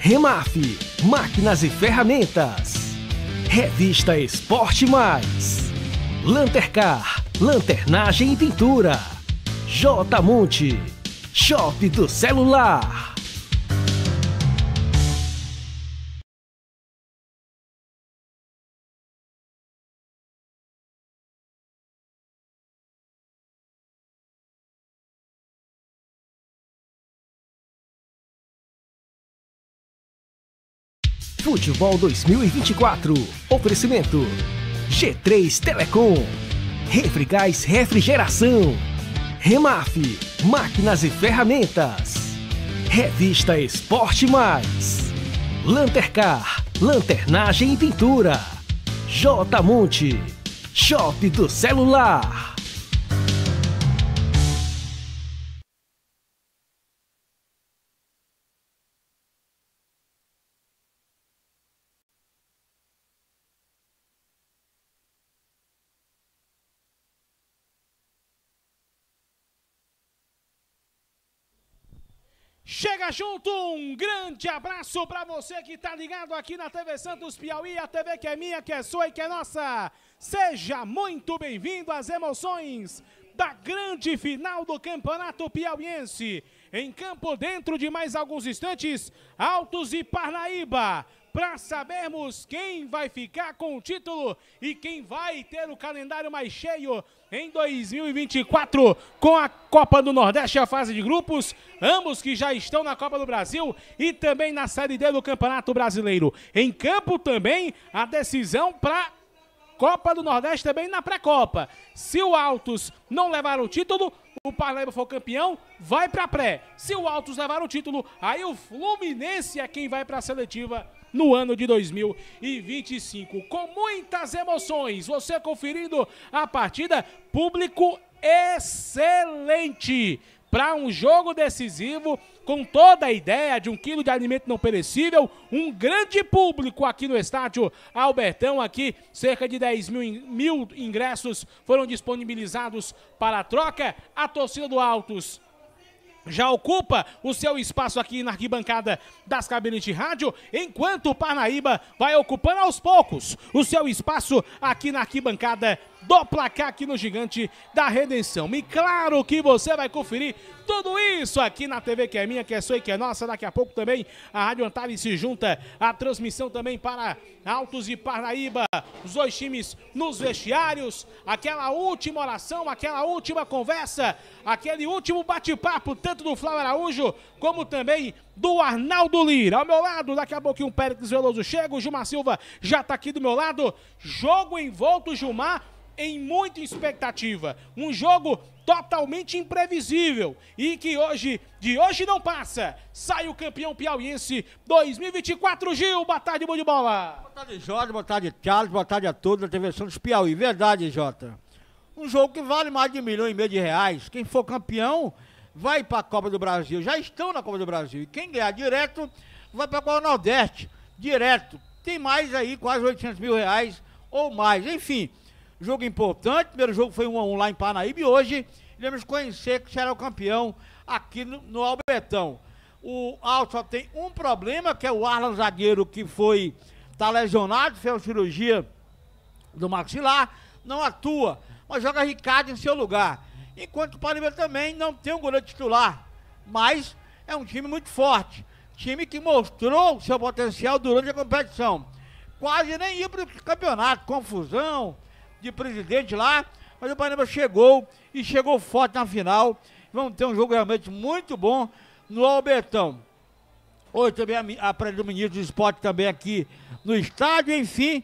Remaf, Máquinas e Ferramentas. Revista Esporte Mais. Lantercar, Lanternagem e Pintura. J Monte, Shop do Celular. Futebol 2024. Oferecimento: G3 Telecom, Refrigás Refrigeração, Remaf, Máquinas e Ferramentas, Revista Esporte Mais, Lantercar, Lanternagem e Pintura, J Monte, Shop do Celular. junto, um grande abraço para você que tá ligado aqui na TV Santos Piauí, a TV que é minha, que é sua e que é nossa. Seja muito bem-vindo às emoções da grande final do Campeonato Piauiense. Em campo, dentro de mais alguns instantes, Altos e Parnaíba para sabermos quem vai ficar com o título e quem vai ter o calendário mais cheio em 2024 com a Copa do Nordeste, a fase de grupos, ambos que já estão na Copa do Brasil e também na Série D do Campeonato Brasileiro. Em campo também a decisão para Copa do Nordeste também na pré-copa. Se o Altos não levar o título, o Parnaíba for campeão, vai para pré. Se o Altos levar o título, aí o Fluminense é quem vai para a seletiva no ano de 2025. Com muitas emoções, você conferindo a partida, público excelente para um jogo decisivo, com toda a ideia de um quilo de alimento não perecível, um grande público aqui no estádio Albertão, aqui cerca de 10 mil, mil ingressos foram disponibilizados para a troca, a torcida do Altos já ocupa o seu espaço aqui na arquibancada das cabines de rádio, enquanto o Parnaíba vai ocupando aos poucos o seu espaço aqui na arquibancada do placar aqui no Gigante da Redenção. E claro que você vai conferir tudo isso aqui na TV que é minha, que é sua e que é nossa. Daqui a pouco também a Rádio Antares se junta à transmissão também para Altos e Parnaíba. Os dois times nos vestiários. Aquela última oração, aquela última conversa, aquele último bate-papo, tanto do Flávio Araújo como também do Arnaldo Lira. Ao meu lado, daqui a pouquinho o Pérez Veloso chega, o Gilmar Silva já está aqui do meu lado. Jogo em volta, Gilmar em muita expectativa. Um jogo totalmente imprevisível e que hoje, de hoje não passa. Sai o campeão piauiense 2024, Gil. Boa tarde, bom de bola. Boa tarde, Jorge. Boa tarde, Carlos. Boa tarde a todos da televisão dos Piauí. Verdade, Jota. Um jogo que vale mais de um milhão e meio de reais. Quem for campeão vai para a Copa do Brasil. Já estão na Copa do Brasil. E quem ganhar direto vai para a Copa Nordeste. Direto. Tem mais aí, quase 800 mil reais ou mais. Enfim, Jogo importante, primeiro jogo foi 1 um a 1 um lá em Parnaíba e hoje iremos conhecer que será o campeão aqui no, no Albertão. O Alto só tem um problema, que é o Arlan Zagueiro, que foi, tá lesionado, fez uma cirurgia do maxilar, não atua, mas joga Ricardo em seu lugar. Enquanto o Palmeiras também não tem um goleiro titular, mas é um time muito forte. Time que mostrou seu potencial durante a competição. Quase nem ia para o campeonato, confusão, de presidente lá, mas o Panamá chegou e chegou forte na final. Vamos ter um jogo realmente muito bom no Albertão. Hoje também a, a do ministro do esporte também aqui no estádio, enfim.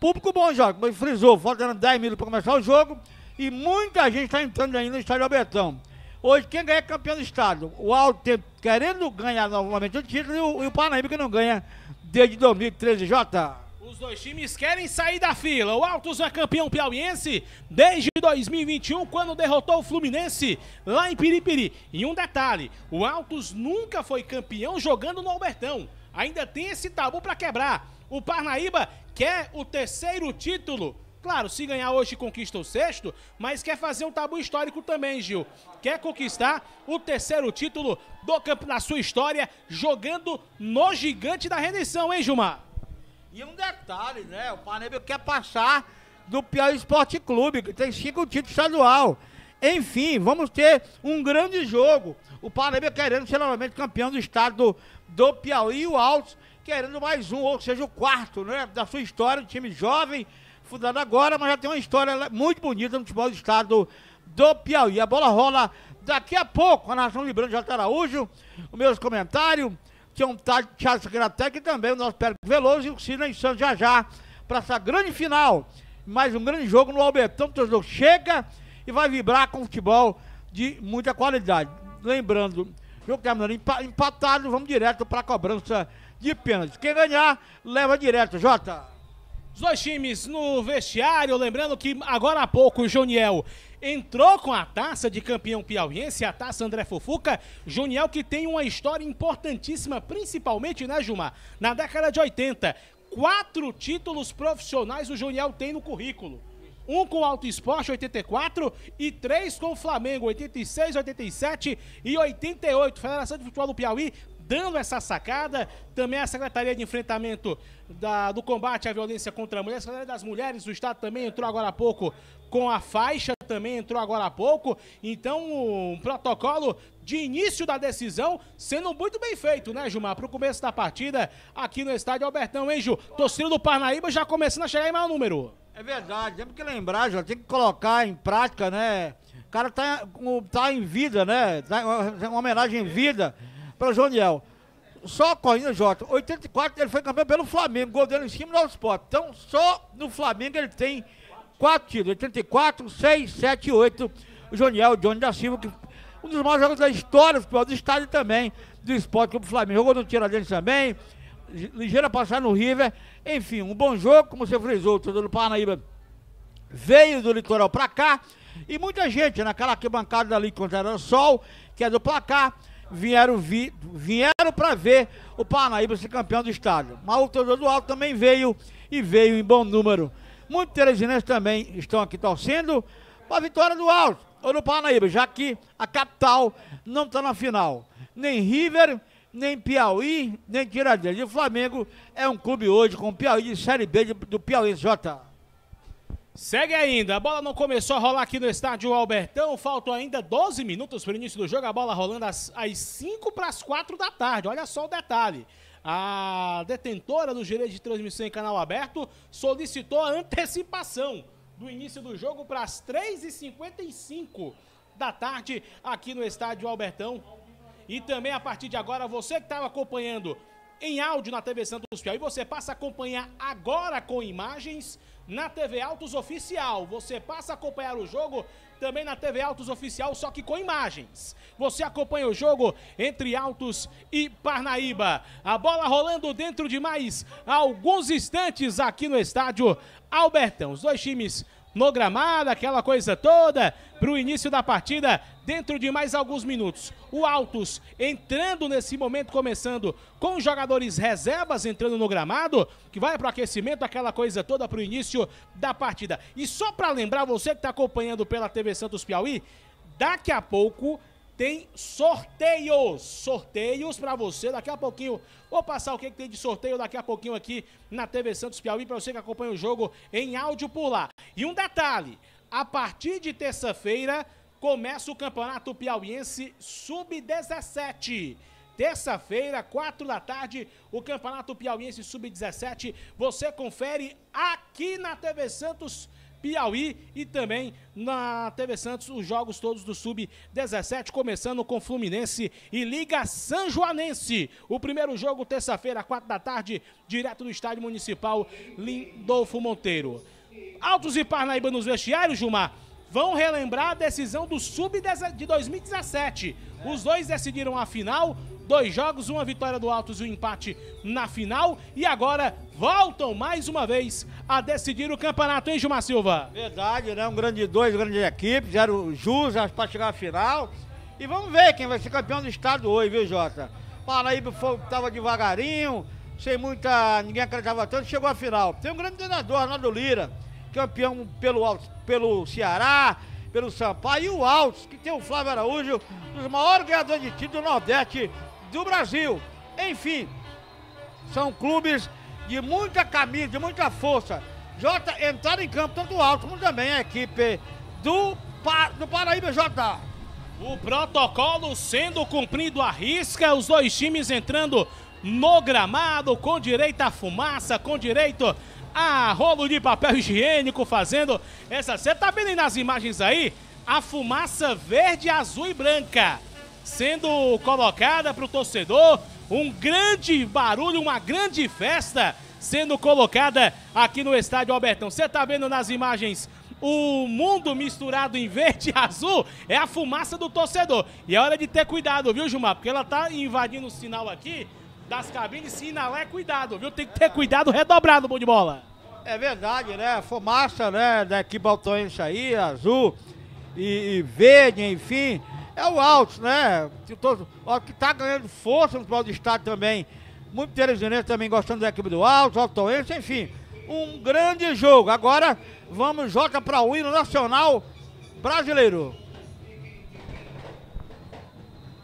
Público bom, Jorge, mas frisou, faltando 10 minutos para começar o jogo e muita gente está entrando ainda no estádio Albertão. Hoje, quem ganha é campeão do estado. O Alto querendo ganhar novamente o título e o, e o que não ganha desde 2013, Jota. Os dois times querem sair da fila. O Altos é campeão piauiense desde 2021, quando derrotou o Fluminense lá em Piripiri. E um detalhe: o Altos nunca foi campeão jogando no Albertão. Ainda tem esse tabu para quebrar. O Parnaíba quer o terceiro título. Claro, se ganhar hoje conquista o sexto, mas quer fazer um tabu histórico também, Gil. Quer conquistar o terceiro título do campo na sua história, jogando no gigante da redenção, hein, Gilmar? E um detalhe, né? O Palmeiras quer passar do Piauí Esporte Clube, que tem cinco títulos estadual. Enfim, vamos ter um grande jogo. O Palmeiras querendo ser novamente campeão do estado do, do Piauí e o Altos querendo mais um, ou seja, o quarto, né? Da sua história, um time jovem, fundado agora, mas já tem uma história muito bonita no futebol do estado do, do Piauí. A bola rola daqui a pouco. A narração de Brando Araújo, os meus comentários que é um tarde Thiago Gratec e também o nosso Pérez Veloso e o Cina em Santos já já para essa grande final. Mais um grande jogo no Albertão, o torcedor chega e vai vibrar com futebol de muita qualidade. Lembrando, jogo terminando empatado, vamos direto para a cobrança de pênalti. Quem ganhar, leva direto, Jota. Os dois times no vestiário, lembrando que agora há pouco o Juniel entrou com a taça de campeão piauiense, a taça André Fofuca. Juniel que tem uma história importantíssima, principalmente, né, Juma. Na década de 80, quatro títulos profissionais o Juniel tem no currículo. Um com o Alto Esporte, 84, e três com o Flamengo, 86, 87 e 88. Federação de Futebol do Piauí dando essa sacada. Também a Secretaria de Enfrentamento da, do Combate à Violência contra a Mulher, a Secretaria das Mulheres do Estado também entrou agora há pouco com a faixa, também entrou agora há pouco. Então, um protocolo de início da decisão sendo muito bem feito, né, Gilmar? Para o começo da partida aqui no estádio Albertão, hein, Ju? Torcida do Parnaíba já começando a chegar em maior número. É verdade, temos é que lembrar, já tem que colocar em prática, né? O cara tá, tá em vida, né? Tá uma homenagem em vida pelo Joniel. Só Corina Jota, 84 ele foi campeão pelo Flamengo, gol dele em cima do Esporte Então, só no Flamengo ele tem quatro títulos: 84, 6, 7, 8. O Joniel, o Johnny da Silva, que um dos maiores jogos da história do estádio também, do esporte como o Flamengo. Jogou no Tiradentes também, ligeira passar no River. Enfim, um bom jogo, como você frisou, o torcedor do Paranaíba veio do litoral para cá. E muita gente naquela arquibancada ali contra o sol, que é do placar, vieram, vi, vieram para ver o Paranaíba ser campeão do estádio Mas o torcedor do Alto também veio e veio em bom número. Muitos teresinenses também estão aqui torcendo para a vitória do Alto ou do Paranaíba, já que a capital não está na final. Nem River, nem Piauí, nem Tiradentes. E o Flamengo é um clube hoje com Piauí de Série B do Piauí, Jota. Segue ainda, a bola não começou a rolar aqui no estádio Albertão, faltam ainda 12 minutos para o início do jogo, a bola rolando às, às 5 para as 4 da tarde, olha só o detalhe. A detentora do direito de transmissão em canal aberto solicitou a antecipação do início do jogo para as 3h55 da tarde aqui no estádio Albertão. E também a partir de agora, você que estava tá acompanhando em áudio na TV Santos Piauí, você passa a acompanhar agora com imagens na TV Autos Oficial. Você passa a acompanhar o jogo também na TV Autos Oficial, só que com imagens. Você acompanha o jogo entre Autos e Parnaíba. A bola rolando dentro de mais alguns instantes aqui no estádio Albertão. Os dois times no gramado, aquela coisa toda, para o início da partida, dentro de mais alguns minutos. O Altos entrando nesse momento, começando com jogadores reservas entrando no gramado, que vai para o aquecimento, aquela coisa toda para o início da partida. E só para lembrar você que está acompanhando pela TV Santos Piauí, daqui a pouco tem sorteios. Sorteios para você daqui a pouquinho. Vou passar o que, que, tem de sorteio daqui a pouquinho aqui na TV Santos Piauí para você que acompanha o jogo em áudio por lá. E um detalhe: a partir de terça-feira começa o Campeonato Piauiense Sub-17. Terça-feira, quatro da tarde, o Campeonato Piauiense Sub-17. Você confere aqui na TV Santos Piauí Piauí e também na TV Santos os jogos todos do Sub-17, começando com Fluminense e Liga Sanjoanense. O primeiro jogo, terça-feira, quatro da tarde, direto do Estádio Municipal Lindolfo Monteiro. Altos e Parnaíba nos vestiários, Gilmar, vão relembrar a decisão do Sub de 2017. Os dois decidiram a final, dois jogos, uma vitória do Altos e um empate na final. E agora voltam mais uma vez a decidir o campeonato, hein, Gilmar Silva? Verdade, né? Um grande dois, grande equipe, zero justas para chegar à final. E vamos ver quem vai ser campeão do estado hoje, viu, Jota? Paraíba estava devagarinho, sem muita. ninguém acreditava tanto, chegou à final. Tem um grande treinador, Arnaldo Lira, campeão pelo, pelo Ceará, pelo Sampaio e o Altos, que tem o Flávio Araújo, um dos maiores ganhadores de título do Nordeste do Brasil. Enfim, são clubes de muita camisa, de muita força. Jota entraram em campo, tanto alto como também a equipe do, do Paraíba Jota. O protocolo sendo cumprido à risca, os dois times entrando no gramado, com direito à fumaça, com direito a rolo de papel higiênico, fazendo essa. Você tá vendo aí nas imagens aí? A fumaça verde, azul e branca sendo colocada para o torcedor. Um grande barulho, uma grande festa sendo colocada aqui no estádio Albertão. Você está vendo nas imagens o mundo misturado em verde e azul é a fumaça do torcedor. E é hora de ter cuidado, viu, Gilmar? Porque ela está invadindo o sinal aqui das cabines. Se inalar, é cuidado, viu? Tem que ter cuidado redobrado, bom de bola. É verdade, né? fumaça, né? Da equipe aí, azul e, e verde, enfim é o alto, né? O que está ganhando força no futebol do estado também. Muito Teresinense também gostando da equipe do alto, altoense, enfim. Um grande jogo. Agora vamos, Jota, para o hino nacional brasileiro.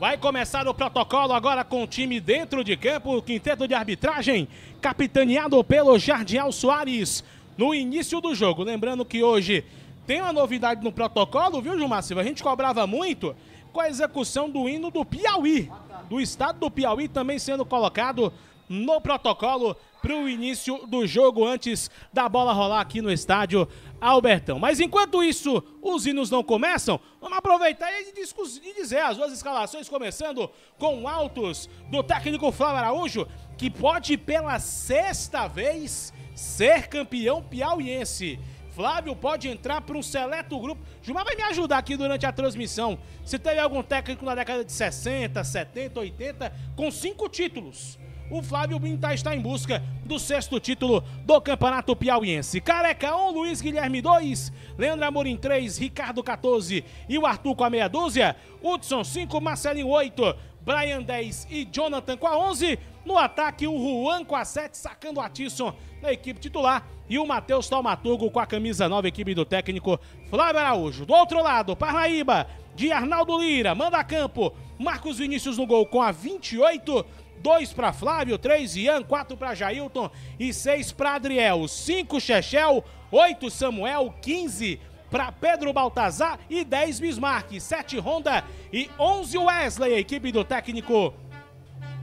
Vai começar o protocolo agora com o time dentro de campo, o quinteto de arbitragem, capitaneado pelo Jardial Soares, no início do jogo. Lembrando que hoje tem uma novidade no protocolo, viu, Gilmar Silva? A gente cobrava muito, com a execução do hino do Piauí, do estado do Piauí, também sendo colocado no protocolo para o início do jogo antes da bola rolar aqui no estádio Albertão. Mas enquanto isso, os hinos não começam, vamos aproveitar e, dizer as duas escalações, começando com altos do técnico Flávio Araújo, que pode pela sexta vez ser campeão piauiense. Flávio pode entrar para um seleto grupo. Gilmar vai me ajudar aqui durante a transmissão. Se teve algum técnico na década de 60, 70, 80, com cinco títulos. O Flávio Bintar tá, está em busca do sexto título do Campeonato Piauiense. Careca 1, um, Luiz Guilherme 2, Leandro Amorim 3, Ricardo 14 e o Arthur com a meia dúzia. Hudson 5, Marcelinho 8, Brian 10 e Jonathan com a 11. No ataque, o Juan com a 7, sacando o Atisson na equipe titular. E o Matheus Talmatugo com a camisa 9, equipe do técnico Flávio Araújo. Do outro lado, Parnaíba, de Arnaldo Lira, manda campo. Marcos Vinícius no gol com a 28. 2 para Flávio, 3 Ian, 4 para Jailton e 6 para Adriel. 5 Chechel, 8 Samuel, 15 para Pedro Baltazar e 10 Bismarck, 7 Honda e 11 Wesley, a equipe do técnico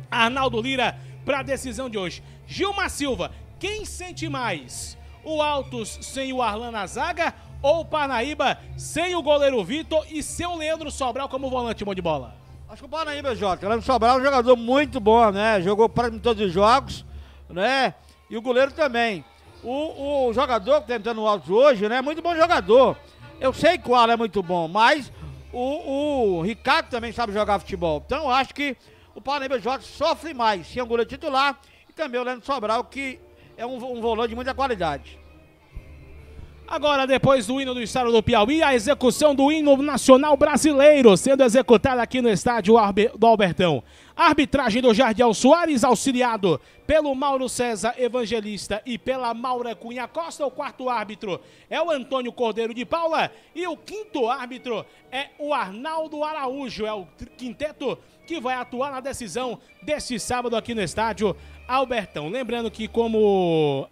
Arnaldo Lira para a decisão de hoje. Gilmar Silva, quem sente mais? O Altos sem o Arlan na zaga ou o Parnaíba sem o goleiro Vitor e seu Leandro Sobral como volante mão de bola? Acho que o Parnaíba, Jota. O Leandro Sobral é um jogador muito bom, né? Jogou para todos os jogos, né? E o goleiro também. O, o jogador que está entrando no alto hoje, né? É muito bom jogador. Eu sei qual é muito bom, mas o, o Ricardo também sabe jogar futebol. Então eu acho que o Paranaíba Jorge sofre mais sem o goleiro titular e também o Leandro Sobral, que é um, um volante de muita qualidade. Agora, depois do hino do estado do Piauí, a execução do hino nacional brasileiro sendo executada aqui no estádio do Albertão. Arbitragem do Jardiel Soares, auxiliado pelo Mauro César Evangelista e pela Maura Cunha Costa. O quarto árbitro é o Antônio Cordeiro de Paula. E o quinto árbitro é o Arnaldo Araújo. É o quinteto que vai atuar na decisão deste sábado aqui no estádio Albertão. Lembrando que, como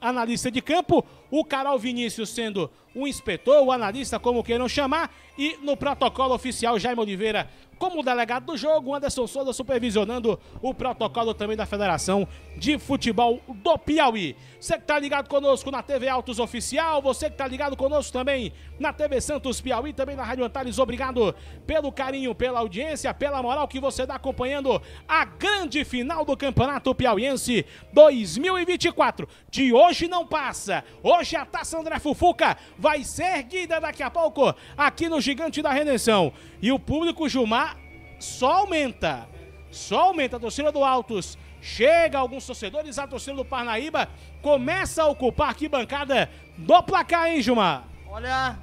analista de campo, o Carol Vinícius sendo o inspetor, o analista, como queiram chamar, e no protocolo oficial, Jaime Oliveira como delegado do jogo, Anderson Souza supervisionando o protocolo também da Federação de Futebol do Piauí. Você que está ligado conosco na TV Autos Oficial, você que está ligado conosco também na TV Santos Piauí, também na Rádio Antares, obrigado pelo carinho, pela audiência, pela moral que você está acompanhando a grande final do Campeonato Piauiense 2024. De hoje não passa. Hoje a Taça André Fufuca vai ser erguida daqui a pouco aqui no Gigante da Redenção. E o público Jumá só aumenta. Só aumenta a torcida do Altos chega alguns torcedores, a torcida do Parnaíba começa a ocupar aqui bancada do placar, hein, Gilmar? Olha,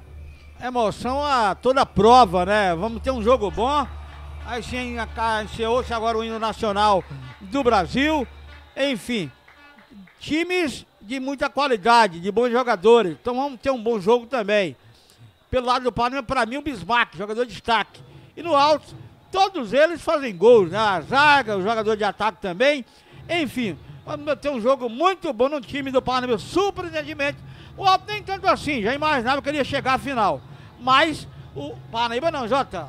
emoção a toda prova, né? Vamos ter um jogo bom. Aí sim, hoje agora o hino nacional do Brasil. Enfim, times de muita qualidade, de bons jogadores. Então vamos ter um bom jogo também. Pelo lado do Parnaíba para mim, o Bismarck, jogador de destaque. E no alto, Todos eles fazem gols, né? A zaga, o jogador de ataque também. Enfim, vamos ter um jogo muito bom no time do Paraná, surpreendentemente. O Alto nem tanto assim, já imaginava que ele ia chegar à final. Mas o Paraíba não, Jota.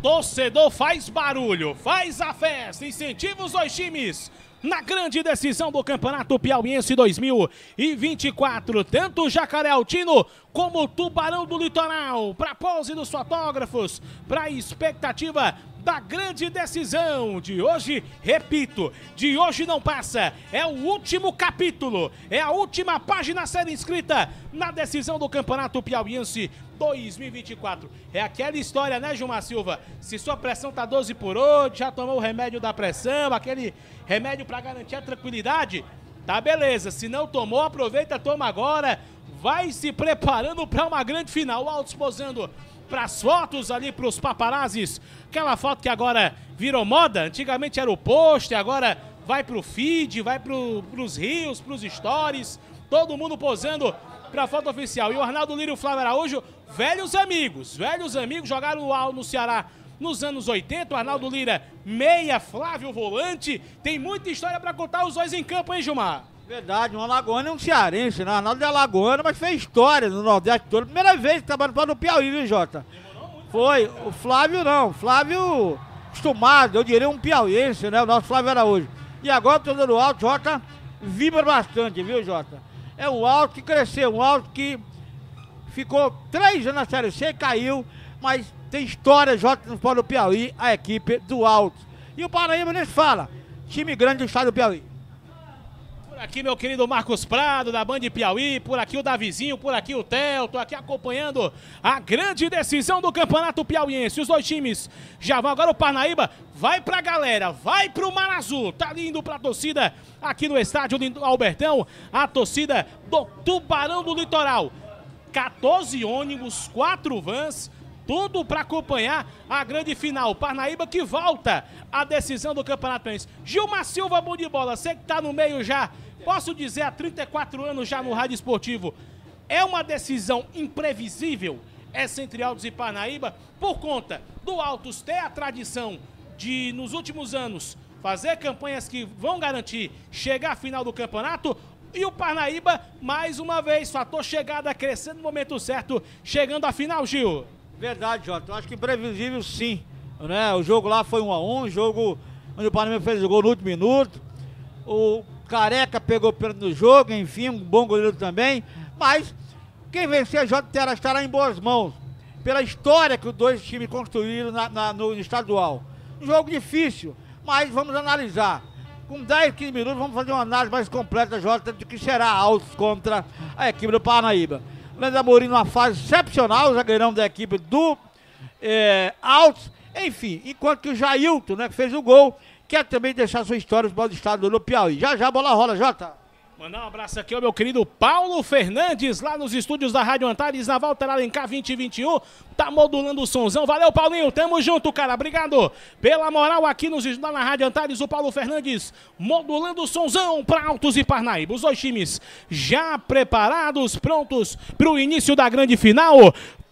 Torcedor faz barulho, faz a festa, incentiva os dois times na grande decisão do Campeonato Piauiense 2024. Tanto o Jacaré Altino como o Tubarão do Litoral. Para pose dos fotógrafos, para a expectativa da grande decisão de hoje. Repito, de hoje não passa. É o último capítulo, é a última página a ser inscrita na decisão do Campeonato Piauiense 2024. É aquela história, né, Gilmar Silva? Se sua pressão tá 12 por 8, já tomou o remédio da pressão, aquele remédio para garantir a tranquilidade, tá beleza. Se não tomou, aproveita, toma agora. Vai se preparando para uma grande final. O Alto esposando para as fotos ali para os paparazzis. Aquela foto que agora virou moda, antigamente era o post, agora vai para o feed, vai para os rios, para os stories. Todo mundo posando para a foto oficial. E o Arnaldo Lírio e o Flávio Araújo, velhos amigos, velhos amigos, jogaram o no, no Ceará nos anos 80. O Arnaldo Lira, meia, Flávio Volante. Tem muita história para contar os dois em campo, hein, Gilmar? Verdade, um alagoano é um cearense, né? Arnaldo é alagoano, mas fez história no Nordeste todo. Primeira vez trabalhando para o Piauí, viu, Jota? Né? Foi, o Flávio não, Flávio acostumado, eu diria um piauiense, né? O nosso Flávio era hoje. E agora o torcedor alto, Jota, vibra bastante, viu, Jota? É um alto que cresceu, um alto que ficou três anos na Série C, caiu, mas tem história, Jota, no Piauí, a equipe do alto. E o Paraíba nem fala, time grande do estado do Piauí aqui meu querido Marcos Prado, da Band Piauí, por aqui o Davizinho, por aqui o Tel, tô aqui acompanhando a grande decisão do Campeonato Piauiense. Os dois times já vão, agora o Parnaíba vai pra galera, vai pro Mar Azul, tá lindo pra torcida aqui no estádio do Albertão, a torcida do Tubarão do Litoral. 14 ônibus, 4 vans, tudo para acompanhar a grande final. Parnaíba que volta a decisão do Campeonato Piauiense. Gilmar Silva, bom de bola, você que tá no meio já Posso dizer há 34 anos já no rádio esportivo, é uma decisão imprevisível essa entre Altos e Parnaíba por conta do Altos ter a tradição de, nos últimos anos, fazer campanhas que vão garantir chegar à final do campeonato e o Parnaíba, mais uma vez, fator chegada, crescendo no momento certo, chegando à final, Gil. Verdade, Jota. Eu acho que previsível sim. Né? O jogo lá foi 1 a 1 jogo onde o Parnaíba fez o gol no último minuto. O Careca pegou pênalti no jogo, enfim, um bom goleiro também. Mas quem vencer a JTR estará em boas mãos, pela história que os dois times construíram na, na, no estadual. Um jogo difícil, mas vamos analisar. Com 10, 15 minutos, vamos fazer uma análise mais completa da Jota do que será Altos contra a equipe do Paranaíba. Leandro Amorim numa fase excepcional, o zagueirão da equipe do é, eh, Altos. Enfim, enquanto que o Jailton, né, que fez o gol, quer também deixar sua história no do estado do Piauí. Já já, bola rola, Jota. Mandar um abraço aqui ao meu querido Paulo Fernandes, lá nos estúdios da Rádio Antares, na Walter Alencar 2021. Tá modulando o somzão. Valeu, Paulinho. Tamo junto, cara. Obrigado pela moral aqui nos lá na Rádio Antares. O Paulo Fernandes modulando o somzão para Altos e Parnaíba. Os dois times já preparados, prontos para o início da grande final.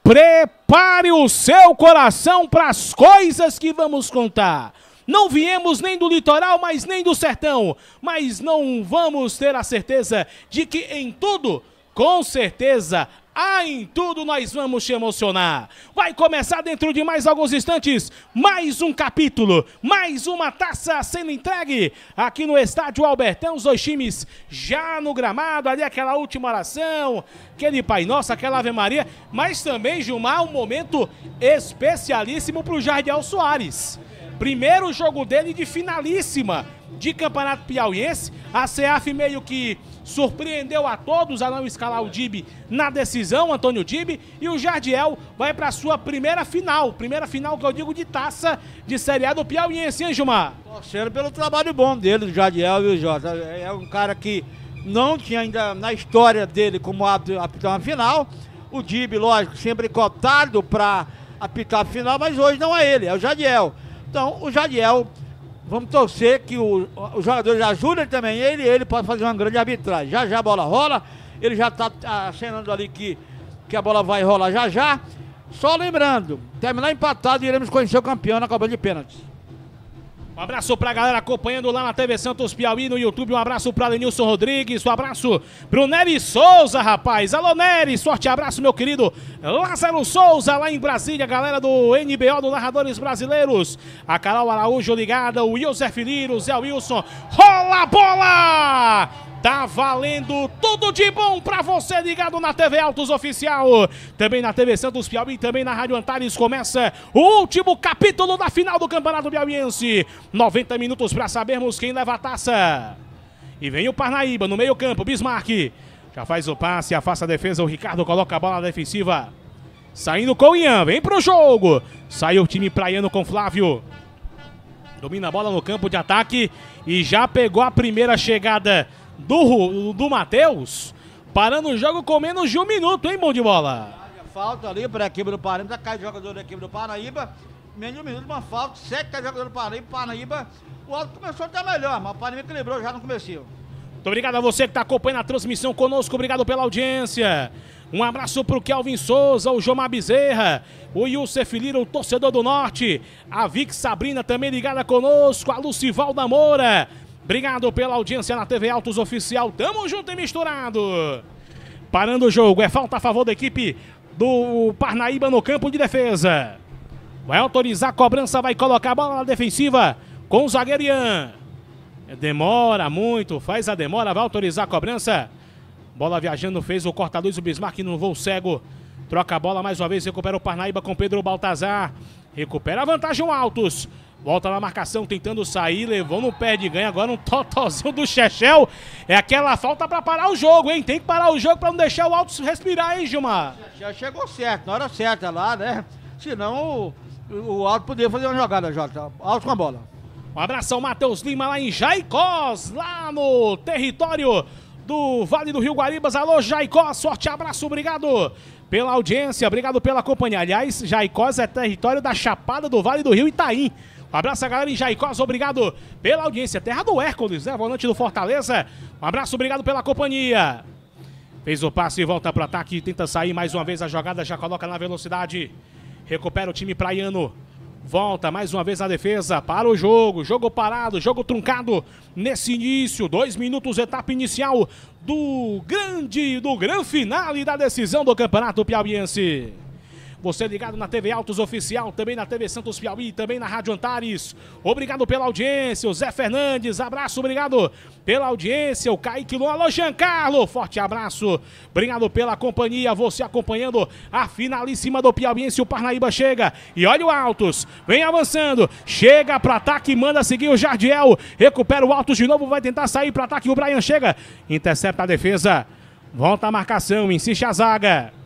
Prepare o seu coração para as coisas que vamos contar. Não viemos nem do litoral, mas nem do sertão. Mas não vamos ter a certeza de que em tudo, com certeza, ah, em tudo nós vamos te emocionar. Vai começar dentro de mais alguns instantes, mais um capítulo, mais uma taça sendo entregue aqui no estádio Albertão. Os dois times já no gramado, ali aquela última oração, aquele Pai Nosso, aquela Ave Maria, mas também, Gilmar, um momento especialíssimo para o Jardel Soares. Primeiro jogo dele de finalíssima de Campeonato Piauiense. A CEAF meio que surpreendeu a todos a não escalar o Dibe na decisão, Antônio Dibe, e o Jardiel vai para sua primeira final, primeira final que eu digo de taça de Série A do Piauiense, hein, Gilmar? Torcendo pelo trabalho bom dele, o Jardiel, viu, Jota? É, é um cara que não tinha ainda na história dele como apitar uma final. O Dibe, lógico, sempre cotado para apitar a final, mas hoje não é ele, é o Jardiel. Então, o Jadiel, vamos torcer que o, os jogadores ajudem também ele e ele pode fazer uma grande arbitragem. Já já a bola rola, ele já está acenando ali que, que a bola vai rolar já já. Só lembrando, terminar empatado, iremos conhecer o campeão na cobrança de pênaltis. Um abraço pra galera acompanhando lá na TV Santos Piauí no YouTube. Um abraço pra Lenilson Rodrigues. Um abraço pro Nery Souza, rapaz. Alô, Nery. Sorte, abraço, meu querido Lázaro Souza, lá em Brasília. Galera do NBO, do Narradores Brasileiros. A Carol Araújo ligada. O Yosef Liro, Zé Wilson. Rola a bola! Tá valendo tudo de bom para você ligado na TV Altos Oficial, também na TV Santos Piauí, também na Rádio Antares. Começa o último capítulo da final do Campeonato Piauiense. 90 minutos para sabermos quem leva a taça. E vem o Parnaíba no meio-campo, Bismarck. Já faz o passe, afasta a defesa, o Ricardo coloca a bola defensiva. Saindo com o Ian, vem pro jogo. sai o time praiano com Flávio. Domina a bola no campo de ataque e já pegou a primeira chegada do, do Matheus, parando o jogo com menos de um minuto, hein, bom de bola? Falta ali para a equipe do Paraíba, cai o jogador da equipe do Paraíba, menos de um minuto, uma falta, Seca o jogador do Paraíba, Paraíba, o alto começou até melhor, mas o Paraíba equilibrou já no começo. Muito obrigado a você que está acompanhando a transmissão conosco, obrigado pela audiência. Um abraço para o Kelvin Souza, o Jomar Bezerra, o Youssef Lira, o torcedor do Norte, a Vic Sabrina também ligada conosco, a Lucival da Moura, Obrigado pela audiência na TV Autos Oficial. Tamo junto e misturado. Parando o jogo. É falta a favor da equipe do Parnaíba no campo de defesa. Vai autorizar a cobrança, vai colocar a bola na defensiva com o zagueiro Ian. Demora muito, faz a demora, vai autorizar a cobrança. Bola viajando, fez o corta-luz, o Bismarck no voo cego. Troca a bola mais uma vez, recupera o Parnaíba com Pedro Baltazar. Recupera a vantagem o Altos. Volta na marcação, tentando sair, levou no pé de ganho. Agora um totozinho do Chechel. É aquela falta para parar o jogo, hein? Tem que parar o jogo para não deixar o Alto respirar, hein, Gilmar? Já chegou certo, na hora certa lá, né? Senão o, o Alto poderia fazer uma jogada, Jota. Alto com a bola. Um abração, Matheus Lima, lá em Jaicós, lá no território do Vale do Rio Guaribas. Alô, Jaicós sorte, abraço, obrigado pela audiência, obrigado pela companhia. Aliás, Jaicós é território da Chapada do Vale do Rio Itaim abraço a galera em Jaicós, obrigado pela audiência. Terra do Hércules, né? Volante do Fortaleza. Um abraço, obrigado pela companhia. Fez o passe e volta para o ataque. Tenta sair mais uma vez a jogada, já coloca na velocidade. Recupera o time praiano. Volta mais uma vez a defesa para o jogo. Jogo parado, jogo truncado nesse início. Dois minutos, etapa inicial do grande, do grande final e da decisão do Campeonato Piauiense. Você ligado na TV Autos Oficial, também na TV Santos Piauí, também na Rádio Antares. Obrigado pela audiência, o Zé Fernandes, abraço, obrigado pela audiência, o Kaique Luan alô Giancarlo, forte abraço, obrigado pela companhia, você acompanhando a finalíssima do Piauiense, o Parnaíba chega, e olha o Autos, vem avançando, chega para ataque, manda seguir o Jardiel, recupera o Autos de novo, vai tentar sair para ataque, o Brian chega, intercepta a defesa, volta a marcação, insiste a zaga.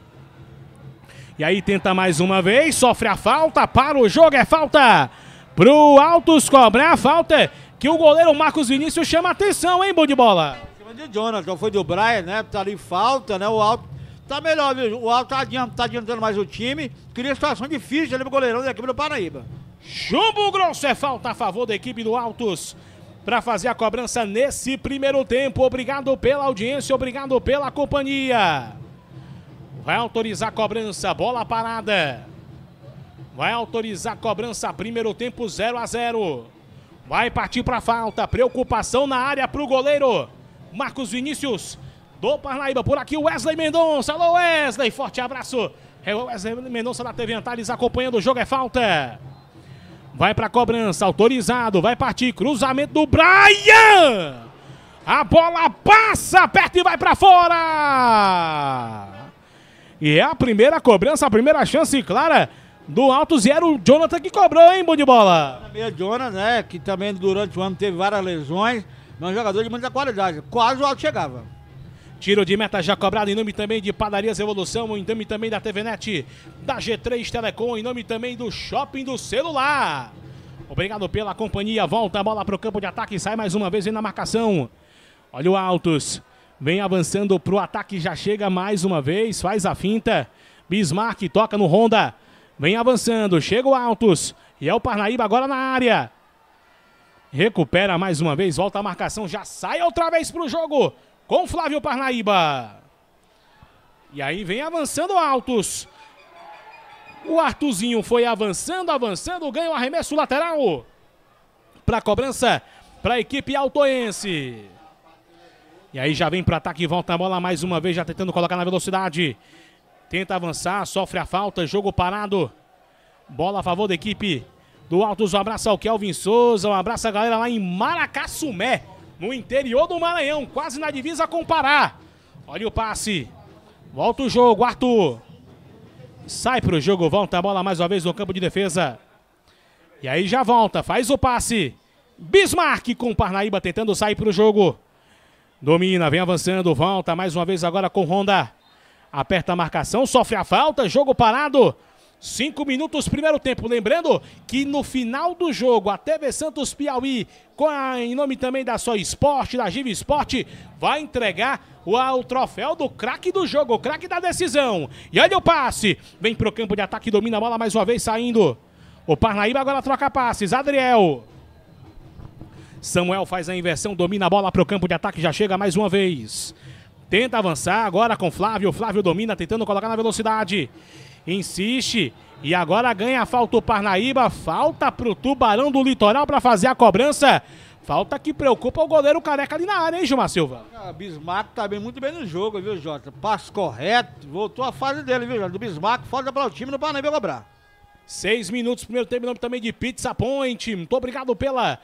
E aí tenta mais uma vez, sofre a falta, para o jogo, é falta. Pro Altos cobrar a falta que o goleiro Marcos Vinícius chama atenção, hein, bom de bola. De Jonathan, foi do Brian, né? Tá ali falta, né? O Alto tá melhor, viu? O Alto tá adiantando, tá adiantando mais o time. Cria situação difícil ali pro goleirão da equipe do Paraíba. Chumbo grosso é falta a favor da equipe do Altos para fazer a cobrança nesse primeiro tempo. Obrigado pela audiência, obrigado pela companhia. Vai autorizar a cobrança, bola parada. Vai autorizar a cobrança, primeiro tempo 0 a 0. Vai partir para falta, preocupação na área para o goleiro. Marcos Vinícius do Parnaíba, por aqui Wesley Mendonça. Alô Wesley, forte abraço. É Wesley Mendonça da TV Antares acompanhando o jogo, é falta. Vai para cobrança, autorizado, vai partir, cruzamento do Brian. A bola passa perto e vai para fora. E é a primeira cobrança, a primeira chance clara do alto zero, Jonathan que cobrou, hein, bom de bola? O Jonathan, né, que também durante o ano teve várias lesões, mas um jogador de muita qualidade, quase o alto chegava. Tiro de meta já cobrado em nome também de Padarias Evolução, em nome também da TVNet, da G3 Telecom, em nome também do Shopping do Celular. Obrigado pela companhia, volta a bola para o campo de ataque, sai mais uma vez na marcação. Olha o Altos. Vem avançando para o ataque, já chega mais uma vez, faz a finta. Bismarck toca no Honda. Vem avançando, chega o Altos. E é o Parnaíba agora na área. Recupera mais uma vez, volta a marcação, já sai outra vez para o jogo com Flávio Parnaíba. E aí vem avançando Altos. O Artuzinho foi avançando, avançando, ganha o arremesso lateral para cobrança para a equipe altoense. E aí já vem para ataque e volta a bola mais uma vez, já tentando colocar na velocidade. Tenta avançar, sofre a falta, jogo parado. Bola a favor da equipe do Altos. Um abraço ao Kelvin Souza, um abraço à galera lá em Maracassumé, no interior do Maranhão, quase na divisa com o Pará. Olha o passe. Volta o jogo, Arthur. Sai para o jogo, volta a bola mais uma vez no campo de defesa. E aí já volta, faz o passe. Bismarck com o Parnaíba tentando sair para o jogo. Domina, vem avançando, volta mais uma vez agora com Honda. Aperta a marcação, sofre a falta, jogo parado. Cinco minutos, primeiro tempo. Lembrando que no final do jogo, a TV Santos Piauí, a, em nome também da sua esporte, da Giva Esporte, vai entregar o, o troféu do craque do jogo, o craque da decisão. E olha o passe. Vem pro campo de ataque, domina a bola mais uma vez, saindo. O Parnaíba agora troca passes. Adriel. Samuel faz a inversão, domina a bola para o campo de ataque, já chega mais uma vez. Tenta avançar agora com Flávio. Flávio domina, tentando colocar na velocidade. Insiste. E agora ganha a falta o Parnaíba. Falta para o Tubarão do Litoral para fazer a cobrança. Falta que preocupa o goleiro careca ali na área, hein, Gilmar Silva? O ah, Bismarck tá bem, muito bem no jogo, viu, Jota? Passo correto, voltou a fase dele, viu, Jota? Do Bismarck, falta para o time do Parnaíba cobrar. Seis minutos, primeiro tempo, também de Pizza Point. Muito obrigado pela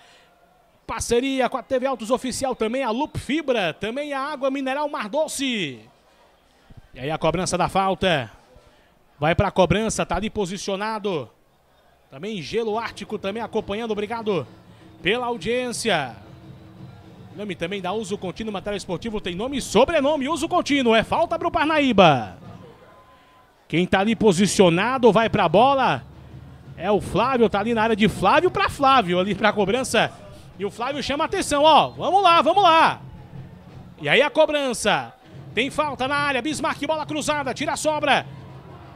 Parceria com a TV Autos Oficial também, a Loop Fibra, também a Água Mineral Mar Doce. E aí a cobrança da falta. Vai para a cobrança, tá ali posicionado. Também Gelo Ártico também acompanhando, obrigado pela audiência. Nome também da Uso Contínuo, material esportivo, tem nome e sobrenome, Uso Contínuo, é falta para o Parnaíba. Quem tá ali posicionado vai para a bola. É o Flávio, tá ali na área de Flávio para Flávio, ali para a cobrança. E o Flávio chama a atenção, ó. Vamos lá, vamos lá. E aí a cobrança. Tem falta na área. Bismarck, bola cruzada, tira a sobra.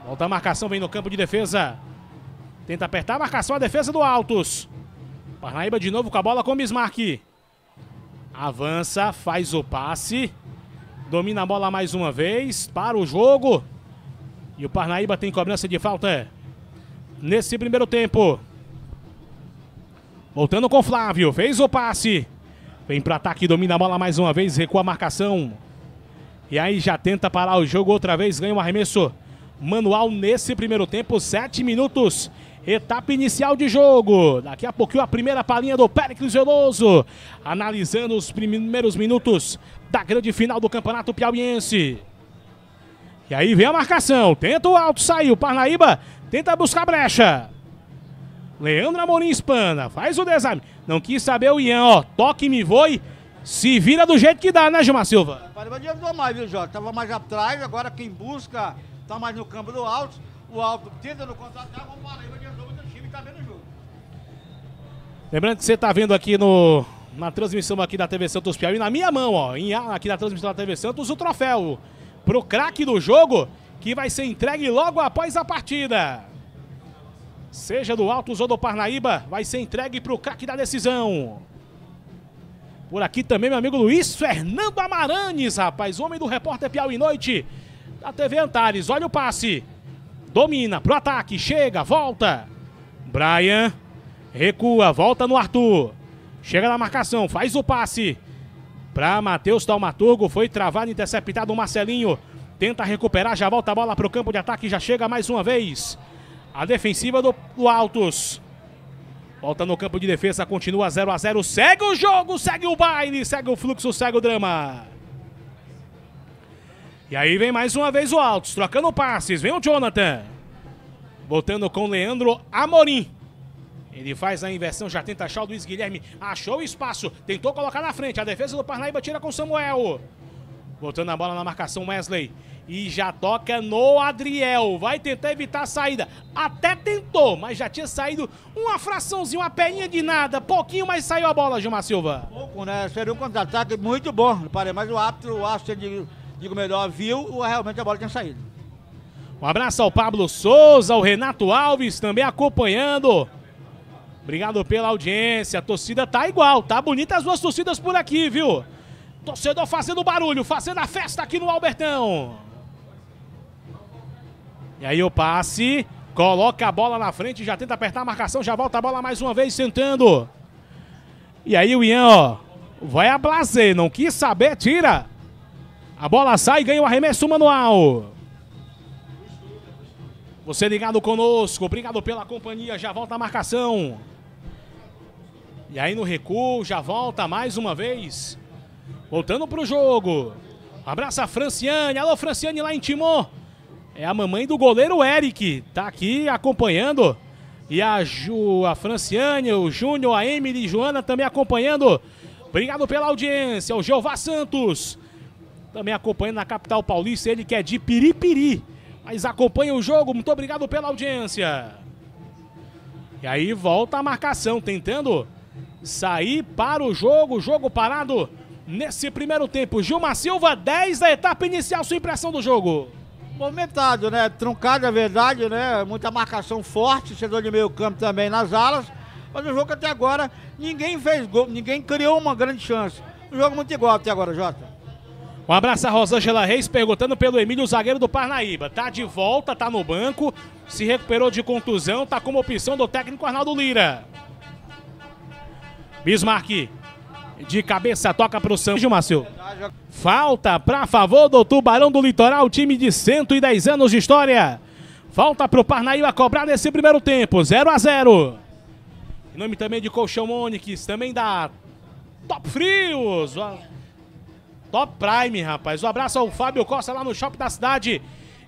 Volta a marcação, vem no campo de defesa. Tenta apertar a marcação, a defesa do Altos. Parnaíba de novo com a bola com Bismarck. Avança, faz o passe. Domina a bola mais uma vez. Para o jogo. E o Parnaíba tem cobrança de falta nesse primeiro tempo. Voltando com Flávio, fez o passe. Vem para ataque, domina a bola mais uma vez, recua a marcação. E aí já tenta parar o jogo outra vez, ganha um arremesso manual nesse primeiro tempo, sete minutos. Etapa inicial de jogo. Daqui a pouquinho a primeira palhinha do Péricles Veloso, analisando os primeiros minutos da grande final do Campeonato Piauiense. E aí vem a marcação, tenta o alto, saiu, Parnaíba tenta buscar brecha. Leandro Amorim espana, faz o desarme. Não quis saber o Ian, ó. Toque me voe. Se vira do jeito que dá, né, Gilmar Silva? Não adiantou mais, viu, Jorge? Tava mais atrás, agora quem busca tá mais no campo do alto. O alto tenta no contra-ataque, o Paraíba adiantou jogo, o time tá vendo o jogo. Lembrando que você tá vendo aqui no, na transmissão aqui da TV Santos Piauí, na minha mão, ó, em, aqui na transmissão da TV Santos, o troféu pro craque do jogo que vai ser entregue logo após a partida seja do alto ou do Parnaíba, vai ser entregue para o craque da decisão. Por aqui também, meu amigo Luiz Fernando Amaranes, rapaz, homem do repórter Piauí Noite, da TV Antares. Olha o passe. Domina pro ataque, chega, volta. Brian recua, volta no Arthur. Chega na marcação, faz o passe. Para Matheus Talmaturgo. foi travado, interceptado o Marcelinho. Tenta recuperar, já volta a bola para o campo de ataque, já chega mais uma vez. A defensiva do, do Altos. Volta no campo de defesa, continua 0 a 0 Segue o jogo, segue o baile, segue o fluxo, segue o drama. E aí vem mais uma vez o Altos, trocando passes. Vem o Jonathan. Voltando com Leandro Amorim. Ele faz a inversão, já tenta achar o Luiz Guilherme. Achou o espaço, tentou colocar na frente. A defesa do Parnaíba tira com Samuel. Botando a bola na marcação Wesley. E já toca no Adriel. Vai tentar evitar a saída. Até tentou, mas já tinha saído uma fraçãozinha, uma peinha de nada. Pouquinho, mas saiu a bola, Gilmar Silva. Pouco, né? Seria um contra-ataque muito bom. Parei, mas o árbitro, o árbitro, digo, digo melhor, viu, realmente a bola tinha saído. Um abraço ao Pablo Souza, ao Renato Alves também acompanhando. Obrigado pela audiência. A torcida tá igual, tá bonita as duas torcidas por aqui, viu? Torcedor fazendo barulho, fazendo a festa aqui no Albertão. E aí o passe, coloca a bola na frente, já tenta apertar a marcação, já volta a bola mais uma vez, sentando. E aí o Ian, ó, vai a blazer, não quis saber, tira. A bola sai ganha o arremesso manual. Você ligado conosco, obrigado pela companhia, já volta a marcação. E aí no recuo, já volta mais uma vez. Voltando pro jogo. Abraça a Franciane. Alô, Franciane lá em Timon. É a mamãe do goleiro Eric. Tá aqui acompanhando. E a, Ju, a Franciane, o Júnior, a Emily e Joana também acompanhando. Obrigado pela audiência. O Jeová Santos também acompanhando na capital paulista. Ele que é de Piripiri. Mas acompanha o jogo. Muito obrigado pela audiência. E aí volta a marcação, tentando sair para o jogo. Jogo parado nesse primeiro tempo. Gilmar Silva, 10 da etapa inicial, sua impressão do jogo. Movimentado, né? Truncado, é verdade, né? Muita marcação forte, chegou de meio campo também nas alas. Mas o jogo até agora, ninguém fez gol, ninguém criou uma grande chance. um jogo muito igual até agora, Jota. Um abraço a Rosângela Reis perguntando pelo Emílio, zagueiro do Parnaíba. Tá de volta, tá no banco, se recuperou de contusão, tá como opção do técnico Arnaldo Lira. Bismarck de cabeça, toca para o Santos. Gilmácio. Falta para favor do Tubarão do Litoral, time de 110 anos de história. Falta para o Parnaíba cobrar nesse primeiro tempo, 0 a 0 Em nome também de Colchão Onix, também da Top Frios. Top Prime, rapaz. Um abraço ao Fábio Costa lá no Shopping da Cidade.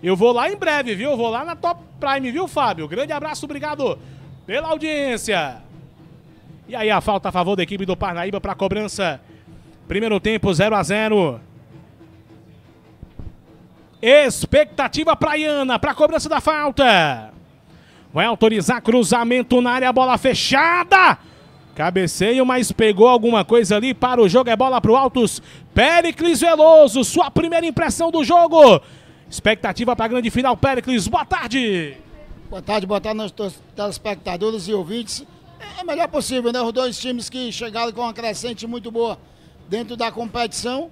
Eu vou lá em breve, viu? Vou lá na Top Prime, viu, Fábio? Grande abraço, obrigado pela audiência. E aí a falta a favor da equipe do Parnaíba para cobrança. Primeiro tempo 0 a 0. Expectativa praiana para a cobrança da falta. Vai autorizar cruzamento na área, bola fechada. Cabeceio, mas pegou alguma coisa ali para o jogo. É bola para o Altos. Pericles Veloso, sua primeira impressão do jogo. Expectativa para a grande final, Pericles. Boa tarde. Boa tarde, boa tarde aos telespectadores e ouvintes a é melhor possível, né? Os dois times que chegaram com uma crescente muito boa dentro da competição.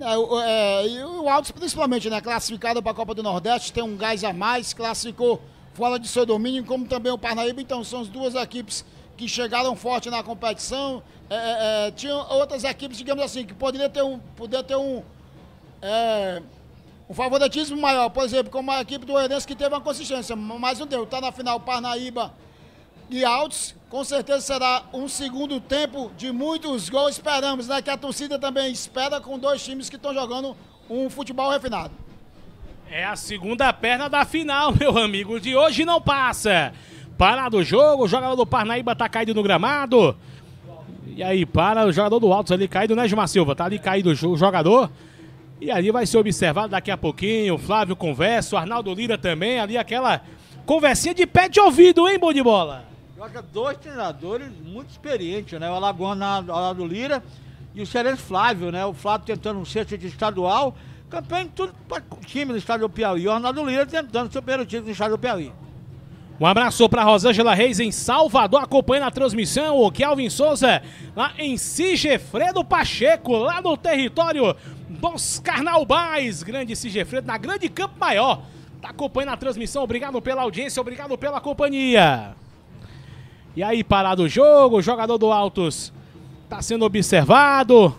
É, é, e o Altos, principalmente, né? Classificado para a Copa do Nordeste, tem um gás a mais, classificou fora de seu domínio, como também o Parnaíba. Então, são as duas equipes que chegaram forte na competição. É, é, é tinham outras equipes, digamos assim, que poderiam ter um, poderia ter um, um favoritismo maior. Por exemplo, como a equipe do Herense, que teve uma consistência, mas não deu. Está na final Parnaíba de altos. Com certeza será um segundo tempo de muitos gols. Esperamos, né? Que a torcida também espera com dois times que estão jogando um futebol refinado. É a segunda perna da final, meu amigo. De hoje não passa. Parado o jogo, o jogador do Parnaíba tá caído no gramado. E aí, para o jogador do Altos ali caído, né, Gilmar Silva? Tá ali caído o jogador. E ali vai ser observado daqui a pouquinho. Flávio conversa, o Arnaldo Lira também. Ali aquela conversinha de pé de ouvido, hein, bom de bola? Joga dois treinadores muito experientes, né? O Alagoana ao lado do Lira e o Cearense Flávio, né? O Flávio tentando um sexto de estadual, campeão em tudo para o time do estado do Piauí. O Arnaldo Lira tentando seu primeiro título do estado do Piauí. Um abraço para Rosângela Reis em Salvador, acompanhando a transmissão. O Kelvin Souza lá em Sigefredo Pacheco, lá no território dos Carnaubais. Grande Sigefredo, na Grande Campo Maior. Está acompanhando a transmissão. Obrigado pela audiência, obrigado pela companhia. E aí, parado o jogo, o jogador do Altos está sendo observado.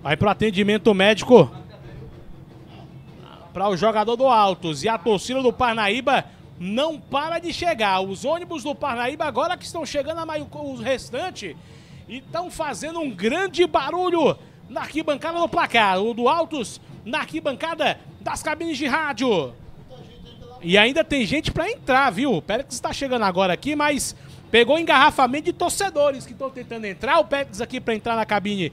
Vai para o atendimento médico para o jogador do Altos. E a torcida do Parnaíba não para de chegar. Os ônibus do Parnaíba agora que estão chegando a maio, o restante estão fazendo um grande barulho na arquibancada do placar. O do Altos na arquibancada das cabines de rádio. E ainda tem gente para entrar, viu? O Pérez está chegando agora aqui, mas pegou engarrafamento de torcedores que estão tentando entrar. O Pérez aqui para entrar na cabine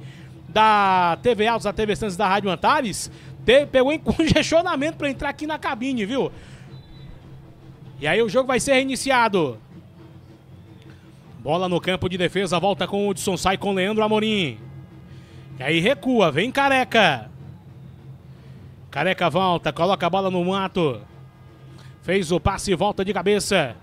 da TV Altos, da TV Santos da Rádio Antares, teve, pegou em congestionamento para entrar aqui na cabine, viu? E aí o jogo vai ser reiniciado. Bola no campo de defesa, volta com o Hudson, sai com o Leandro Amorim. E aí recua, vem Careca. Careca volta, coloca a bola no mato. Fez o passe e volta de cabeça.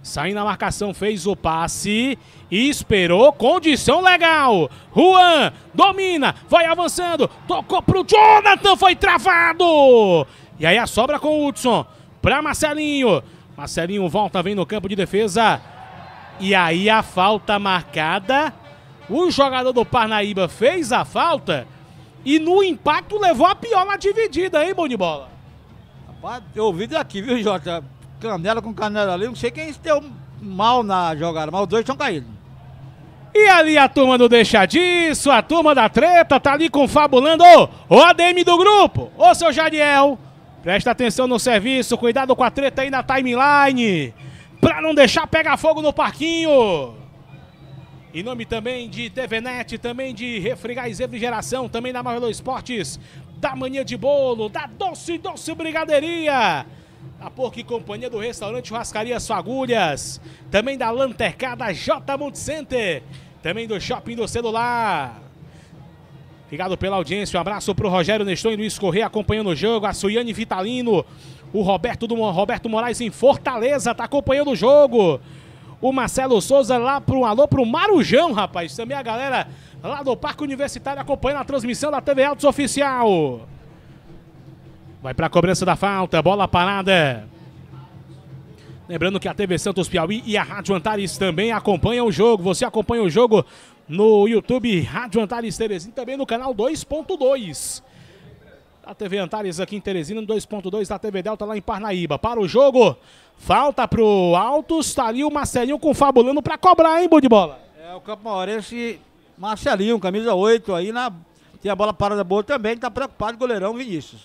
Saindo a marcação, fez o passe e esperou. Condição legal. Juan domina, vai avançando. Tocou pro Jonathan, foi travado. E aí a sobra com o Hudson. Pra Marcelinho. Marcelinho volta, vem no campo de defesa. E aí a falta marcada. O jogador do Parnaíba fez a falta. E no impacto levou a piola dividida, hein, bom de bola? Rapaz, eu ouvi daqui, viu, Jota? Canela com canela ali, não sei quem se deu mal na jogada, mas os dois estão caídos. E ali a turma do Deixa Disso, a turma da treta, tá ali confabulando ô, o ADM do grupo. Ô, seu Jadiel, presta atenção no serviço, cuidado com a treta aí na timeline, pra não deixar pegar fogo no parquinho. Em nome também de TVNet, também de Refrigeração, também da Marvelou Esportes, da Mania de Bolo, da Doce Doce Brigadeiria, da Porco e Companhia do Restaurante Rascarias Fagulhas, também da Lantercada J Monte Center, também do Shopping do Celular. Obrigado pela audiência, um abraço para o Rogério Nestor e Luiz Correia acompanhando o jogo, a Suiane Vitalino, o Roberto, do, Roberto Moraes em Fortaleza, tá acompanhando o jogo. O Marcelo Souza lá para um alô pro Marujão, rapaz. Também a galera lá do Parque Universitário, acompanhando a transmissão da TV Altos Oficial. Vai para a cobrança da falta, bola parada. Lembrando que a TV Santos Piauí e a Rádio Antares também acompanham o jogo. Você acompanha o jogo no YouTube Rádio Antares Teresina, também no canal 2.2. A TV Antares aqui em Teresina, 2.2 da TV Delta lá em Parnaíba. Para o jogo, falta pro Altos, Está ali o Marcelinho confabulando para cobrar, hein, Bud Bola? É, o Campo Maurense Marcelinho, camisa 8 aí na. Tem a bola parada boa também, está preocupado o goleirão Vinícius.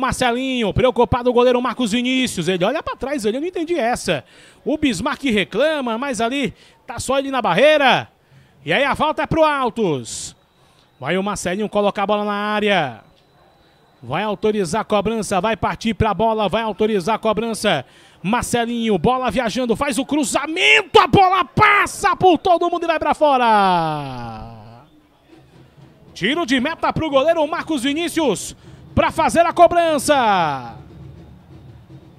Marcelinho, preocupado o goleiro Marcos Vinícius. Ele olha para trás, ele não entendi essa. O Bismarck reclama, mas ali tá só ele na barreira. E aí a falta é pro Altos. Vai o Marcelinho colocar a bola na área. Vai autorizar a cobrança, vai partir para a bola, vai autorizar a cobrança Marcelinho, bola viajando, faz o cruzamento, a bola passa por todo mundo e vai para fora. Tiro de meta para o goleiro Marcos Vinícius para fazer a cobrança.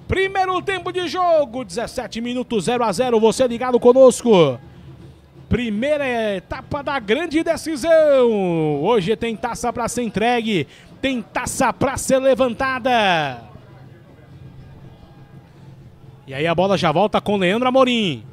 Primeiro tempo de jogo, 17 minutos 0 a 0. Você ligado conosco. Primeira etapa da grande decisão. Hoje tem taça para ser entregue, tem taça para ser levantada. E aí a bola já volta com Leandro Amorim.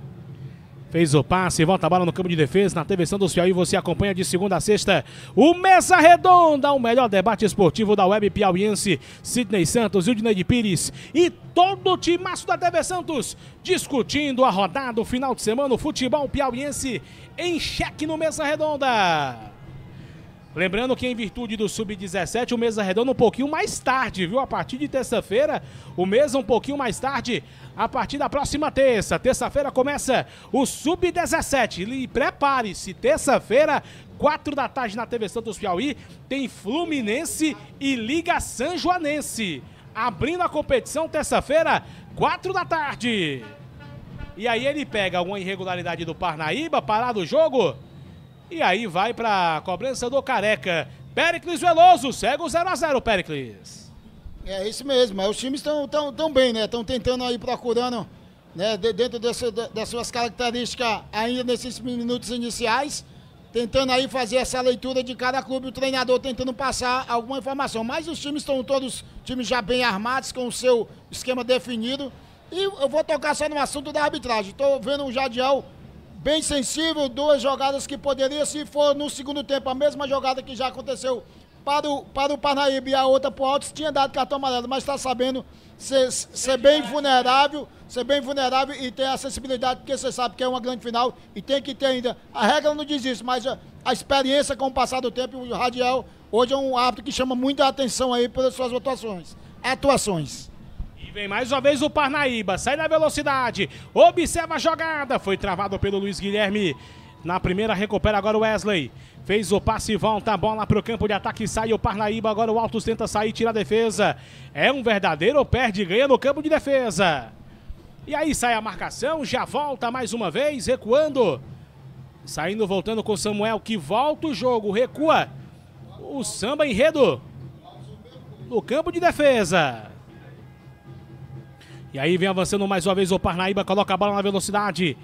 Fez o passe, volta a bola no campo de defesa, na TV Santos. do Piauí. Você acompanha de segunda a sexta o Mesa Redonda, o melhor debate esportivo da web piauiense. Sidney Santos, Ildinei Pires e todo o timaço da TV Santos discutindo a rodada, do final de semana, o futebol piauiense em xeque no Mesa Redonda. Lembrando que, em virtude do Sub-17, o Mesa Redonda um pouquinho mais tarde, viu? A partir de terça-feira, o Mesa um pouquinho mais tarde, a partir da próxima terça. Terça-feira começa o Sub-17. E prepare-se, terça-feira, quatro da tarde na TV Santos Piauí, tem Fluminense e Liga Joanense. Abrindo a competição terça-feira, quatro da tarde. E aí ele pega alguma irregularidade do Parnaíba, parado do jogo e aí vai para a cobrança do Careca. Pericles Veloso, segue o 0x0, Pericles. É isso mesmo, é, os times estão tão, tão bem, né? Estão tentando aí, procurando, né? De, dentro desse, de, das suas características, ainda nesses minutos iniciais, tentando aí fazer essa leitura de cada clube, o treinador tentando passar alguma informação. Mas os times estão todos, times já bem armados, com o seu esquema definido. E eu vou tocar só no assunto da arbitragem. Estou vendo o Jadiel bem sensível, duas jogadas que poderia, se for no segundo tempo, a mesma jogada que já aconteceu para o, para o Parnaíba e a outra para o Altos, tinha dado cartão amarelo, mas está sabendo ser, ser bem vulnerável, ser bem vulnerável e ter a sensibilidade, porque você sabe que é uma grande final e tem que ter ainda. A regra não diz isso, mas a, a experiência com o passar do tempo, o Radial hoje é um árbitro que chama muita atenção aí pelas suas atuações. Atuações. Vem mais uma vez o Parnaíba. Sai na velocidade. Observa a jogada. Foi travado pelo Luiz Guilherme. Na primeira recupera agora o Wesley. Fez o passe e volta a bola para o campo de ataque. Sai o Parnaíba. Agora o Altos tenta sair, tira a defesa. É um verdadeiro perde e ganha no campo de defesa. E aí sai a marcação. Já volta mais uma vez, recuando. Saindo, voltando com Samuel, que volta o jogo. Recua o samba enredo no campo de defesa. E aí vem avançando mais uma vez o Parnaíba, coloca a bola na velocidade.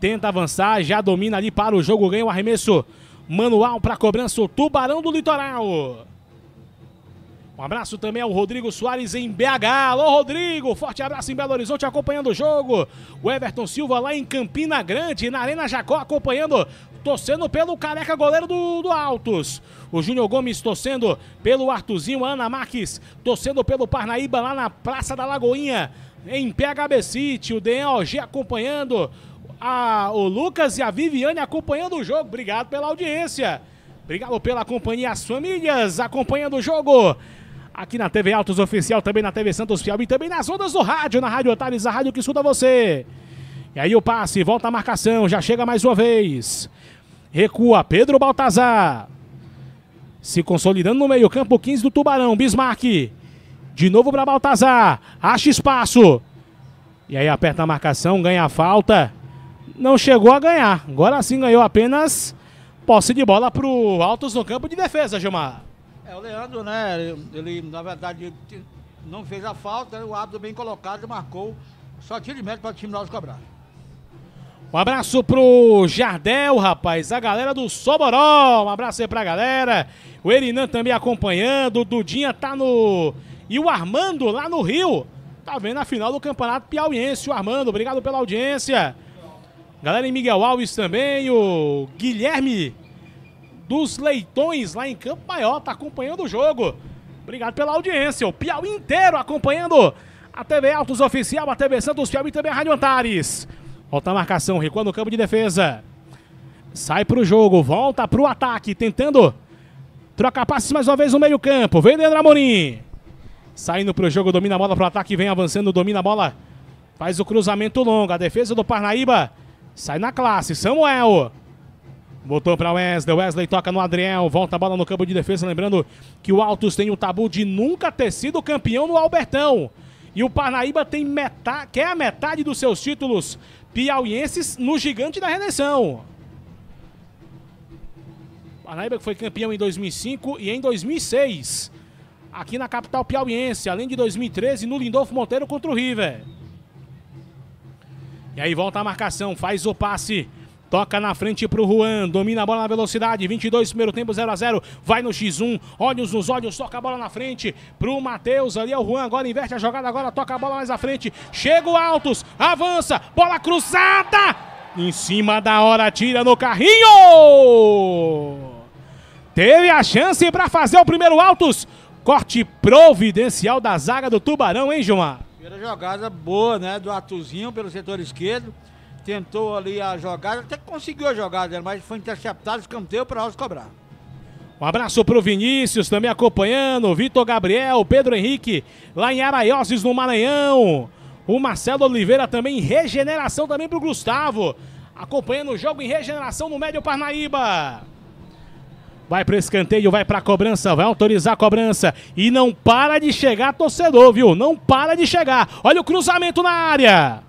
Tenta avançar, já domina ali para o jogo, ganha o arremesso manual para cobrança, o Tubarão do Litoral. Um abraço também ao Rodrigo Soares em BH. Alô, Rodrigo! Forte abraço em Belo Horizonte acompanhando o jogo. O Everton Silva lá em Campina Grande, na Arena Jacó, acompanhando, torcendo pelo careca goleiro do, do Altos. O Júnior Gomes torcendo pelo Artuzinho, Ana Marques torcendo pelo Parnaíba lá na Praça da Lagoinha em PHB City, o DLG acompanhando, a, o Lucas e a Viviane acompanhando o jogo. Obrigado pela audiência. Obrigado pela companhia, as famílias acompanhando o jogo. Aqui na TV Altos Oficial, também na TV Santos Fiel e também nas ondas do rádio, na Rádio Otares, a rádio que escuta você. E aí o passe, volta a marcação, já chega mais uma vez. Recua Pedro Baltazar. Se consolidando no meio-campo, 15 do Tubarão, Bismarck. De novo para Baltazar. Acha espaço. E aí aperta a marcação, ganha a falta. Não chegou a ganhar. Agora sim ganhou apenas posse de bola para o Altos no campo de defesa, Gilmar. É, o Leandro, né? Ele, na verdade, não fez a falta. Né, o árbitro bem colocado marcou. Só tiro de meta para o time nosso cobrar. Um abraço pro Jardel, rapaz, a galera do Soboró, um abraço aí pra galera. O Erinan também acompanhando, o Dudinha tá no e o Armando lá no Rio. Tá vendo a final do Campeonato Piauiense, o Armando. Obrigado pela audiência. Galera em Miguel Alves também, o Guilherme dos Leitões lá em Campo Maior tá acompanhando o jogo. Obrigado pela audiência. O Piauí inteiro acompanhando a TV Altos Oficial, a TV Santos Piauí e também a Rádio Antares. Volta a marcação, recua no campo de defesa. Sai pro jogo, volta pro ataque, tentando trocar passes mais uma vez no meio campo. Vem Leandro Amorim. Saindo para o jogo, domina a bola para o ataque, vem avançando, domina a bola. Faz o cruzamento longo. A defesa do Parnaíba sai na classe. Samuel. Botou para Wesley. Wesley toca no Adriel. Volta a bola no campo de defesa. Lembrando que o Altos tem o tabu de nunca ter sido campeão no Albertão. E o Parnaíba tem metade, quer a metade dos seus títulos piauienses no Gigante da Redenção. Parnaíba que foi campeão em 2005 e em 2006 aqui na capital piauiense, além de 2013 no Lindolfo Monteiro contra o River. E aí volta a marcação, faz o passe. Toca na frente pro Juan, domina a bola na velocidade, 22, primeiro tempo 0 a 0 vai no X1, olhos nos olhos, toca a bola na frente pro Matheus, ali é o Juan, agora inverte a jogada, agora toca a bola mais à frente, chega o Altos, avança, bola cruzada, em cima da hora, tira no carrinho! Teve a chance para fazer o primeiro Altos, Corte providencial da zaga do Tubarão, hein, Gilmar? Primeira jogada boa, né? Do Atuzinho pelo setor esquerdo. Tentou ali a jogada, até conseguiu a jogada, mas foi interceptado, escanteio para Alves cobrar. Um abraço para o Vinícius também acompanhando, Vitor Gabriel, Pedro Henrique, lá em Araioses, no Maranhão. O Marcelo Oliveira também em regeneração também para o Gustavo. Acompanhando o jogo em regeneração no Médio Parnaíba. Vai para o escanteio, vai para a cobrança, vai autorizar a cobrança. E não para de chegar torcedor, viu? Não para de chegar. Olha o cruzamento na área.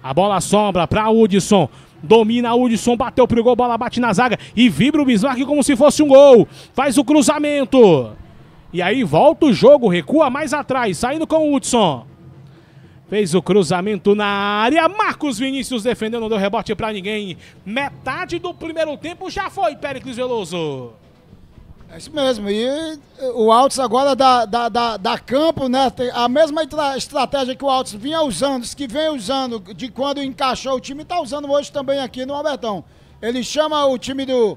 A bola sombra para Hudson. Domina Hudson, bateu o gol, bola bate na zaga e vibra o Bismarck como se fosse um gol. Faz o cruzamento. E aí volta o jogo, recua mais atrás, saindo com o Hudson. Fez o cruzamento na área. Marcos Vinícius defendendo, não deu rebote para ninguém. Metade do primeiro tempo já foi Péricles Veloso. É isso mesmo. E eh, o Altos agora dá, da da campo, né? A mesma estratégia que o Altos vinha usando, que vem usando de quando encaixou o time, está usando hoje também aqui no Albertão. Ele chama o time do,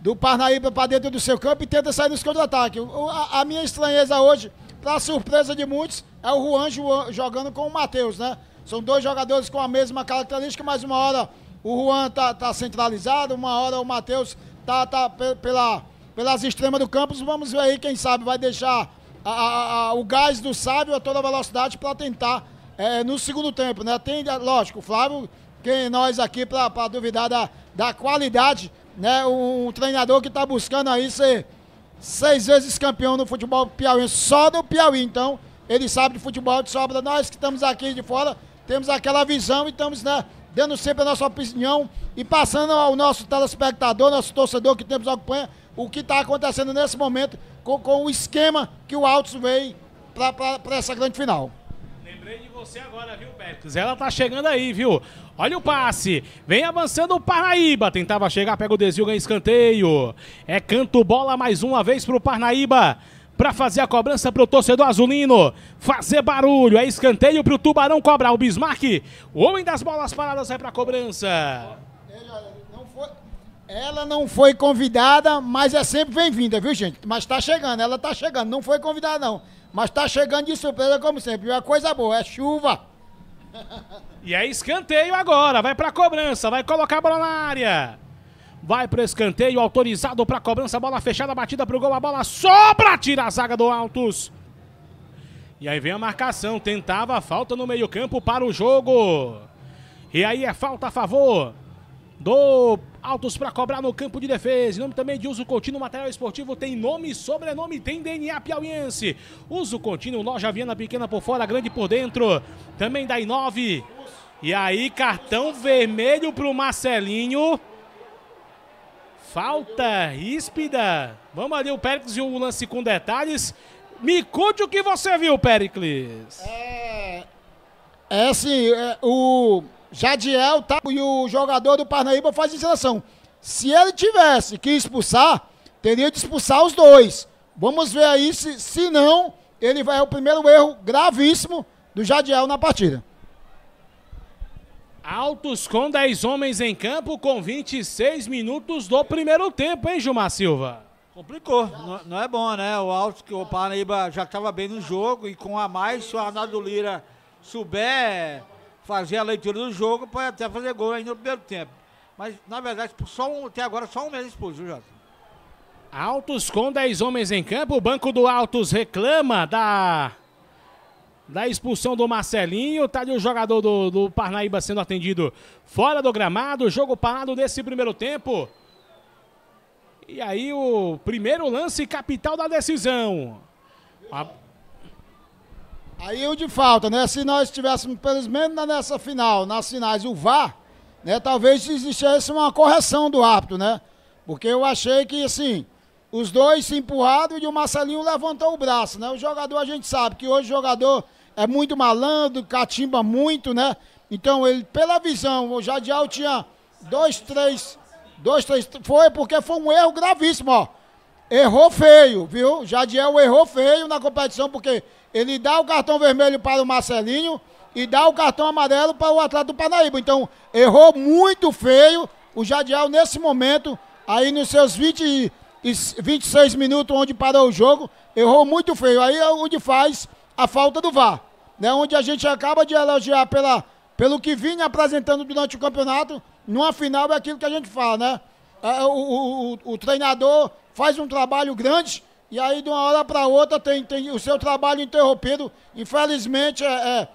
do Parnaíba para dentro do seu campo e tenta sair nos contra-ataques. A, a, minha estranheza hoje, para surpresa de muitos, é o Juan, jogando com o Matheus, né? São dois jogadores com a mesma característica, mas uma hora o Juan tá, tá centralizado, uma hora o Matheus tá, tá pela pelas extremas do campus. Vamos ver aí, quem sabe, vai deixar a, a, a, o gás do sábio a toda velocidade para tentar é, no segundo tempo, né? Tem, é, lógico, Flávio, quem nós aqui para duvidar da, da qualidade, né? Um, um treinador que está buscando aí ser seis vezes campeão no futebol piauí, só do Piauí, então ele sabe de futebol de sobra. Nós que estamos aqui de fora temos aquela visão e estamos, né? Dando sempre a nossa opinião e passando ao nosso telespectador, nosso torcedor que temos acompanha, o que está acontecendo nesse momento com, com, o esquema que o Altos veio para essa grande final. Lembrei de você agora, viu, Becos? Ela tá chegando aí, viu? Olha o passe. Vem avançando o Parnaíba. Tentava chegar, pega o desvio, ganha escanteio. É canto bola mais uma vez para o Parnaíba. para fazer a cobrança para o torcedor azulino. Fazer barulho. É escanteio para o Tubarão cobrar. O Bismarck, o homem das bolas paradas, para a cobrança. Ela não foi convidada, mas é sempre bem-vinda, viu, gente? Mas está chegando, ela está chegando. Não foi convidada, não. Mas está chegando de surpresa, como sempre. E uma é coisa boa, é chuva. E é escanteio agora. Vai para cobrança, vai colocar a bola na área. Vai para escanteio, autorizado para cobrança. Bola fechada, batida para o gol. A bola sobra, tira a zaga do Altos. E aí vem a marcação. Tentava a falta no meio-campo para o jogo. E aí é falta a favor do Altos para cobrar no campo de defesa. Em nome também de Uso Contínuo Material Esportivo tem nome e sobrenome, tem DNA piauiense. Uso Contínuo, loja Viana pequena por fora, grande por dentro. Também da nove. E aí, cartão vermelho para o Marcelinho. Falta ríspida. Vamos ali o Pericles e o lance com detalhes. Me conte o que você viu, Pericles. É, é assim, é, o Jadiel, tá? E o jogador do Parnaíba faz seleção. Se ele tivesse que expulsar, teria de expulsar os dois. Vamos ver aí se, se não, ele vai é o primeiro erro gravíssimo do Jadiel na partida. Altos com 10 homens em campo com 26 minutos do primeiro tempo, hein, Gilmar Silva? Complicou, não, não é bom, né? O Altos, que o Parnaíba já estava bem no jogo e com a mais, se o Arnaldo Lira souber fazer a leitura do jogo, pode até fazer gol ainda no primeiro tempo. Mas, na verdade, só um, até agora só um mês expulso, viu, Jota? Altos com 10 homens em campo. O banco do Altos reclama da, da expulsão do Marcelinho. Tá ali o jogador do, do Parnaíba sendo atendido fora do gramado. Jogo parado desse primeiro tempo. E aí o primeiro lance capital da decisão. A Aí o de falta, né? Se nós tivéssemos, pelo menos nessa final, nas finais, o VAR, né? Talvez existisse uma correção do árbitro, né? Porque eu achei que, assim, os dois se empurraram e o Marcelinho levantou o braço, né? O jogador, a gente sabe que hoje o jogador é muito malandro, catimba muito, né? Então, ele, pela visão, o Jadiel tinha dois, três, dois, três, foi porque foi um erro gravíssimo, ó. Errou feio, viu? Jadiel errou feio na competição, porque ele dá o cartão vermelho para o Marcelinho e dá o cartão amarelo para o atleta do Paraíba. Então, errou muito feio o Jadiel nesse momento, aí nos seus 20, 26 minutos onde parou o jogo, errou muito feio. Aí é onde faz a falta do VAR, né? Onde a gente acaba de elogiar pela, pelo que vinha apresentando durante o campeonato, numa final é aquilo que a gente fala, né? É, o, o, o treinador faz um trabalho grande, e aí, de uma hora para outra, tem, tem, o seu trabalho interrompido. Infelizmente, é, é,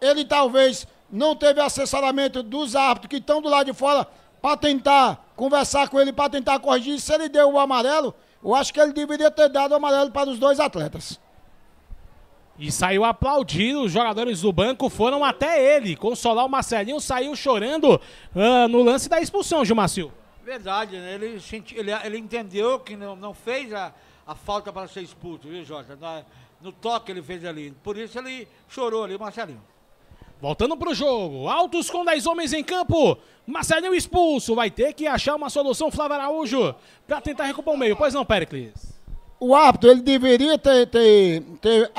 ele talvez não teve assessoramento dos árbitros que estão do lado de fora para tentar conversar com ele, para tentar corrigir. Se ele deu o amarelo, eu acho que ele deveria ter dado o amarelo para os dois atletas. E saiu aplaudido, os jogadores do banco foram até ele consolar o Marcelinho, saiu chorando uh, no lance da expulsão, Gilmarcio. Verdade, né? ele, ele, ele entendeu que não, não fez a, a falta para ser expulso, viu, Jota? É? No toque ele fez ali. Por isso ele chorou ali, Marcelinho. Voltando para o jogo, altos com 10 homens em campo, Marcelinho expulso, vai ter que achar uma solução Flávio Araújo para tentar recuperar o meio, pois não, Pericles? O árbitro, ele deveria ter, ter, ter,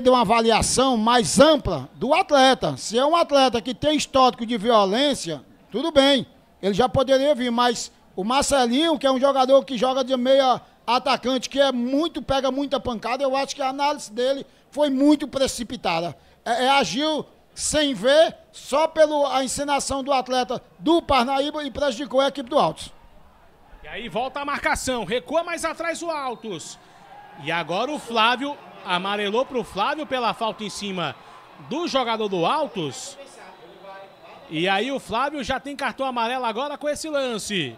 ter uma avaliação mais ampla do atleta. Se é um atleta que tem histórico de violência, tudo bem, ele já poderia vir, mas o Marcelinho, que é um jogador que joga de meia atacante que é muito, pega muita pancada, eu acho que a análise dele foi muito precipitada. É, é, agiu sem ver, só pela encenação do atleta do Parnaíba e prejudicou a equipe do Altos. E aí volta a marcação, recua mais atrás o Altos. E agora o Flávio amarelou para o Flávio pela falta em cima do jogador do Altos. E aí o Flávio já tem cartão amarelo agora com esse lance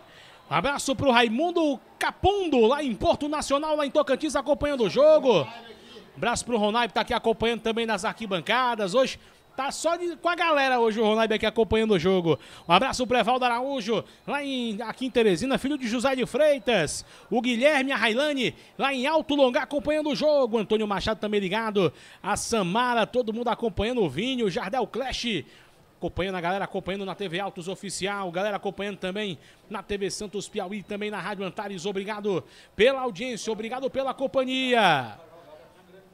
abraço pro Raimundo Capundo, lá em Porto Nacional, lá em Tocantins, acompanhando o jogo. abraço pro Ronaib, tá aqui acompanhando também nas arquibancadas. Hoje Tá só de, com a galera hoje o Ronaib aqui acompanhando o jogo. Um abraço pro Evaldo Araújo, lá em, aqui em Teresina, filho de José de Freitas. O Guilherme Arrailane, lá em Alto Longar, acompanhando o jogo. Antônio Machado também ligado. A Samara, todo mundo acompanhando o Vinho. Jardel Clash, acompanhando a galera, acompanhando na TV Autos Oficial, galera acompanhando também na TV Santos Piauí, também na Rádio Antares. Obrigado pela audiência, obrigado pela companhia. obrigado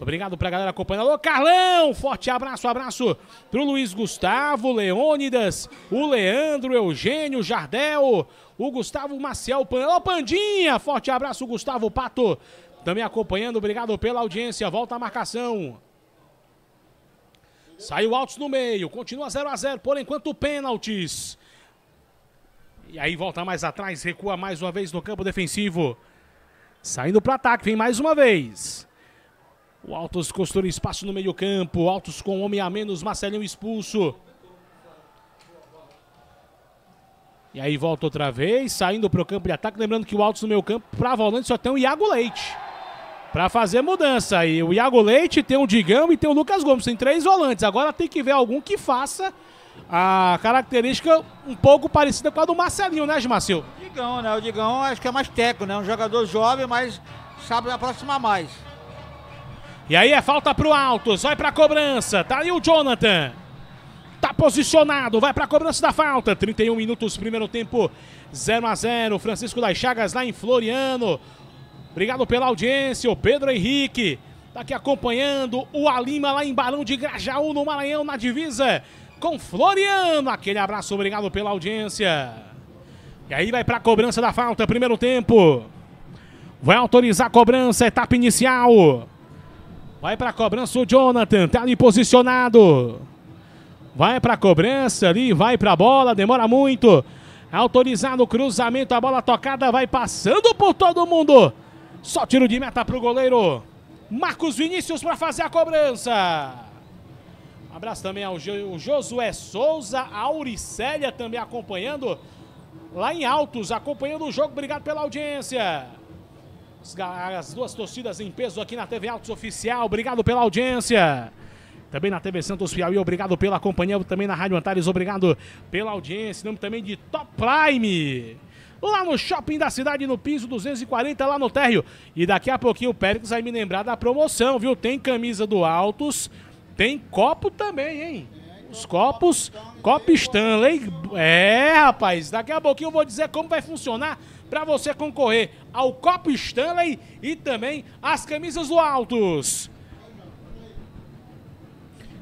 obrigado pra galera acompanhando. Alô, Carlão! Forte abraço, abraço pro Luiz Gustavo, Leônidas, o Leandro, Eugênio, Jardel, o Gustavo Maciel Alô, Pandinha! Forte abraço, Gustavo Pato. Também acompanhando, obrigado pela audiência. Volta a marcação. Saiu Altos no meio, continua 0 a 0 por enquanto pênaltis. E aí volta mais atrás, recua mais uma vez no campo defensivo. Saindo para ataque, vem mais uma vez. O Altos costura espaço no meio campo, Altos com homem a menos, Marcelinho expulso. E aí volta outra vez, saindo para o campo de ataque. Lembrando que o Altos no meio campo, para volante, só tem o Iago Leite para fazer mudança. E o Iago Leite tem o Digão e tem o Lucas Gomes. Tem três volantes. Agora tem que ver algum que faça a característica um pouco parecida com a do Marcelinho, né, Gimacil? Digão, né? O Digão acho que é mais técnico, né? Um jogador jovem, mas sabe aproximar mais. E aí é falta pro alto, vai pra cobrança. Tá ali o Jonathan. Tá posicionado, vai pra cobrança da falta. 31 minutos, primeiro tempo, 0 a 0 Francisco das Chagas lá em Floriano. Obrigado pela audiência, o Pedro Henrique. Tá aqui acompanhando o Alima lá em Barão de Grajaú, no Maranhão, na divisa com Floriano. Aquele abraço, obrigado pela audiência. E aí vai para a cobrança da falta, primeiro tempo. Vai autorizar a cobrança, etapa inicial. Vai para a cobrança o Jonathan, tá ali posicionado. Vai para a cobrança ali, vai para a bola, demora muito. Autorizado o cruzamento, a bola tocada vai passando por todo mundo. Só tiro de meta para o goleiro. Marcos Vinícius para fazer a cobrança. Um abraço também ao jo Josué Souza, a Auricélia também acompanhando. Lá em Altos, acompanhando o jogo. Obrigado pela audiência. As duas torcidas em peso aqui na TV Altos Oficial. Obrigado pela audiência. Também na TV Santos Piauí, obrigado pela companhia. Também na Rádio Antares, obrigado pela audiência. Em nome também de Top Prime lá no shopping da cidade, no piso 240, lá no térreo. E daqui a pouquinho o Péricles vai me lembrar da promoção, viu? Tem camisa do Altos, tem copo também, hein? Os copos, Copo Stanley. É, rapaz, daqui a pouquinho eu vou dizer como vai funcionar para você concorrer ao Copo Stanley e também às camisas do Altos.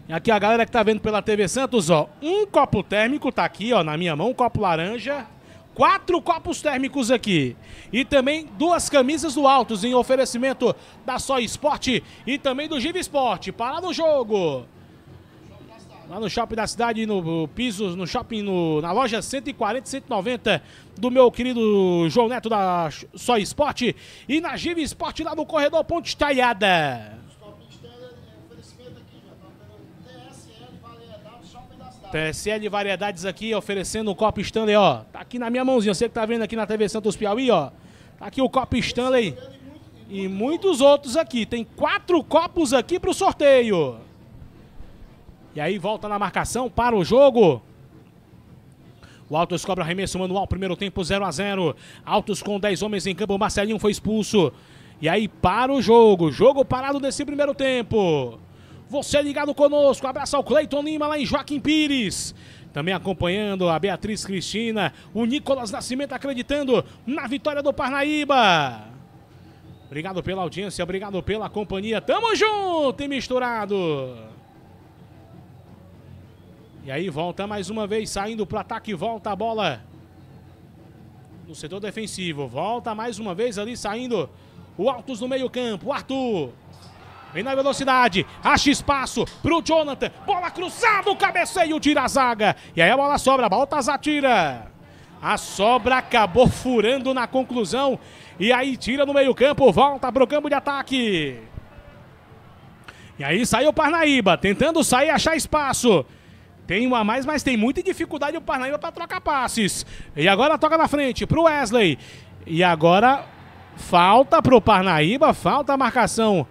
aqui a galera que tá vendo pela TV Santos, ó, um copo térmico tá aqui, ó, na minha mão, um copo laranja quatro copos térmicos aqui. E também duas camisas do Altos em oferecimento da Só Esporte e também do Giva Esporte. Para no jogo. Lá no shopping da cidade, no piso, no shopping, no, na loja 140, 190 do meu querido João Neto da Só Esporte. E na Giva Esporte lá no corredor Ponte Talhada. TSL Variedades aqui oferecendo o copo Stanley, ó. Tá aqui na minha mãozinha, você que tá vendo aqui na TV Santos Piauí, ó. Tá aqui o copo Stanley e muitos outros aqui. Tem quatro copos aqui pro sorteio. E aí volta na marcação para o jogo. O Autos cobra arremesso manual, primeiro tempo 0 a 0 Altos com 10 homens em campo, Marcelinho foi expulso. E aí para o jogo, jogo parado nesse primeiro tempo. Você ligado conosco. Abraço ao Cleiton Lima lá em Joaquim Pires. Também acompanhando a Beatriz Cristina, o Nicolas Nascimento acreditando na vitória do Parnaíba. Obrigado pela audiência, obrigado pela companhia. Tamo junto e misturado. E aí volta mais uma vez, saindo pro ataque, volta a bola no setor defensivo. Volta mais uma vez ali, saindo o Altos no meio campo. Arthur. Vem na velocidade, acha espaço pro Jonathan. Bola cruzada, o cabeceio, tira a zaga. E aí a bola sobra, Baltazar tira A sobra acabou furando na conclusão. E aí tira no meio-campo, volta pro campo de ataque. E aí saiu o Parnaíba, tentando sair, achar espaço. Tem uma a mais, mas tem muita dificuldade o Parnaíba para trocar passes. E agora toca na frente pro Wesley. E agora falta pro Parnaíba, falta a marcação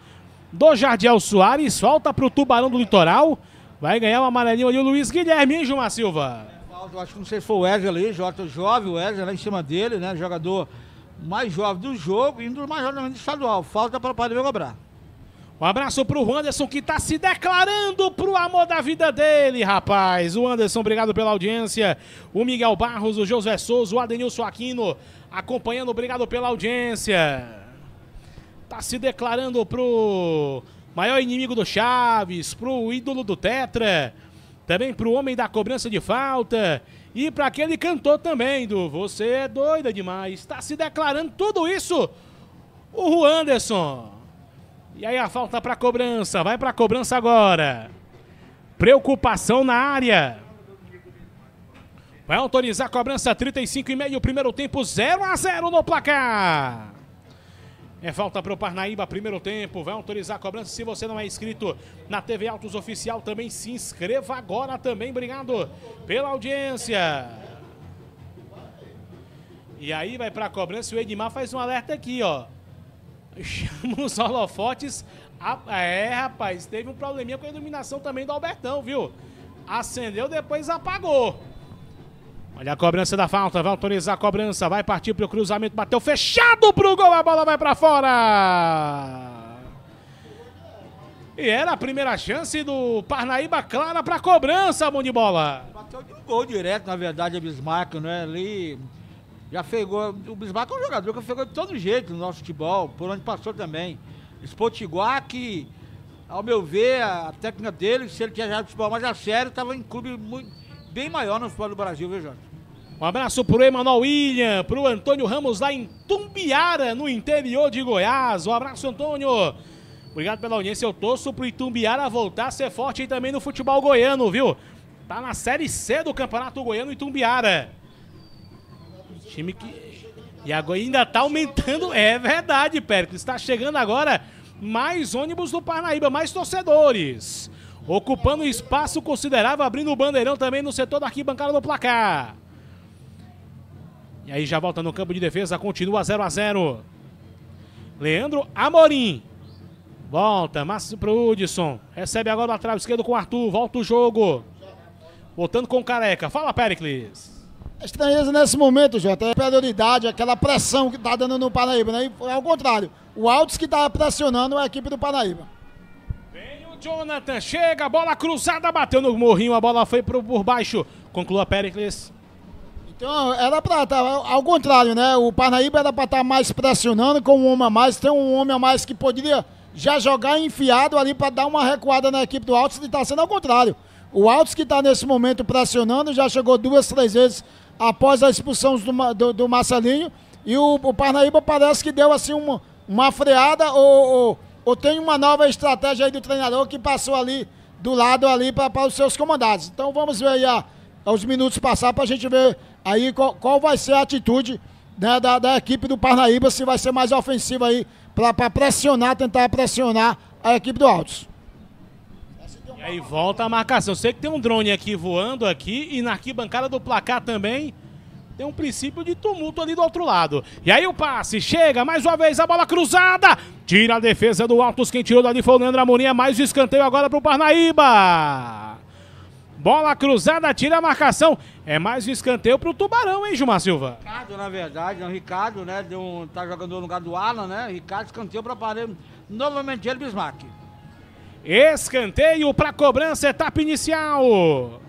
do Jardiel Soares. Falta para o Tubarão do Litoral. Vai ganhar o amarelinho ali o Luiz Guilherme, hein, Gilmar Silva? Eu acho que não sei se foi o Wesley ali, Jota, jovem, o Wesley lá em cima dele, né? Jogador mais jovem do jogo e um dos mais jovens do estadual. Falta para o Padre cobrar. Um abraço para o Anderson que está se declarando para o amor da vida dele, rapaz. O Anderson, obrigado pela audiência. O Miguel Barros, o José Souza, o Adenilson Aquino acompanhando, obrigado pela audiência tá se declarando pro maior inimigo do Chaves, pro ídolo do Tetra, também pro homem da cobrança de falta e para aquele cantor também do Você é doida demais. Está se declarando tudo isso o Anderson E aí a falta para cobrança, vai para cobrança agora. Preocupação na área. Vai autorizar a cobrança 35 e meio, primeiro tempo 0 a 0 no placar. É falta para o Parnaíba, primeiro tempo. Vai autorizar a cobrança. Se você não é inscrito na TV Autos Oficial, também se inscreva agora também. Obrigado pela audiência. E aí vai para a cobrança. O Edmar faz um alerta aqui, ó. Chama os holofotes. Ah, é, rapaz, teve um probleminha com a iluminação também do Albertão, viu? Acendeu, depois apagou. Olha a cobrança da falta, vai autorizar a cobrança, vai partir para o cruzamento, bateu fechado para o gol, a bola vai para fora. E era a primeira chance do Parnaíba clara para cobrança, mão de bola. Bateu de um gol direto, na verdade, a Bismarck, né? Ali já pegou. O Bismarck é um jogador que pegou de todo jeito no nosso futebol, por onde passou também. Espotiguar que, ao meu ver, a técnica dele, se ele tinha jogado futebol mais a sério, estava em clube muito bem maior no futebol do Brasil, viu, Jorge? Um abraço pro Emanuel William, pro Antônio Ramos lá em Tumbiara, no interior de Goiás. Um abraço, Antônio. Obrigado pela audiência. Eu torço pro Itumbiara voltar a ser forte aí também no futebol goiano, viu? Tá na Série C do Campeonato Goiano Itumbiara. Time que... E agora ainda tá aumentando. É verdade, Péricles. Está chegando agora mais ônibus do Parnaíba, mais torcedores ocupando espaço considerável, abrindo o bandeirão também no setor da arquibancada do placar. E aí já volta no campo de defesa, continua 0 a 0 Leandro Amorim. Volta, Márcio o Hudson. Recebe agora o lateral esquerdo com o Arthur. Volta o jogo. Voltando com o Careca. Fala, Pericles. estranheza nesse momento, Jota, é a prioridade, aquela pressão que está dando no Paraíba, né? E, ao contrário, o Altos que está pressionando a equipe do Paraíba. Jonathan chega, bola cruzada, bateu no morrinho, a bola foi pro, por baixo. Conclua Pericles. Então, era pra estar, tá, ao contrário, né? O Parnaíba era pra estar tá mais pressionando com um homem a mais. Tem um homem a mais que poderia já jogar enfiado ali pra dar uma recuada na equipe do Altos e tá sendo ao contrário. O Altos que tá nesse momento pressionando já chegou duas, três vezes após a expulsão do, do, do Marcelinho. E o, o Parnaíba parece que deu assim uma, uma freada ou, ou ou tem uma nova estratégia aí do treinador que passou ali do lado ali para os seus comandados. Então vamos ver aí a, minutos passar para a gente ver aí qual, qual, vai ser a atitude né, da, da, equipe do Parnaíba, se vai ser mais ofensiva aí para pressionar, tentar pressionar a equipe do Altos. E aí volta a marcação. Eu sei que tem um drone aqui voando aqui e na arquibancada do placar também tem um princípio de tumulto ali do outro lado. E aí o passe chega, mais uma vez a bola cruzada. Tira a defesa do Altos. Quem tirou dali foi o Leandro Amorim. É mais um escanteio agora para o Parnaíba. Bola cruzada, tira a marcação. É mais um escanteio para o Tubarão, hein, Gilmar Silva? Ricardo, na verdade, é o Ricardo, né? Deu um, tá jogando no lugar do Alan, né? Ricardo escanteio para parede. Novamente ele, Bismarck. Escanteio para cobrança, etapa inicial.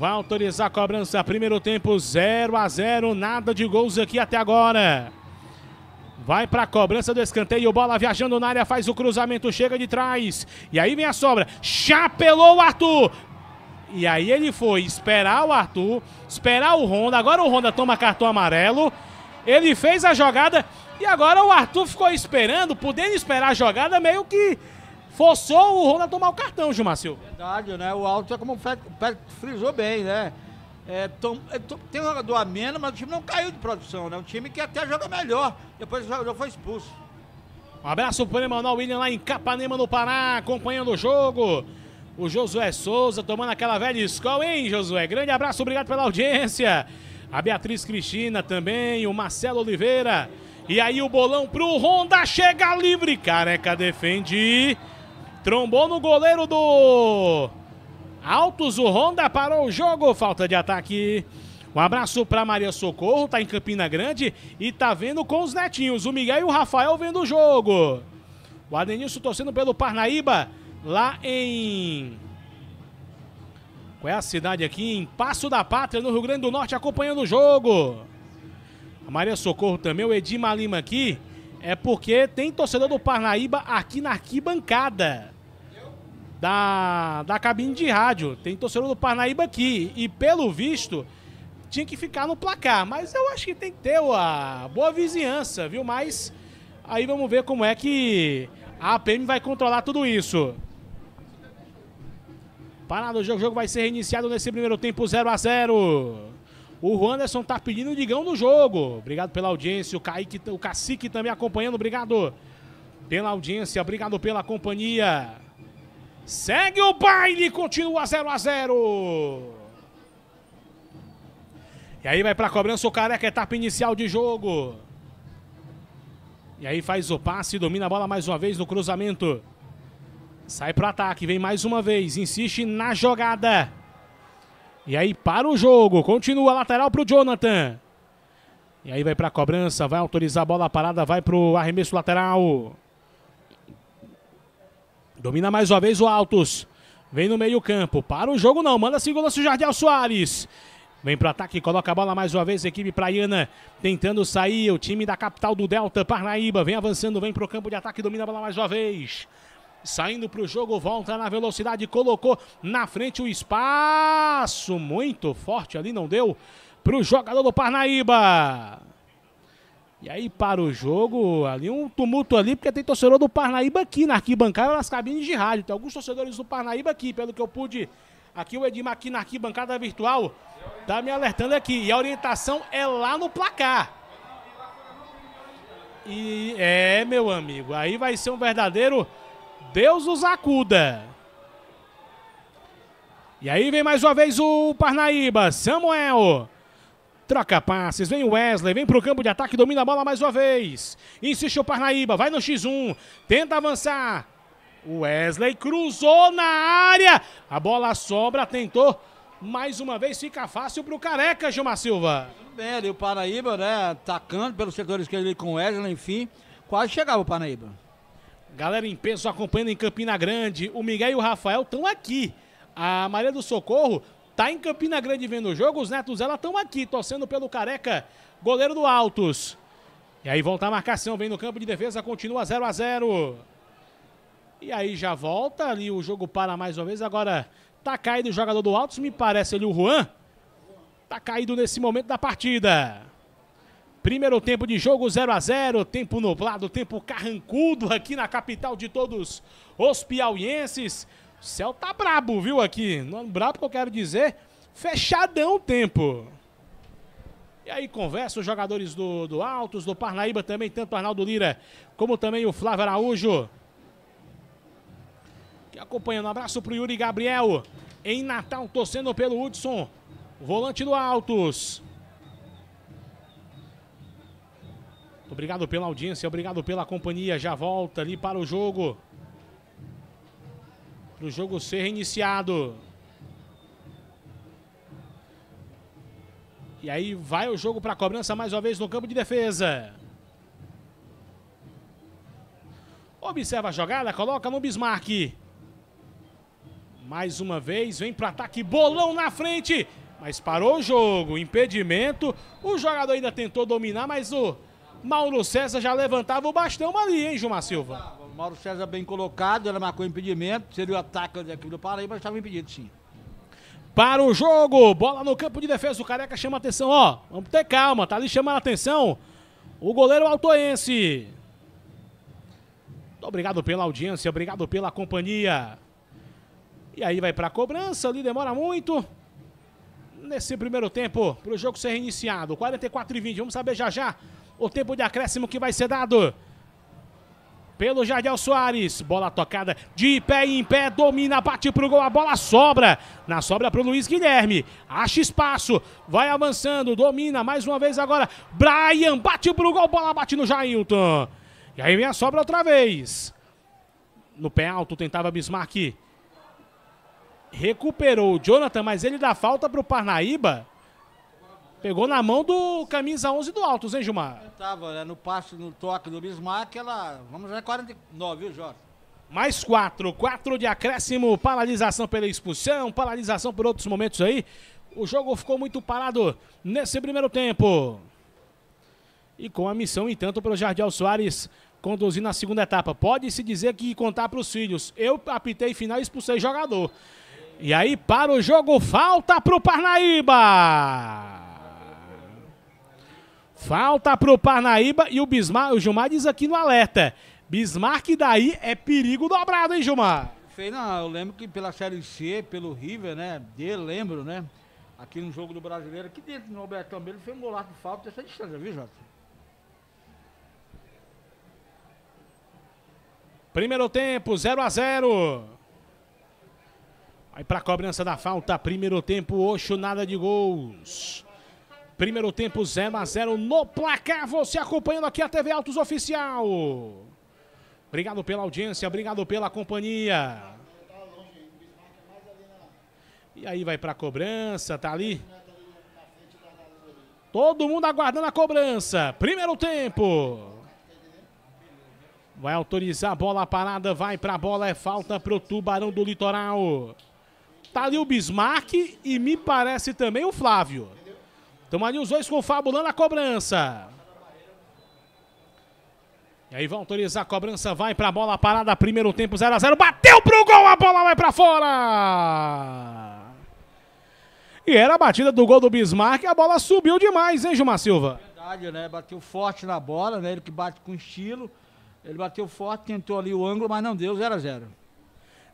Vai autorizar a cobrança. Primeiro tempo 0 a 0, nada de gols aqui até agora. Vai para a cobrança do escanteio, bola viajando na área, faz o cruzamento, chega de trás. E aí vem a sobra. Chapelou o Arthur. E aí ele foi esperar o Arthur, esperar o Honda. Agora o Honda toma cartão amarelo. Ele fez a jogada e agora o Arthur ficou esperando, podendo esperar a jogada meio que forçou o Honda a tomar o cartão, Gilmar Silva. Verdade, né? O Alto é como o Pérez frisou bem, né? É, tom, é, tom, tem um jogador a menos, mas o time não caiu de produção, né? Um time que até joga melhor. Depois o jogador foi expulso. Um abraço para o Emanuel William lá em Capanema, no Pará, acompanhando o jogo. O Josué Souza tomando aquela velha escola, hein, Josué? Grande abraço, obrigado pela audiência. A Beatriz Cristina também, o Marcelo Oliveira. E aí o bolão pro Honda chega livre. Careca defende. Trombou no goleiro do Altos. O Honda parou o jogo. Falta de ataque. Um abraço para Maria Socorro, tá em Campina Grande e tá vendo com os netinhos, o Miguel e o Rafael vendo o jogo. O Adenilson torcendo pelo Parnaíba, lá em qual é a cidade aqui? Em Passo da Pátria, no Rio Grande do Norte, acompanhando o jogo. A Maria Socorro também, o Edima Lima aqui, é porque tem torcedor do Parnaíba aqui na arquibancada da, da cabine de rádio. Tem torcedor do Parnaíba aqui. E pelo visto, tinha que ficar no placar. Mas eu acho que tem que ter uma boa vizinhança, viu? Mas aí vamos ver como é que a APM vai controlar tudo isso. Parado o jogo, o jogo vai ser reiniciado nesse primeiro tempo 0 a 0 o Anderson tá pedindo o Digão no jogo. Obrigado pela audiência. O Kaique, o Cacique também acompanhando. Obrigado pela audiência. Obrigado pela companhia. Segue o baile. Continua 0 a 0 E aí vai pra cobrança o Careca. É etapa inicial de jogo. E aí faz o passe. Domina a bola mais uma vez no cruzamento. Sai pro ataque. Vem mais uma vez. Insiste na jogada. E aí para o jogo. Continua lateral para o Jonathan. E aí vai para a cobrança, vai autorizar a bola parada, vai para o arremesso lateral. Domina mais uma vez o Altos. Vem no meio campo. Para o jogo não, manda segurança o Jardel Soares. Vem para o ataque, coloca a bola mais uma vez, equipe praiana tentando sair. O time da capital do Delta, Parnaíba, vem avançando, vem para o campo de ataque, domina a bola mais uma vez saindo para o jogo, volta na velocidade, colocou na frente o espaço, muito forte ali, não deu para o jogador do Parnaíba. E aí para o jogo, ali um tumulto ali, porque tem torcedor do Parnaíba aqui na arquibancada, nas cabines de rádio. Tem alguns torcedores do Parnaíba aqui, pelo que eu pude. Aqui o Edmar aqui na arquibancada virtual está me alertando aqui. E a orientação é lá no placar. E é, meu amigo, aí vai ser um verdadeiro Deus os acuda. E aí vem mais uma vez o Parnaíba, Samuel. Troca passes, vem o Wesley, vem para o campo de ataque, domina a bola mais uma vez. Insiste o Parnaíba, vai no X1, tenta avançar. O Wesley cruzou na área, a bola sobra, tentou. Mais uma vez fica fácil para o Careca, Gilmar Silva. Bem, ali o Parnaíba, né, atacando pelo setor esquerdo ali com o Wesley, enfim. Quase chegava o Parnaíba. Galera em peso acompanhando em Campina Grande. O Miguel e o Rafael estão aqui. A Maria do Socorro tá em Campina Grande vendo o jogo. Os netos ela estão aqui, torcendo pelo Careca, goleiro do Altos. E aí volta a marcação, vem no campo de defesa, continua 0 a 0 E aí já volta ali, o jogo para mais uma vez. Agora tá caído o jogador do Altos, me parece ali o Juan. Tá caído nesse momento da partida. Primeiro tempo de jogo 0 a 0, tempo nublado, tempo carrancudo aqui na capital de todos os piauienses. O céu tá brabo, viu aqui? Não é brabo que eu quero dizer, fechadão o tempo. E aí conversa os jogadores do, do Altos, do Parnaíba também, tanto o Arnaldo Lira como também o Flávio Araújo. Que acompanhando, um abraço pro Yuri Gabriel, em Natal, torcendo pelo Hudson, volante do Altos. Obrigado pela audiência, obrigado pela companhia. Já volta ali para o jogo. Para o jogo ser reiniciado. E aí vai o jogo para a cobrança mais uma vez no campo de defesa. Observa a jogada, coloca no Bismarck. Mais uma vez, vem para ataque, bolão na frente. Mas parou o jogo, impedimento. O jogador ainda tentou dominar, mas o Mauro César já levantava o bastão ali, hein, Gilmar Silva? Mauro César bem colocado, ela marcou impedimento, seria o ataque aqui do Paraíba, mas estava impedido, sim. Para o jogo, bola no campo de defesa, o Careca chama atenção, ó, vamos ter calma, tá ali chamando atenção o goleiro altoense. Obrigado pela audiência, obrigado pela companhia. E aí vai para a cobrança, ali demora muito. Nesse primeiro tempo, para o jogo ser reiniciado, 44 e 20, vamos saber já já o tempo de acréscimo que vai ser dado pelo Jardel Soares. Bola tocada de pé em pé, domina, bate pro gol, a bola sobra. Na sobra pro Luiz Guilherme. Acha espaço, vai avançando, domina mais uma vez agora. Brian bate pro gol, bola bate no Jailton. E aí vem a sobra outra vez. No pé alto tentava Bismarck. Recuperou o Jonathan, mas ele dá falta pro Parnaíba. Pegou na mão do camisa 11 do Altos, hein, Gilmar? Eu tava né, no passo, no toque do Bismarck, ela. Vamos já 49, viu, Jorge? Mais quatro, quatro de acréscimo, paralisação pela expulsão, paralisação por outros momentos aí. O jogo ficou muito parado nesse primeiro tempo. E com a missão, entanto, pelo Jardel Soares conduzindo a segunda etapa. Pode-se dizer que contar para os filhos. Eu apitei final e expulsei jogador. E aí, para o jogo, falta para o Parnaíba. Falta para o Parnaíba e o, Bismar, o Gilmar diz aqui no alerta. Bismarck daí é perigo dobrado, hein, Gilmar? Sei não, eu lembro que pela Série C, pelo River, né? Eu lembro, né? Aqui no jogo do Brasileiro, aqui dentro Roberto Alberto ele fez um golaço de falta dessa distância, viu, Jota? Primeiro tempo, 0 a 0 Aí para a cobrança da falta, primeiro tempo, Oxo, nada de gols. Primeiro tempo 0 a 0 no placar. Você acompanhando aqui a TV Autos Oficial. Obrigado pela audiência, obrigado pela companhia. E aí vai para a cobrança, tá ali. Todo mundo aguardando a cobrança. Primeiro tempo. Vai autorizar a bola parada, vai para a bola, é falta para o Tubarão do Litoral. Tá ali o Bismarck e me parece também o Flávio. Estão ali os dois confabulando a cobrança. E aí vão autorizar a cobrança, vai para a bola parada, primeiro tempo 0 a 0 bateu pro gol, a bola vai para fora. E era a batida do gol do Bismarck, a bola subiu demais, hein, Gilmar Silva? Verdade, né? Bateu forte na bola, né? Ele que bate com estilo. Ele bateu forte, tentou ali o ângulo, mas não deu, 0 a 0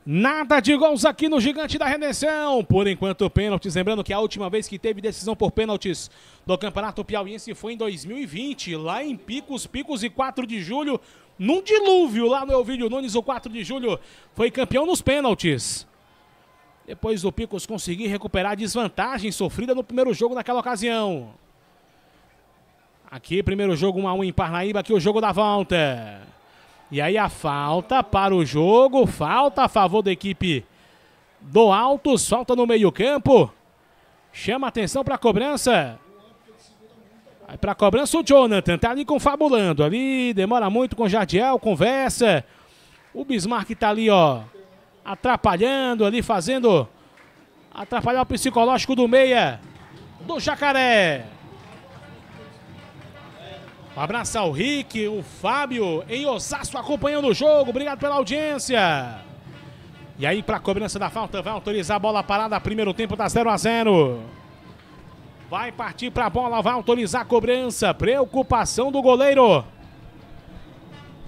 Nada de gols aqui no Gigante da Redenção. Por enquanto, pênaltis. Lembrando que a última vez que teve decisão por pênaltis do Campeonato Piauiense foi em 2020, lá em Picos, Picos e 4 de julho, num dilúvio lá no Elvídio Nunes. O 4 de julho foi campeão nos pênaltis. Depois do Picos conseguir recuperar a desvantagem sofrida no primeiro jogo naquela ocasião. Aqui, primeiro jogo 1x1 em Parnaíba, aqui o jogo da volta. E aí a falta para o jogo, falta a favor da equipe do Altos, falta no meio-campo. Chama atenção para a cobrança. Aí para a cobrança o Jonathan, está ali confabulando, ali demora muito com o Jardiel, conversa. O Bismarck está ali, ó, atrapalhando ali, fazendo atrapalhar o psicológico do meia do Jacaré. Um abraço ao Rick, o Fábio em Osasco acompanhando o jogo. Obrigado pela audiência. E aí, para a cobrança da falta, vai autorizar a bola parada. Primeiro tempo da tá 0 a 0 Vai partir para a bola, vai autorizar a cobrança. Preocupação do goleiro.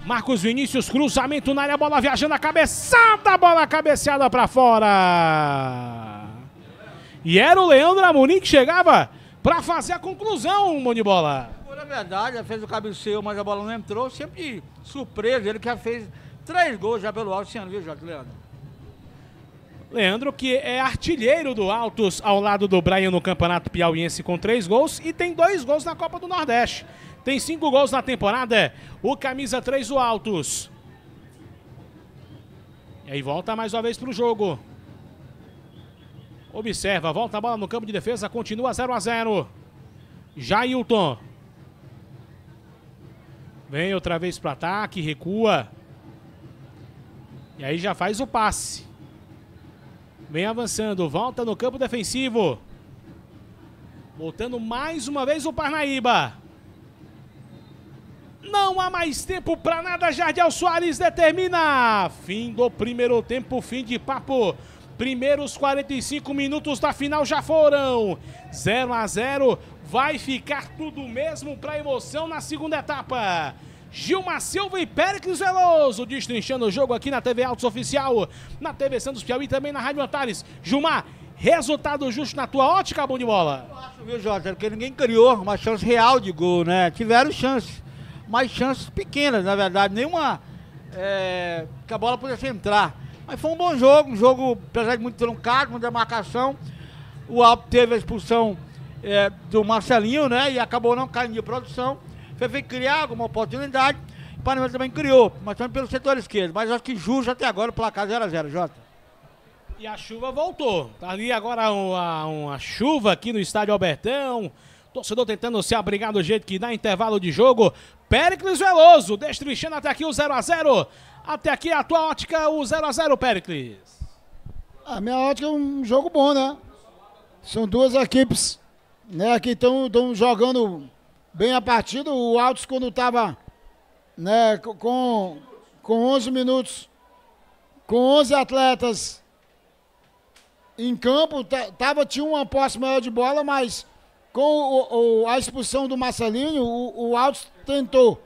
Marcos Vinícius, cruzamento na área, bola viajando, a cabeçada, bola cabeceada para fora. E era o Leandro Amorim que chegava para fazer a conclusão, Monibola na verdade, já fez o cabeceio, mas a bola não entrou. Sempre surpresa, ele que já fez três gols já pelo alto esse ano, viu, Jorge Leandro? Leandro, que é artilheiro do Altos ao lado do Brian no Campeonato Piauiense com três gols e tem dois gols na Copa do Nordeste. Tem cinco gols na temporada, o camisa 3 do Altos. E aí volta mais uma vez para o jogo. Observa, volta a bola no campo de defesa, continua 0 a 0 Jailton Vem outra vez para ataque, recua. E aí já faz o passe. Vem avançando, volta no campo defensivo. Voltando mais uma vez o Parnaíba. Não há mais tempo para nada. Jardel Soares determina. Fim do primeiro tempo, fim de papo. Primeiros 45 minutos da final já foram. 0 a 0 Vai ficar tudo mesmo para emoção na segunda etapa. Gilmar Silva e Péricles Veloso, destrinchando o jogo aqui na TV Altos Oficial, na TV Santos Piauí e também na Rádio Antares. Gilmar, resultado justo na tua ótica, bom de bola? Eu acho, viu, Jota, é porque ninguém criou uma chance real de gol, né? Tiveram chances, mas chances pequenas, na verdade, nenhuma é, que a bola pudesse entrar. Mas foi um bom jogo, um jogo, apesar de muito truncado, muita marcação. O Alpo teve a expulsão é, do Marcelinho, né? E acabou não caindo de produção. Foi, foi criar alguma oportunidade. O Palmeiras também criou, mas também pelo setor esquerdo. Mas acho que justo até agora o placar 0x0, Jota. E a chuva voltou. Tá ali agora uma, uma chuva aqui no estádio Albertão. Torcedor tentando se abrigar do jeito que dá intervalo de jogo. Pericles Veloso, destrinchando até aqui o 0 a 0 Até aqui a tua ótica, o 0 a 0 Pericles. A minha ótica é um jogo bom, né? São duas equipes né, que estão jogando bem a partida. O Altos, quando estava né, com, com 11 minutos, com 11 atletas em campo, tava, tinha uma posse maior de bola, mas com o, o, a expulsão do Marcelinho, o, o Altos tentou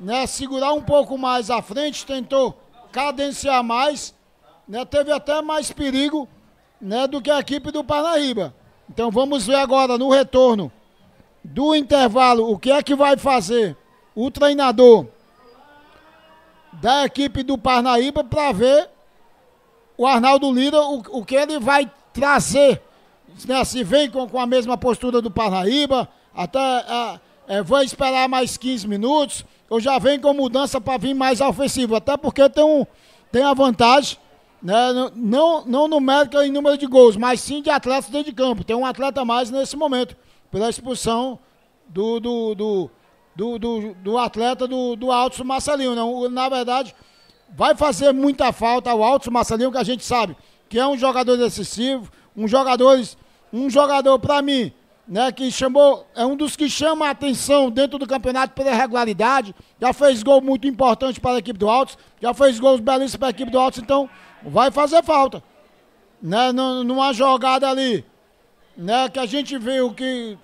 né, segurar um pouco mais à frente, tentou cadenciar mais, né, teve até mais perigo né, do que a equipe do Parnaíba. Então vamos ver agora no retorno do intervalo o que é que vai fazer o treinador da equipe do Parnaíba para ver o Arnaldo Lira, o, o que ele vai trazer. Né? Se vem com, com a mesma postura do Parnaíba, até é, é, vai esperar mais 15 minutos, ou já vem com mudança para vir mais ofensivo. Até porque tem, um, tem a vantagem né, não, não numérica em número de gols, mas sim de atletas dentro de campo. Tem um atleta a mais nesse momento, pela expulsão do, do, do, do, do, do atleta do, do Altos Marcelinho. Né? Na verdade, vai fazer muita falta o Altos Marcelinho, que a gente sabe que é um jogador decisivo, um jogador, um jogador para mim, né, que chamou, é um dos que chama a atenção dentro do campeonato pela regularidade, já fez gol muito importante para a equipe do Altos, já fez gols belíssimos para a equipe do Altos, então vai fazer falta. Né? Numa jogada ali, né? Que a gente viu que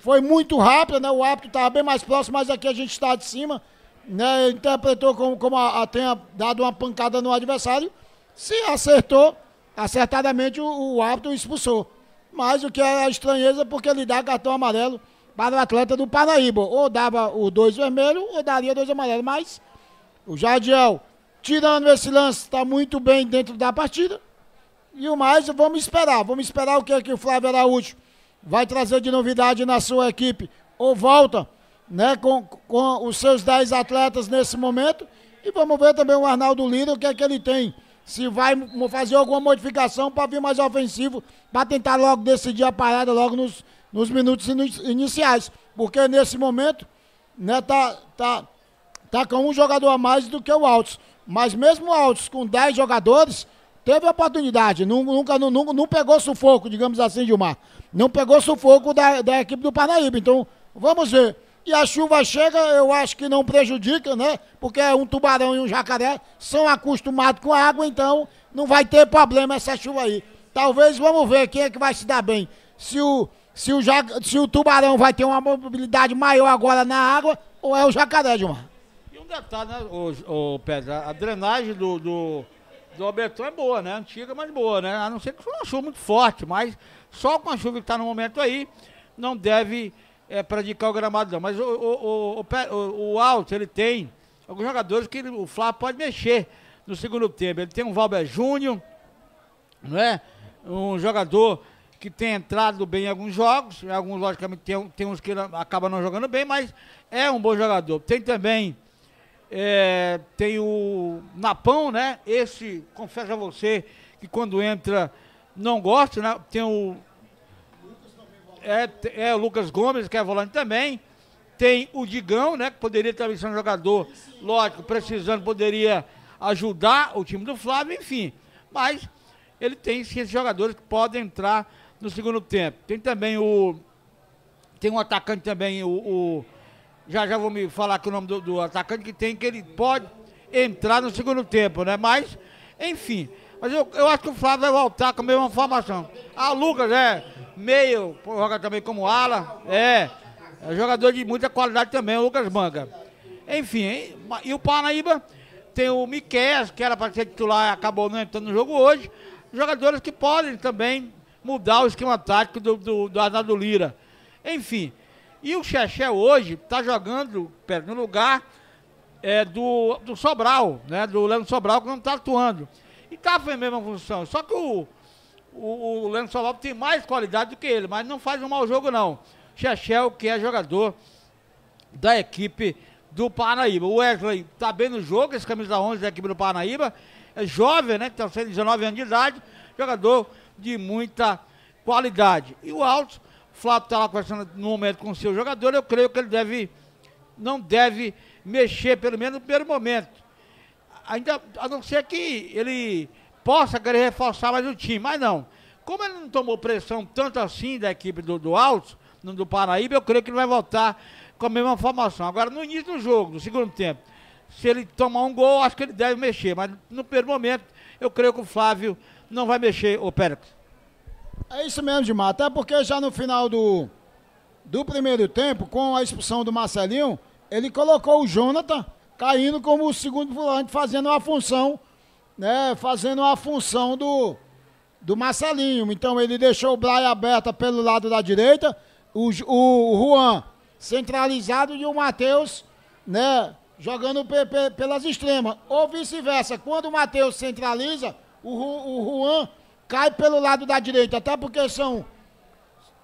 foi muito rápida, né? O árbitro estava bem mais próximo, mas aqui a gente está de cima. Né? Interpretou como, como a, a, tenha dado uma pancada no adversário. Se acertou, acertadamente o, o árbitro expulsou. Mas o que é a estranheza, porque ele dá cartão amarelo para o atleta do Paraíba. Ou dava o dois vermelho, ou daria dois amarelo. Mas o Jardiel tirando esse lance, está muito bem dentro da partida. E o mais, vamos esperar. Vamos esperar o que, é que o Flávio Araújo vai trazer de novidade na sua equipe. Ou volta né, com, com os seus 10 atletas nesse momento. E vamos ver também o Arnaldo Lira, o que é que ele tem. Se vai fazer alguma modificação para vir mais ofensivo, para tentar logo decidir a parada logo nos, nos minutos iniciais. Porque nesse momento, né, tá, tá, tá com um jogador a mais do que o Altos. Mas mesmo Altos, com 10 jogadores, teve oportunidade. Nunca, não pegou sufoco, digamos assim, Gilmar. Não pegou sufoco da, da equipe do Parnaíba. Então, vamos ver. E a chuva chega, eu acho que não prejudica, né? Porque é um tubarão e um jacaré são acostumados com a água, então não vai ter problema essa chuva aí. Talvez vamos ver quem é que vai se dar bem. Se o, se o, se o tubarão vai ter uma mobilidade maior agora na água ou é o jacaré, Gilmar? detalhe, tá, né, o o Pedro? A drenagem do, do, do Albertão é boa, né? Antiga, mas boa, né? A não ser que foi uma chuva muito forte, mas só com a chuva que está no momento aí, não deve é, praticar o gramado, não. Mas o, o, o, o, o Alto, ele tem alguns jogadores que ele, o Flávio pode mexer no segundo tempo. Ele tem um Valber Júnior, não é? Um jogador que tem entrado bem em alguns jogos, alguns, logicamente, tem, tem uns que acaba não jogando bem, mas é um bom jogador. Tem também é, tem o Napão, né? Esse, confesso a você, que quando entra não gosta, né? Tem o. É, é o Lucas Gomes, que é volante também. Tem o Digão, né? Que poderia estar sendo um jogador, lógico, precisando, poderia ajudar o time do Flávio, enfim. Mas ele tem sim, esses jogadores que podem entrar no segundo tempo. Tem também o. Tem um atacante também, o, o já já vou me falar aqui o nome do, do atacante que tem, que ele pode entrar no segundo tempo, né? Mas, enfim. Mas eu, eu acho que o Flávio vai voltar com a mesma formação. A ah, Lucas é meio, joga também como ala, é, é jogador de muita qualidade também, o Lucas Manga. Enfim, hein? e o Parnaíba tem o Miquel, que era para ser titular, acabou não entrando no jogo hoje. Jogadores que podem também mudar o esquema tático do, do, do Arnaldo Lira. Enfim, e o Xexé hoje está jogando pera, no lugar é, do, do Sobral, né? Do Leandro Sobral, que não está atuando. E está fazendo a mesma função. Só que o, o, o Leandro Sobral tem mais qualidade do que ele, mas não faz um mau jogo, não. o que é jogador da equipe do Parnaíba. O Wesley está bem no jogo, esse camisa 11 da equipe do Parnaíba. É jovem, né? tem 19 anos de idade, jogador de muita qualidade. E o Alto Flávio está lá conversando no momento com o seu jogador, eu creio que ele deve, não deve mexer, pelo menos no primeiro momento. Ainda, a não ser que ele possa querer reforçar mais o time, mas não. Como ele não tomou pressão tanto assim da equipe do, do Alto, do Paraíba, eu creio que ele vai voltar com a mesma formação. Agora, no início do jogo, no segundo tempo, se ele tomar um gol, acho que ele deve mexer, mas no primeiro momento, eu creio que o Flávio não vai mexer, o Pérez. É isso mesmo, Dimar. Até porque já no final do, do primeiro tempo, com a expulsão do Marcelinho, ele colocou o Jonathan caindo como o segundo volante, fazendo a função, né? Fazendo a função do, do Marcelinho. Então ele deixou o Blay aberto pelo lado da direita, o, o Juan centralizado e o Matheus, né? Jogando pelas extremas. Ou vice-versa. Quando o Matheus centraliza, o, o Juan cai pelo lado da direita, até porque são,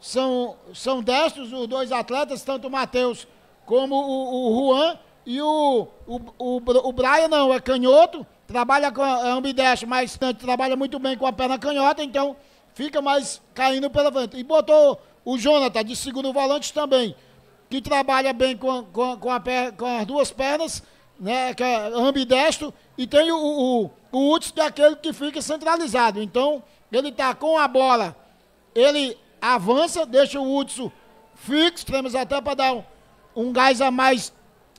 são, são destros os dois atletas, tanto o Matheus como o, o Juan, e o, o, o, o Brian não, é canhoto, trabalha com é ambidestro, mas trabalha muito bem com a perna canhota, então fica mais caindo pela frente. E botou o Jonathan de segundo volante também, que trabalha bem com, com, com, a, com as duas pernas, né, que é ambidestro, e tem o, o, o Uts, que é que fica centralizado. Então, ele está com a bola. Ele avança, deixa o Hudson fixo. Temos até para dar um, um gás a mais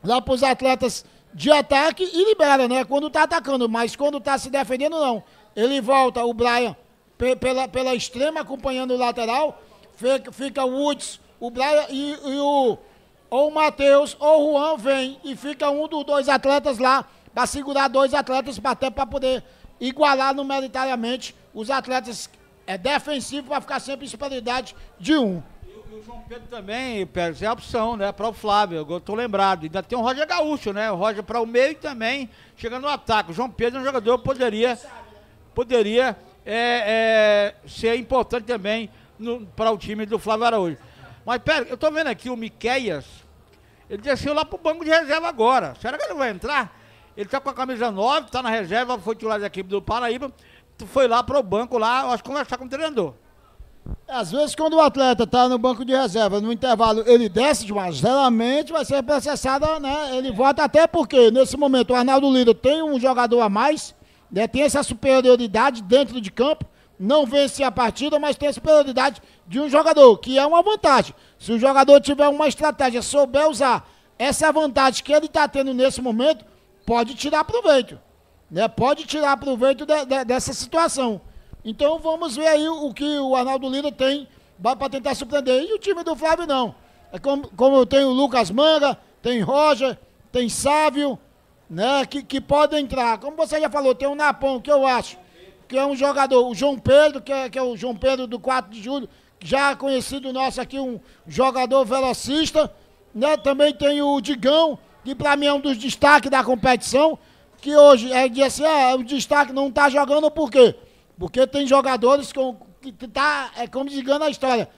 lá para os atletas de ataque e libera, né? Quando está atacando, mas quando está se defendendo, não. Ele volta, o Brian, pela, pela extrema acompanhando o lateral. Fica, fica o Woods, o Brian e, e o. Ou o Matheus ou o Juan vem e fica um dos dois atletas lá para segurar dois atletas até para poder igualar numeritariamente os atletas é defensivo para ficar sempre em superioridade de um. E o João Pedro também, Pérez, é a opção, né? Para o Flávio, eu tô lembrado. Ainda tem o Roger Gaúcho, né? O Roger para o meio também, chegando no ataque. O João Pedro é um jogador que poderia, poderia é, é, ser importante também para o time do Flávio Araújo. Mas, pera, eu tô vendo aqui o Miqueias, ele desceu lá para o banco de reserva agora. Será que ele vai entrar? Ele tá com a camisa 9, tá na reserva, foi titular da equipe do Paraíba foi lá pro banco lá, eu acho conversar com o treinador. É, às vezes, quando o atleta está no banco de reserva, no intervalo, ele desce demais, geralmente vai ser processada, né? Ele volta até porque, nesse momento, o Arnaldo Lira tem um jogador a mais, né? tem essa superioridade dentro de campo, não vence a partida, mas tem a superioridade de um jogador, que é uma vantagem. Se o jogador tiver uma estratégia, souber usar essa vantagem que ele está tendo nesse momento, pode tirar proveito. Né? Pode tirar proveito de, de, dessa situação. Então vamos ver aí o, que o Arnaldo Lira tem para tentar surpreender. E o time do Flávio não. É como, como tem o Lucas Manga, tem Roger, tem Sávio, né? Que, que pode entrar. Como você já falou, tem o Napão, que eu acho, que é um jogador, o João Pedro, que é, que é o João Pedro do 4 de julho, já conhecido nosso aqui, um jogador velocista. Né? Também tem o Digão, que para mim é um dos destaques da competição que hoje é diz assim, ah, o destaque não está jogando por quê? Porque tem jogadores com, que tá, é como digando a história,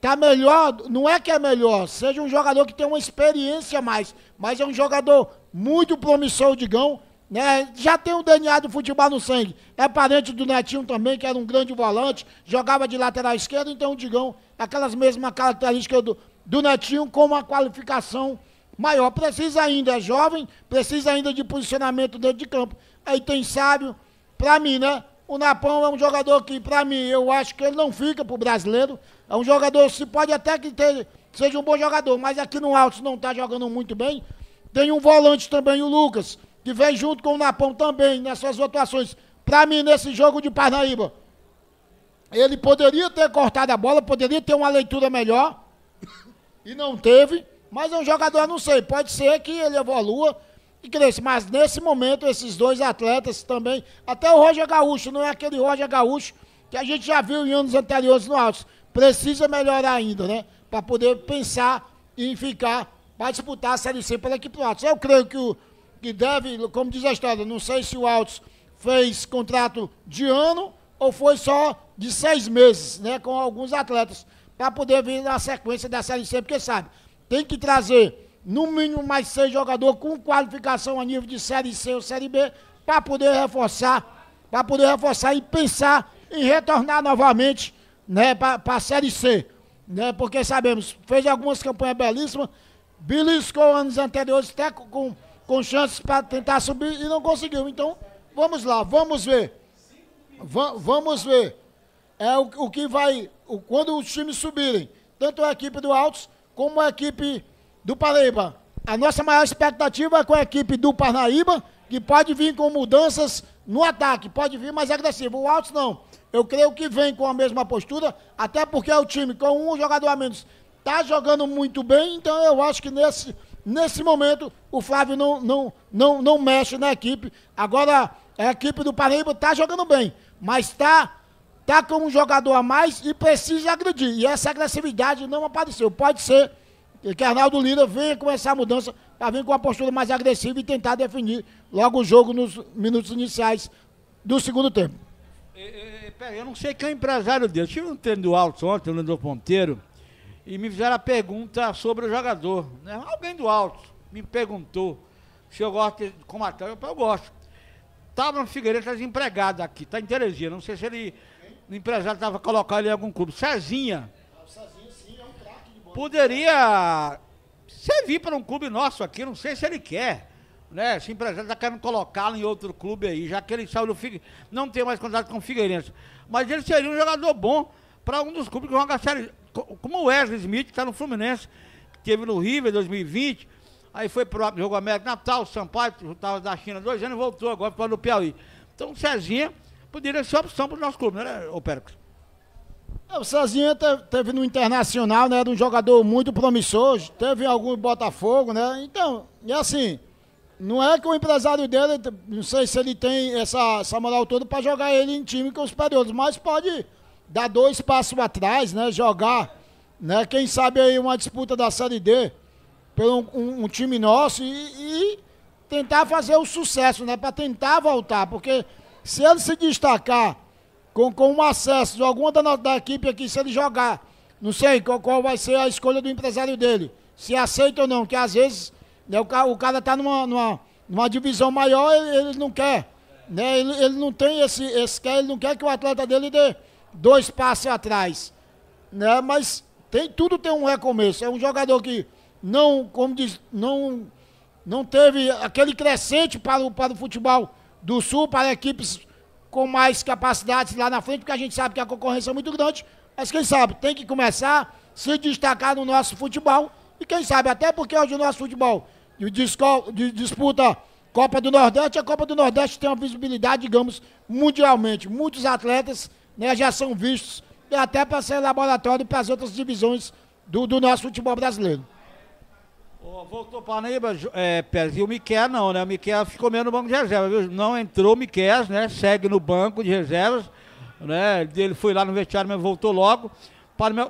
tá melhor, não é que é melhor, seja um jogador que tem uma experiência mais, mas é um jogador muito promissor, Digão, né? Já tem o DNA do futebol no sangue. É parente do Netinho também, que era um grande volante, jogava de lateral esquerdo, então o Digão, aquelas mesmas características do, do Netinho, com uma qualificação maior. Precisa ainda, é jovem, precisa ainda de posicionamento dentro de campo. Aí tem sábio, para mim, né? O Napão é um jogador que, para mim, eu acho que ele não fica pro brasileiro. É um jogador, se pode até que ter, seja um bom jogador, mas aqui no Alto não está jogando muito bem. Tem um volante também, o Lucas, que vem junto com o Napão também nessas atuações. Para mim, nesse jogo de Parnaíba, ele poderia ter cortado a bola, poderia ter uma leitura melhor e não teve. Mas é um jogador, não sei, pode ser que ele evolua e cresça. Mas nesse momento, esses dois atletas também, até o Roger Gaúcho, não é aquele Roger Gaúcho que a gente já viu em anos anteriores no Altos. Precisa melhorar ainda, né? Para poder pensar em ficar, para disputar a Série C pela equipe do Altos. Eu creio que, o, que deve, como diz a história, não sei se o Altos fez contrato de ano ou foi só de seis meses, né? Com alguns atletas, para poder vir na sequência da Série C, porque sabe, tem que trazer, no mínimo, mais seis jogadores com qualificação a nível de Série C ou Série B para poder reforçar, para poder reforçar e pensar em retornar novamente né, para a Série C. Né, porque sabemos, fez algumas campanhas belíssimas, beliscou anos anteriores até com, com chances para tentar subir e não conseguiu. Então, vamos lá, vamos ver. vamos ver. É o, o que vai. O, quando os times subirem, tanto a equipe do Altos como a equipe do Paraíba. A nossa maior expectativa é com a equipe do Parnaíba, que pode vir com mudanças no ataque, pode vir mais agressivo. O Altos não. Eu creio que vem com a mesma postura, até porque é o time com um jogador a menos está jogando muito bem, então eu acho que nesse, nesse momento o Flávio não, não, não, não mexe na equipe. Agora, a equipe do Paraíba está jogando bem, mas está está com um jogador a mais e precisa agredir. E essa agressividade não apareceu. Pode ser que Arnaldo Lira venha com essa mudança para vir com uma postura mais agressiva e tentar definir logo o jogo nos minutos iniciais do segundo tempo. É, é, é, eu não sei quem é empresário dele. Eu tive um treino do Alto ontem, o Leandro Ponteiro, e me fizeram a pergunta sobre o jogador. Né? Alguém do Alto me perguntou se eu gosto de combater. Eu, eu gosto. Tava no Figueiredo, está desempregado aqui, está em Teresina. Não sei se ele o empresário estava colocando ele em algum clube. Cezinha. O Cezinha, sim, é um craque de Poderia servir para um clube nosso aqui, não sei se ele quer. Né? Esse empresário está querendo colocá-lo em outro clube aí, já que ele saiu do não tem mais contato com o Figueirense. Mas ele seria um jogador bom para um dos clubes que joga a série. Como o Wesley Smith, que está no Fluminense, que teve no River em 2020, aí foi para o jogo América Natal, Sampaio, estava da China dois anos e voltou agora para o Piauí. Então o Cezinha poderia ser opção para o nosso clube, né, era, ô Péricles? É, o Cezinha teve no Internacional, né? um jogador muito promissor, teve algum Botafogo, né? Então, e assim, não é que o empresário dele, não sei se ele tem essa, essa moral toda para jogar ele em time com os superiores, mas pode dar dois passos atrás, né? Jogar, né? Quem sabe aí uma disputa da Série D pelo um, um, um time nosso e, e tentar fazer o sucesso, né? Para tentar voltar, porque se ele se destacar com, com um acesso de alguma da, da equipe aqui, se ele jogar, não sei qual, qual, vai ser a escolha do empresário dele, se aceita ou não, que às vezes né, o, cara, o cara tá numa, numa, numa divisão maior, ele, ele não quer. Né? Ele, ele, não tem esse, esse quer, ele não quer que o atleta dele dê dois passos atrás. Né? Mas tem, tudo tem um recomeço. É um jogador que não, como diz, não, não teve aquele crescente para o, para o futebol do Sul para equipes com mais capacidades lá na frente, porque a gente sabe que a concorrência é muito grande, mas quem sabe tem que começar a se destacar no nosso futebol, e quem sabe até porque hoje o nosso futebol disputa Copa do Nordeste, a Copa do Nordeste tem uma visibilidade, digamos, mundialmente. Muitos atletas né, já são vistos até para ser laboratório para as outras divisões do, do nosso futebol brasileiro. Oh, voltou para neiba é, e o Miquel não, né? O Miquel ficou mesmo no banco de reservas, viu? Não entrou o Miquel, né? Segue no banco de reservas, né? Ele foi lá no vestiário, mas voltou logo.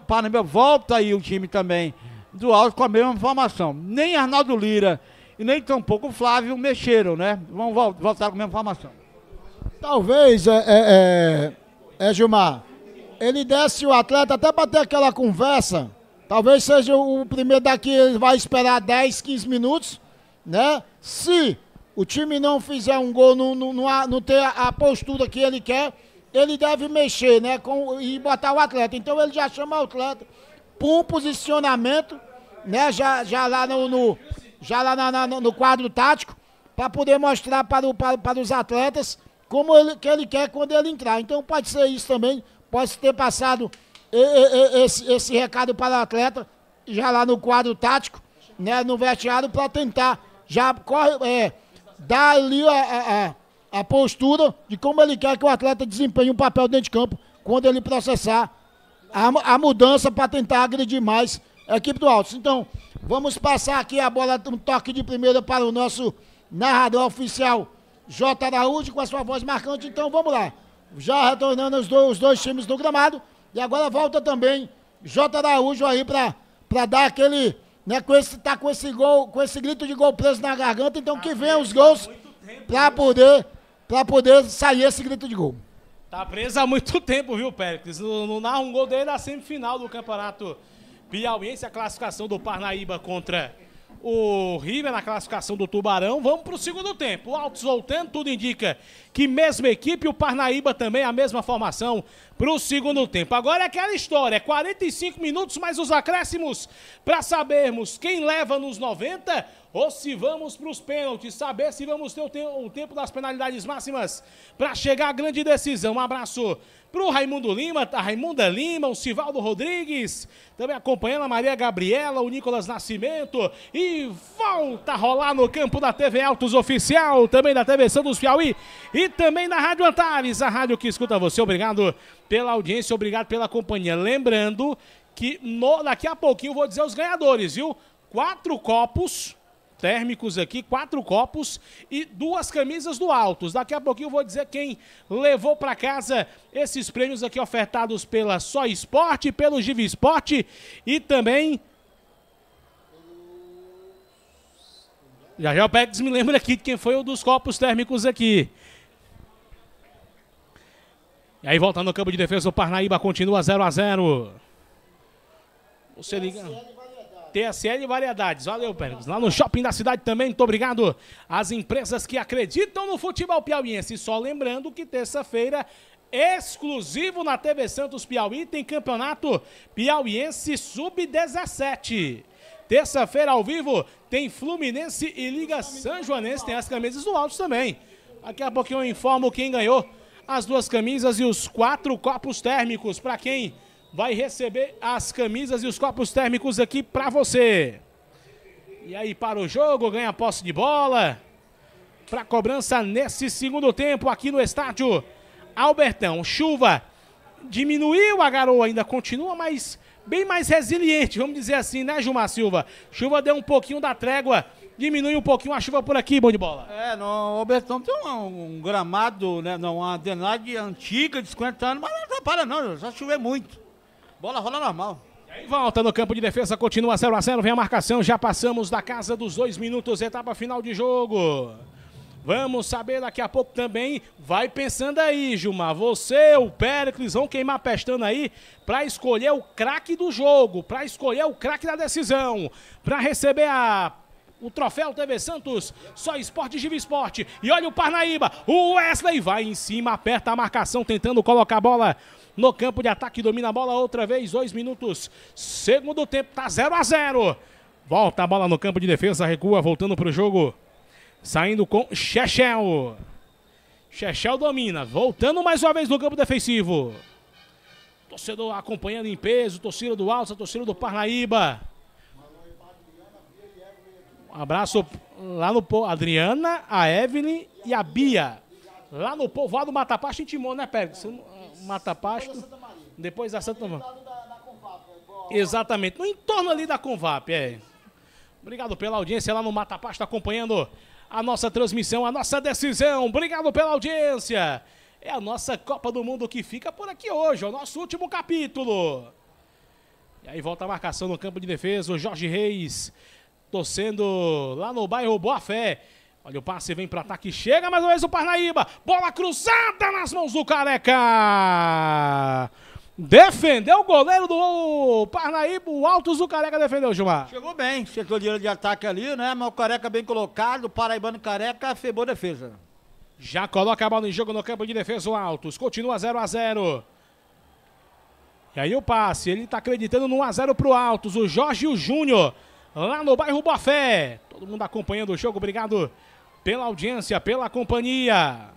Paraíba volta aí o time também do Alves com a mesma formação. Nem Arnaldo Lira e nem tampouco o Flávio mexeram, né? Vão voltar com a mesma formação. Talvez, é, é, é, é Gilmar, ele desse o atleta até para ter aquela conversa Talvez seja o primeiro daqui, ele vai esperar 10, 15 minutos, né? Se o time não fizer um gol, não, não, não, não ter a postura que ele quer, ele deve mexer, né? Com, e botar o atleta. Então ele já chama o atleta para um posicionamento, né? Já, já lá no, no já lá na, na, no quadro tático, para poder mostrar para, o, para, para os atletas como ele, que ele quer quando ele entrar. Então pode ser isso também, pode ter passado esse, esse recado para o atleta, já lá no quadro tático, né, no vestiário, para tentar já corre, é, dar ali a, a, a postura de como ele quer que o atleta desempenhe um papel dentro de campo quando ele processar a, a mudança para tentar agredir mais a equipe do Altos. Então, vamos passar aqui a bola, um toque de primeira para o nosso narrador oficial, J. Araújo, com a sua voz marcante. Então, vamos lá. Já retornando os dois, os dois times do gramado. E agora volta também J. Araújo aí para dar aquele. Né, com esse, tá com esse gol, com esse grito de gol preso na garganta, então que venha os gols para poder, pra poder sair esse grito de gol. Tá preso há muito tempo, viu, Péricles? Não, narra um gol dele na semifinal do Campeonato Piauiense, a classificação do Parnaíba contra o River na classificação do Tubarão. Vamos para o segundo tempo. O Altos voltando, tudo indica que mesma equipe, o Parnaíba também, a mesma formação para o segundo tempo. Agora é aquela história, 45 é minutos mais os acréscimos para sabermos quem leva nos 90 ou se vamos para os pênaltis, saber se vamos ter o, tempo das penalidades máximas para chegar à grande decisão. Um abraço para o Raimundo Lima, tá Raimunda Lima, o Sivaldo Rodrigues, também acompanhando a Maria Gabriela, o Nicolas Nascimento e volta a rolar no campo da TV Altos Oficial, também da TV Santos Piauí e também da Rádio Antares, a rádio que escuta você. Obrigado pela audiência, obrigado pela companhia. Lembrando que no, daqui a pouquinho vou dizer os ganhadores, viu? Quatro copos térmicos aqui, quatro copos e duas camisas do Altos. Daqui a pouquinho eu vou dizer quem levou para casa esses prêmios aqui ofertados pela Só Esporte, pelo Giv Esporte e também Já já o Pérez me lembra aqui de quem foi o dos copos térmicos aqui. E aí voltando no campo de defesa, o Parnaíba continua 0 a 0 Você liga. TSL Variedades. Valeu, Péricles. Lá no shopping da cidade também, muito obrigado às empresas que acreditam no futebol piauiense. só lembrando que terça-feira exclusivo na TV Santos Piauí, tem campeonato piauiense sub-17. Terça-feira ao vivo tem Fluminense e Liga São Joanense, tem as camisas do Alto também. Daqui a pouquinho eu informo quem ganhou as duas camisas e os quatro copos térmicos para quem vai receber as camisas e os copos térmicos aqui para você. E aí para o jogo, ganha posse de bola. Para cobrança nesse segundo tempo aqui no estádio Albertão. Chuva diminuiu, a garoa ainda continua, mas bem mais resiliente, vamos dizer assim, né, Gilmar Silva? Chuva deu um pouquinho da trégua, diminui um pouquinho a chuva por aqui, bom de bola. É, no Albertão tem um, um, gramado, né, uma denade antiga de 50 anos, mas não atrapalha não, já choveu muito. Bola rola normal. Volta no campo de defesa, continua 0 a 0 vem a marcação, já passamos da casa dos dois minutos, etapa final de jogo. Vamos saber daqui a pouco também, vai pensando aí, Gilmar, você, o Péricles, vão queimar pestando aí para escolher o craque do jogo, para escolher o craque da decisão, para receber a o troféu TV Santos, só esporte Giva Esporte. E olha o Parnaíba, o Wesley vai em cima, aperta a marcação, tentando colocar a bola no campo de ataque, domina a bola outra vez, dois minutos, segundo tempo, tá 0 a 0 Volta a bola no campo de defesa, recua, voltando para o jogo, saindo com Chechel. Chechel domina, voltando mais uma vez no campo defensivo. Torcedor acompanhando em peso, torcida do Alça, torcida do Parnaíba. Um abraço lá no povo, Adriana, a Evelyn e a Bia. Lá no povoado Matapaxa em Timon, né, Pérez? Não... Mata então, Pasto. Depois da Santa Maria. Depois Santa Maria. É Exatamente, no entorno ali da Convap, é. Obrigado pela audiência lá no Mata Pasto acompanhando a nossa transmissão, a nossa decisão. Obrigado pela audiência. É a nossa Copa do Mundo que fica por aqui hoje, é o nosso último capítulo. E aí volta a marcação no campo de defesa, o Jorge Reis torcendo lá no bairro Boa Fé. Olha o passe, vem para ataque, chega mais uma vez o Parnaíba. Bola cruzada nas mãos do Careca. Defendeu o goleiro do Parnaíba, o Altos do Careca defendeu, Gilmar. Chegou bem, chegou de, de ataque ali, né? Mas o Careca bem colocado, o Paraibano Careca, fez boa defesa. Já coloca a bola em jogo no campo de defesa o Altos, continua 0 a 0 E aí o passe, ele tá acreditando no 1x0 pro Altos, o Jorge e o Júnior, lá no bairro Boa Fé Todo mundo acompanhando o jogo, obrigado pela audiência, pela companhia.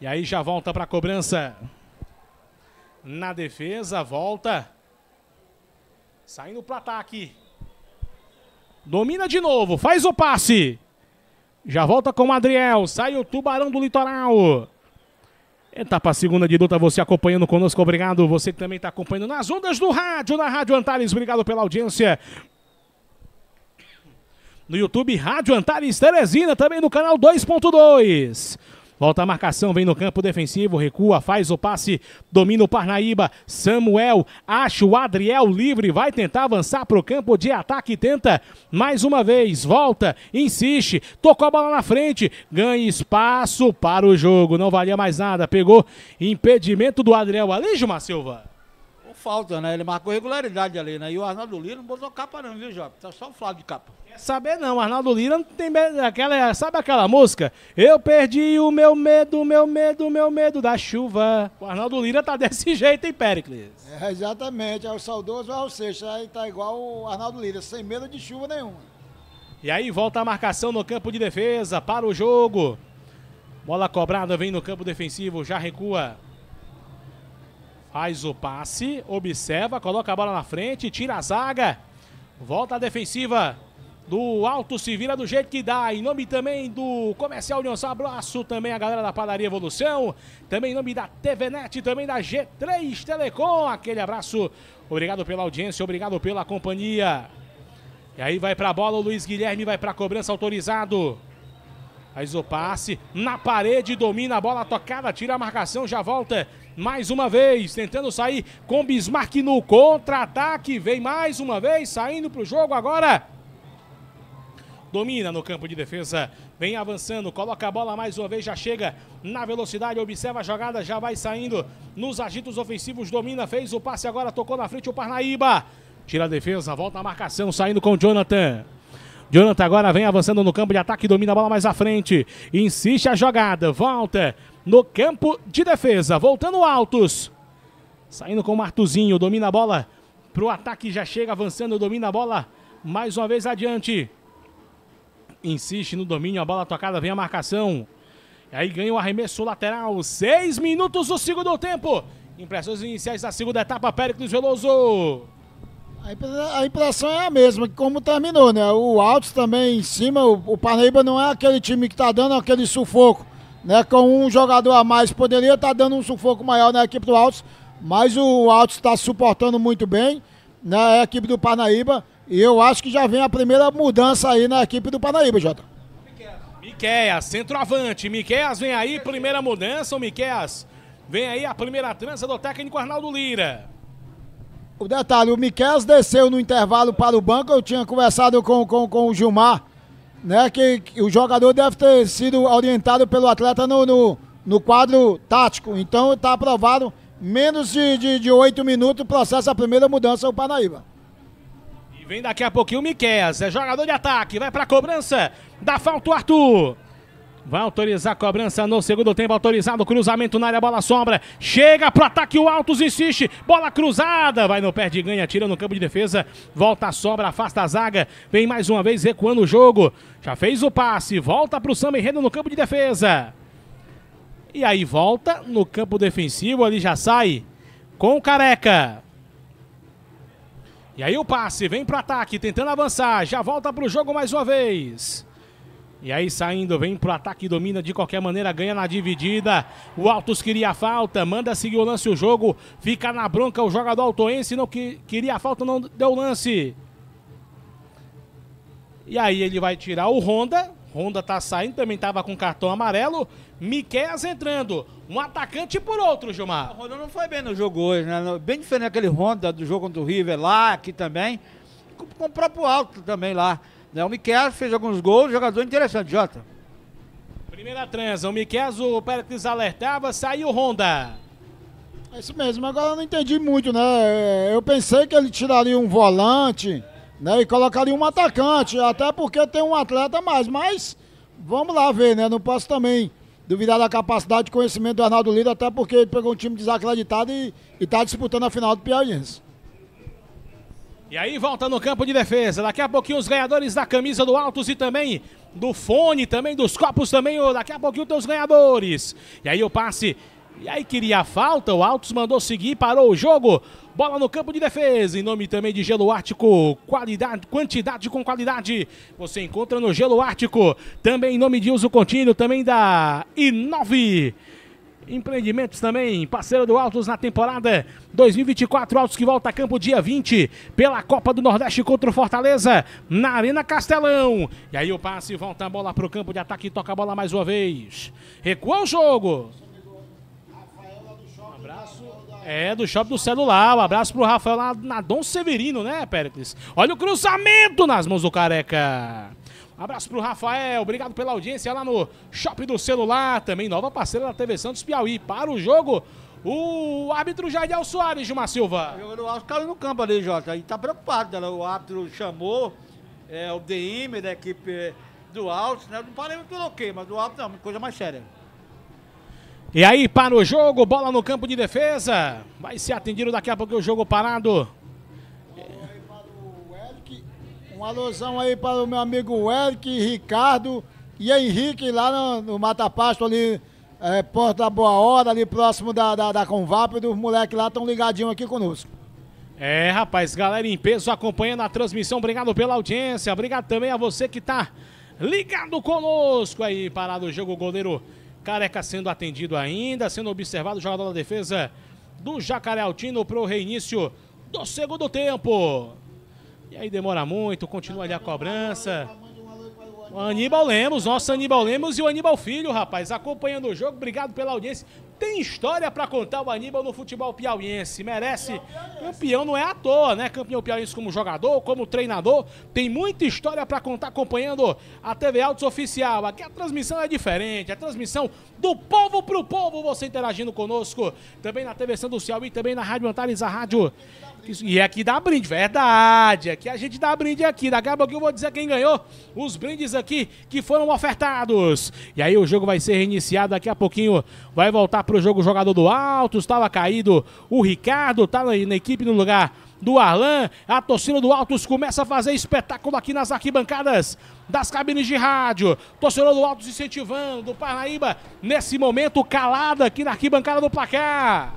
E aí já volta para a cobrança. Na defesa, volta. Saindo para ataque. Domina de novo, faz o passe. Já volta com o Adriel, sai o Tubarão do Litoral. Etapa segunda de luta, você acompanhando conosco, obrigado. Você que também está acompanhando nas ondas do rádio, na Rádio Antares, obrigado pela audiência no YouTube Rádio Antares Teresina, também no canal 2.2. Volta a marcação, vem no campo defensivo, recua, faz o passe, domina o Parnaíba. Samuel acha o Adriel livre, vai tentar avançar para o campo de ataque, tenta mais uma vez, volta, insiste, tocou a bola na frente, ganha espaço para o jogo, não valia mais nada, pegou impedimento do Adriel ali, Gilmar Silva falta, né? Ele marcou regularidade ali, né? E o Arnaldo Lira não botou capa não, viu, Jota? Tá só o Flávio de capa. Quer saber não, Arnaldo Lira não tem medo, aquela, sabe aquela música? Eu perdi o meu medo, meu medo, meu medo da chuva. O Arnaldo Lira tá desse jeito, hein, Péricles? É, exatamente, é o saudoso ao o sexta, aí tá igual o Arnaldo Lira, sem medo de chuva nenhuma. E aí volta a marcação no campo de defesa para o jogo. Bola cobrada, vem no campo defensivo, já recua Faz o passe, observa, coloca a bola na frente, tira a zaga. Volta a defensiva do Alto se vira do jeito que dá. Em nome também do Comercial União Sabroço, também a galera da Padaria Evolução, também em nome da TVNet, também da G3 Telecom. Aquele abraço. Obrigado pela audiência, obrigado pela companhia. E aí vai pra bola o Luiz Guilherme, vai pra cobrança autorizado. Faz o passe na parede, domina a bola tocada, tira a marcação, já volta mais uma vez, tentando sair com Bismarck no contra-ataque. Vem mais uma vez, saindo para o jogo agora. Domina no campo de defesa, vem avançando, coloca a bola mais uma vez, já chega na velocidade, observa a jogada, já vai saindo nos agitos ofensivos, domina, fez o passe agora, tocou na frente o Parnaíba. Tira a defesa, volta a marcação, saindo com o Jonathan. Jonathan agora vem avançando no campo de ataque, domina a bola mais à frente. Insiste a jogada, volta no campo de defesa. Voltando altos. Saindo com o Martuzinho, domina a bola para o ataque, já chega avançando, domina a bola mais uma vez adiante. Insiste no domínio, a bola tocada, vem a marcação. E aí ganha o arremesso lateral. Seis minutos do segundo tempo. Impressões iniciais da segunda etapa, Péricles Veloso. A impressão é a mesma, como terminou, né? O Altos também em cima, o, o Parnaíba não é aquele time que está dando aquele sufoco né? Com um jogador a mais poderia estar tá dando um sufoco maior na equipe do Altos, mas o Altos está suportando muito bem na né, é equipe do Parnaíba e eu acho que já vem a primeira mudança aí na equipe do Parnaíba, Jota. Miqueias, centroavante, Miqueias vem aí, primeira mudança, o Miqueias vem aí a primeira trança do técnico Arnaldo Lira. O detalhe, o Miqueias desceu no intervalo para o banco, eu tinha conversado com, com, com o Gilmar né, que, que o jogador deve ter sido orientado pelo atleta no, no, no quadro tático. Então está aprovado menos de oito minutos processa a primeira mudança o Paraíba. E vem daqui a pouquinho o Miquel, é jogador de ataque, vai para a cobrança da falta o Arthur. Vai autorizar a cobrança no segundo tempo, autorizado, cruzamento na área, bola sobra. Chega pro ataque, o Altos insiste, bola cruzada, vai no pé de ganha, tira no campo de defesa, volta a sobra, afasta a zaga, vem mais uma vez recuando o jogo. Já fez o passe, volta pro Sam Enredo no campo de defesa. E aí volta no campo defensivo, ali já sai com o Careca. E aí o passe, vem pro ataque, tentando avançar, já volta pro jogo mais uma vez. E aí saindo, vem pro ataque, domina de qualquer maneira, ganha na dividida. O Altos queria a falta, manda seguir o lance o jogo, fica na bronca o jogador altoense, não que, queria a falta, não deu lance. E aí ele vai tirar o Honda, Honda tá saindo, também tava com cartão amarelo, Miquelas entrando, um atacante por outro, Gilmar. O Honda não foi bem no jogo hoje, né? Bem diferente daquele Honda do jogo contra o River lá, aqui também, com, com o próprio Alto também lá. Né, o Miquel fez alguns gols, jogador interessante, Jota. Primeira transa, o Miquel, o Pérez alertava, saiu Honda. É isso mesmo, agora eu não entendi muito, né? É, eu pensei que ele tiraria um volante, né? E colocaria um atacante, até porque tem um atleta a mais, mas vamos lá ver, né? Não posso também duvidar da capacidade e conhecimento do Arnaldo Lira, até porque ele pegou um time desacreditado e está disputando a final do Piauiense. E aí volta no campo de defesa. Daqui a pouquinho os ganhadores da camisa do Altos e também do fone, também dos copos também. Daqui a pouquinho tem os ganhadores. E aí o passe. E aí queria a falta, o Altos mandou seguir, parou o jogo. Bola no campo de defesa, em nome também de Gelo Ártico. Qualidade, quantidade com qualidade. Você encontra no Gelo Ártico. Também em nome de uso contínuo, também da I9. Empreendimentos também, parceiro do Autos na temporada 2024. Autos que volta a campo dia 20 pela Copa do Nordeste contra o Fortaleza na Arena Castelão. E aí o passe volta a bola para o campo de ataque e toca a bola mais uma vez. Recua o jogo. Um abraço. É, do shopping do celular. Um abraço o Rafael lá na Dom Severino, né, Péricles? Olha o cruzamento nas mãos do Careca. Abraço pro Rafael, obrigado pela audiência lá no Shopping do Celular, também nova parceira da TV Santos Piauí. Para o jogo, o árbitro Jardel Soares, Gilmar Silva. Jogando alto, caiu no campo ali, Jota, e tá preocupado, né? o árbitro chamou é, o DM da equipe é, do Alto, né? Não parei muito ok, mas do Alto não, coisa mais séria. E aí, para o jogo, bola no campo de defesa. Vai ser atendido daqui a pouco o jogo parado uma alusão aí para o meu amigo Eric, Ricardo e Henrique lá no, no Mata Pasto ali, é, Porto da Boa Hora, ali próximo da, da, da Convap, dos moleques lá estão ligadinhos aqui conosco. É, rapaz, galera em peso acompanhando a transmissão. Obrigado pela audiência. Obrigado também a você que está ligado conosco aí. Parado o jogo, o goleiro Careca sendo atendido ainda, sendo observado o jogador da defesa do Jacaré Altino para o reinício do segundo tempo. E aí demora muito, continua ali a cobrança. O Aníbal Lemos, nosso Aníbal Lemos e o Aníbal Filho, rapaz, acompanhando o jogo. Obrigado pela audiência. Tem história para contar o Aníbal no futebol piauiense. Merece. Campeão não é à toa, né? Campeão piauiense como jogador, como treinador. Tem muita história para contar acompanhando a TV Altos Oficial. Aqui a transmissão é diferente. A transmissão do povo pro povo. Você interagindo conosco. Também na TV Sanducial e também na Rádio Antares, a rádio e é aqui dá brinde, verdade. Aqui a gente dá brinde aqui. Daqui a pouco eu vou dizer quem ganhou os brindes aqui que foram ofertados. E aí o jogo vai ser reiniciado daqui a pouquinho. Vai voltar pro jogo o jogador do alto. Estava caído o Ricardo, Está na, na equipe no lugar do Arlan. A torcida do Altos começa a fazer espetáculo aqui nas arquibancadas das cabines de rádio. Torcedor do Altos incentivando, do Paraíba, nesse momento calado aqui na arquibancada do placar.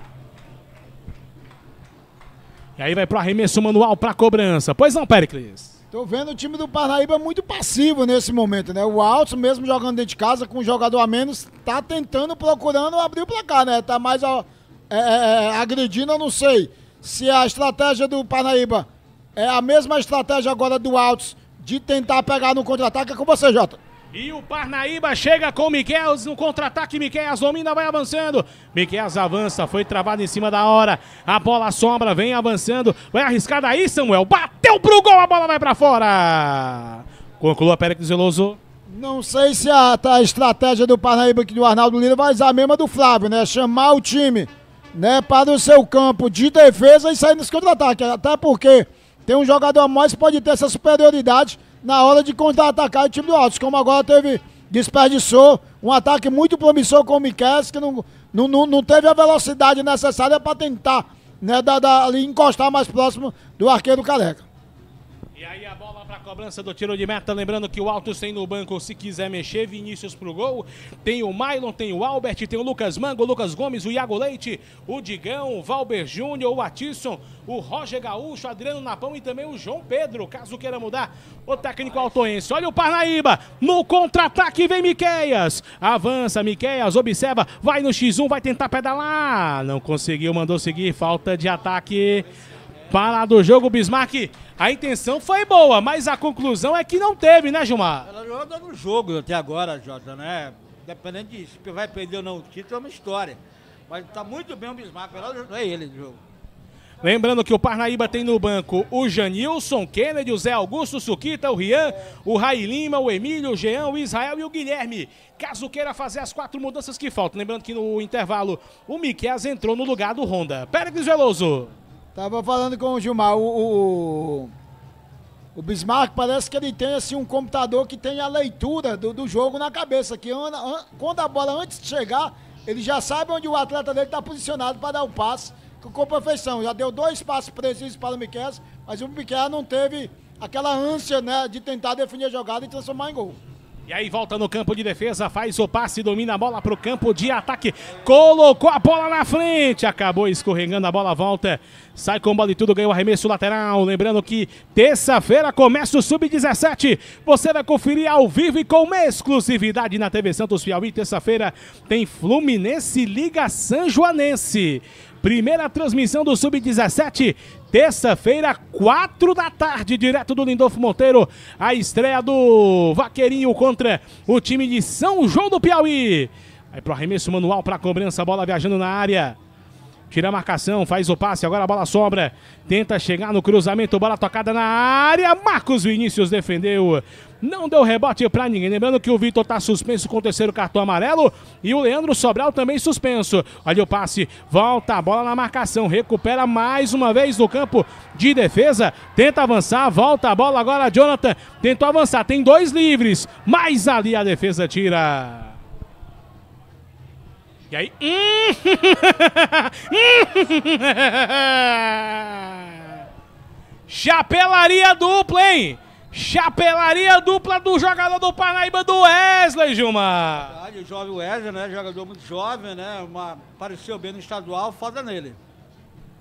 E aí vai pro arremesso manual pra cobrança. Pois não, Pericles? Tô vendo o time do Parnaíba muito passivo nesse momento, né? O Altos, mesmo jogando dentro de casa, com um jogador a menos, tá tentando, procurando abrir o placar, né? Tá mais ó, é, é, é agredindo, eu não sei. Se a estratégia do Parnaíba é a mesma estratégia agora do Altos de tentar pegar no contra-ataque, é com você, Jota. E o Parnaíba chega com o Miquel no contra-ataque. Miquel domina, vai avançando. Miquel avança, foi travado em cima da hora. A bola sobra, vem avançando. Vai arriscada aí, Samuel. Bateu pro gol, a bola vai para fora. Conclua Péricles Zeloso. Não sei se a, tá a estratégia do Parnaíba que do Arnaldo Lira vai usar a mesma do Flávio, né? Chamar o time, né, para o seu campo de defesa e sair nesse contra-ataque. Até porque tem um jogador a mais que pode ter essa superioridade na hora de contra-atacar o time do Altos, como agora teve, desperdiçou um ataque muito promissor com o Miquel, que não, não, não, não teve a velocidade necessária para tentar né, da, da, ali encostar mais próximo do arqueiro careca cobrança do tiro de meta, lembrando que o Altos tem no banco, se quiser mexer, Vinícius pro gol. Tem o Mylon, tem o Albert, tem o Lucas Mango, o Lucas Gomes, o Iago Leite, o Digão, o Valber Júnior, o Atisson, o Roger Gaúcho, o Adriano Napão e também o João Pedro, caso queira mudar o técnico altoense. Olha o Parnaíba, no contra-ataque vem Miqueias. Avança, Miqueias, observa, vai no X1, vai tentar pedalar. Não conseguiu, mandou seguir, falta de ataque fala do jogo, Bismarck. A intenção foi boa, mas a conclusão é que não teve, né, Gilmar? Ela joga no jogo até agora, Jota, né? Dependendo disso, se vai perder ou não o título, é uma história. Mas tá muito bem o Bismarck, não é ele no jogo. Lembrando que o Parnaíba tem no banco o Janilson, Kennedy, o Zé Augusto, o Suquita, o Rian, o Rai Lima, o Emílio, o Jean, o Israel e o Guilherme. Caso queira fazer as quatro mudanças que faltam. Lembrando que no intervalo o Miquel entrou no lugar do Honda. Pérez Veloso. Tava falando com o Gilmar, o, o, o Bismarck parece que ele tem assim, um computador que tem a leitura do, do jogo na cabeça, que anda, an, quando a bola antes de chegar, ele já sabe onde o atleta dele está posicionado para dar o passe com perfeição. Já deu dois passos precisos para o Miquel, mas o Miquel não teve aquela ânsia né, de tentar definir a jogada e transformar em gol. E aí volta no campo de defesa, faz o passe, domina a bola para o campo de ataque. Colocou a bola na frente, acabou escorregando, a bola volta. Sai com bola e tudo, ganhou arremesso lateral. Lembrando que terça-feira começa o Sub-17. Você vai conferir ao vivo e com exclusividade na TV Santos Piauí. Terça-feira tem Fluminense Liga Sanjoanense. Primeira transmissão do Sub-17, terça-feira, quatro da tarde, direto do Lindolfo Monteiro, a estreia do Vaqueirinho contra o time de São João do Piauí. Aí pro arremesso manual pra cobrança, a bola viajando na área. Tira a marcação, faz o passe, agora a bola sobra. Tenta chegar no cruzamento, bola tocada na área. Marcos Vinícius defendeu. Não deu rebote para ninguém. Lembrando que o Vitor tá suspenso com o terceiro cartão amarelo. E o Leandro Sobral também suspenso. Olha o passe. Volta a bola na marcação. Recupera mais uma vez no campo de defesa. Tenta avançar. Volta a bola agora. Jonathan tentou avançar. Tem dois livres. Mas ali a defesa tira. E aí. Hum. Chapelaria dupla, hein? Chapelaria dupla do jogador do Paraíba do Wesley, Gilmar. Verdade, o jovem Wesley, né? Jogador muito jovem, né? Uma, apareceu bem no estadual, foda nele.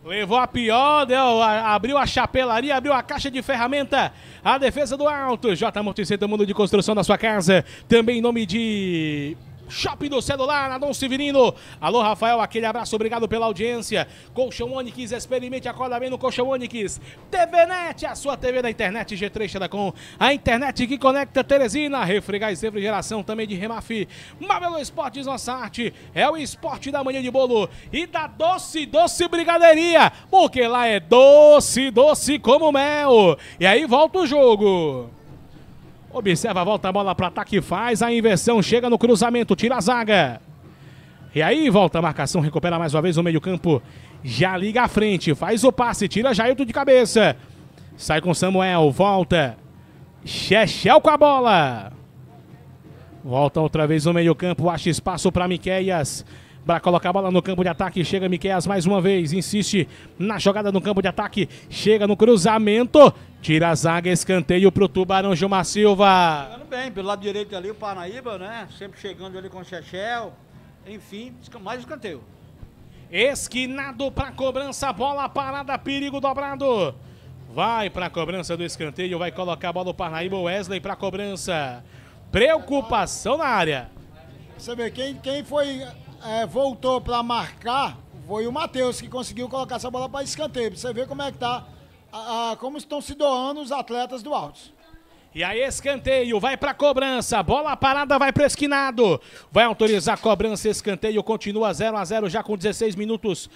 Levou a pior, deu, a, abriu a chapelaria, abriu a caixa de ferramenta. A defesa do alto. J. Amortecedor, mundo de construção da sua casa. Também em nome de Shopping do Celular, Adão Severino. Alô, Rafael, aquele abraço, obrigado pela audiência. Colchão Onix, experimente, acorda bem no Colchão Onix. TV Net, a sua TV da internet G3 Com. A internet que conecta Teresina, Refrigás Refrigeração, também de Remaf. Mabelo Esportes, nossa arte. É o esporte da manhã de bolo e da doce, doce brigadeiria, porque lá é doce, doce como mel. E aí volta o jogo. Observa, volta a bola para ataque, faz a inversão, chega no cruzamento, tira a zaga. E aí volta a marcação, recupera mais uma vez o meio-campo. Já liga à frente, faz o passe, tira Jailton de cabeça. Sai com Samuel, volta. Chechel com a bola. Volta outra vez no meio-campo, acha espaço para Miqueias para colocar a bola no campo de ataque. Chega Miquelas mais uma vez, insiste na jogada no campo de ataque. Chega no cruzamento, tira a zaga, escanteio para o Tubarão Gilmar Silva. Jogando bem, pelo lado direito ali o Parnaíba, né? Sempre chegando ali com o Chechel. Enfim, mais escanteio. Esquinado para cobrança, bola parada, perigo dobrado. Vai para a cobrança do escanteio, vai colocar a bola o Parnaíba, Wesley para cobrança. Preocupação na área. Você vê quem, quem foi é, voltou para marcar, foi o Matheus que conseguiu colocar essa bola para escanteio. Você vê como é que tá, a, a, como estão se doando os atletas do Altos. E aí, escanteio, vai pra cobrança, bola parada, vai pro esquinado. Vai autorizar a cobrança, escanteio, continua 0 a 0 já com 16 minutos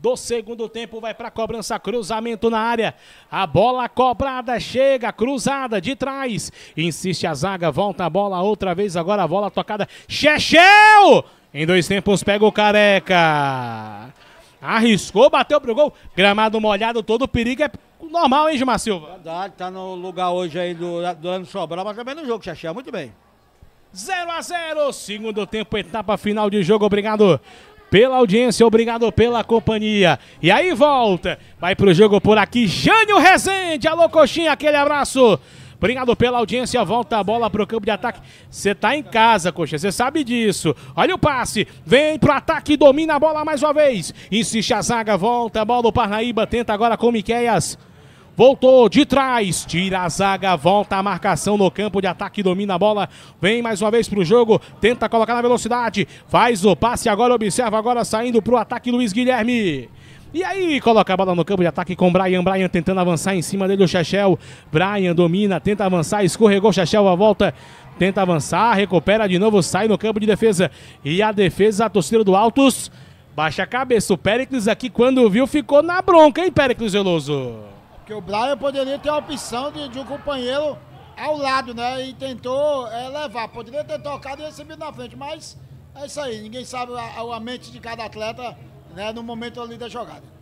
do segundo tempo, vai pra cobrança, cruzamento na área. A bola cobrada, chega, cruzada de trás. Insiste a zaga, volta a bola outra vez, agora a bola tocada. Chechel! Em dois tempos pega o Careca. Arriscou, bateu pro gol. Gramado molhado, todo perigo é normal, hein, Gilmar Silva? Verdade, tá no lugar hoje aí do, do Ano Sobral, mas também no jogo, Xaxé, muito bem. 0 a 0 segundo tempo, etapa final de jogo. Obrigado pela audiência, obrigado pela companhia. E aí volta, vai pro jogo por aqui, Jânio Rezende. Alô, Coxinha, aquele abraço. Obrigado pela audiência. Volta a bola para o campo de ataque. Você tá em casa, coxa. Você sabe disso. Olha o passe. Vem pro ataque. Domina a bola mais uma vez. Insiste a zaga. Volta a bola do Parnaíba. Tenta agora com o Miqueias. Voltou de trás, tira a zaga, volta a marcação no campo de ataque, domina a bola, vem mais uma vez para o jogo, tenta colocar na velocidade, faz o passe agora, observa agora saindo o ataque Luiz Guilherme. E aí, coloca a bola no campo de ataque com Brian. Brian tentando avançar em cima dele o Chachel. Brian domina, tenta avançar, escorregou o Chachel a volta. Tenta avançar, recupera de novo, sai no campo de defesa. E a defesa, a torcida do Altos, baixa a cabeça. O Péricles aqui, quando viu, ficou na bronca, hein, Péricles Veloso? Porque o Brian poderia ter a opção de, de um companheiro ao lado, né? E tentou é, levar. Poderia ter tocado e recebido na frente, mas é isso aí. Ninguém sabe a, a mente de cada atleta né, no momento ali da jogada.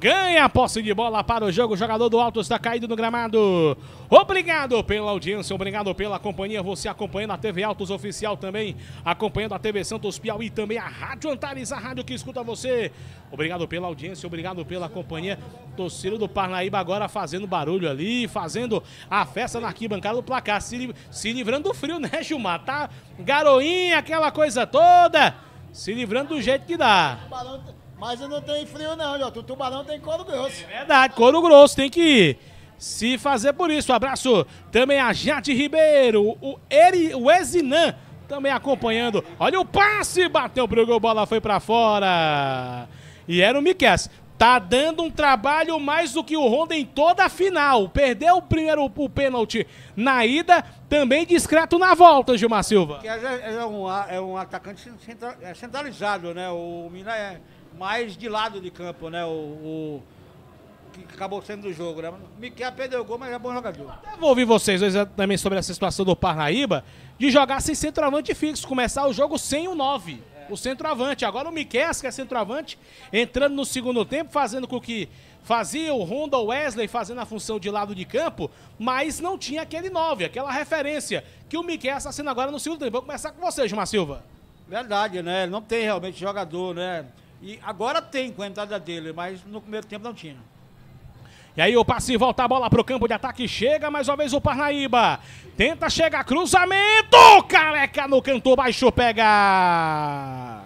Ganha a posse de bola para o jogo. O jogador do Alto está caído no gramado. Obrigado pela audiência, obrigado pela companhia. Você acompanhando a TV Altos Oficial também, acompanhando a TV Santos Piauí também, a Rádio Antares, a rádio que escuta você. Obrigado pela audiência, obrigado pela companhia. Torcida do Parnaíba agora fazendo barulho ali, fazendo a festa na arquibancada do placar, se, li se livrando do frio, né, Gilmar? Tá garoinha, aquela coisa toda, se livrando do jeito que dá. O balão tá- mas eu não tenho frio, não, Jota. O tubarão tem couro grosso. É verdade, couro grosso, tem que ir. Se fazer por isso. Um abraço também a Jade Ribeiro, o, Eri, o Ezinan também acompanhando. Olha o passe, bateu pro gol, bola foi para fora. E era o Miquel. Tá dando um trabalho mais do que o Honda em toda a final. Perdeu o primeiro o pênalti na ida, também discreto na volta, Gilmar Silva. É, é, um, é um atacante é centralizado, né? O Mina é, mais de lado de campo, né? O, o que acabou sendo o jogo, né? Miquel perdeu o gol, mas é bom jogador. Até vou ouvir vocês dois né, também sobre essa situação do Parnaíba, de jogar sem centroavante fixo, começar o jogo sem o 9. É. O centroavante. Agora o Miquel, que é centroavante, entrando no segundo tempo, fazendo com que fazia o Honda Wesley fazendo a função de lado de campo, mas não tinha aquele 9, aquela referência que o Miquel sendo agora no segundo tempo. Vou começar com você, Gilmar Silva. Verdade, né? Não tem realmente jogador, né? E agora tem com a entrada dele, mas no primeiro tempo não tinha. E aí o passe volta a bola para o campo de ataque. Chega mais uma vez o Parnaíba. Tenta chegar, cruzamento. Careca no canto baixo pega.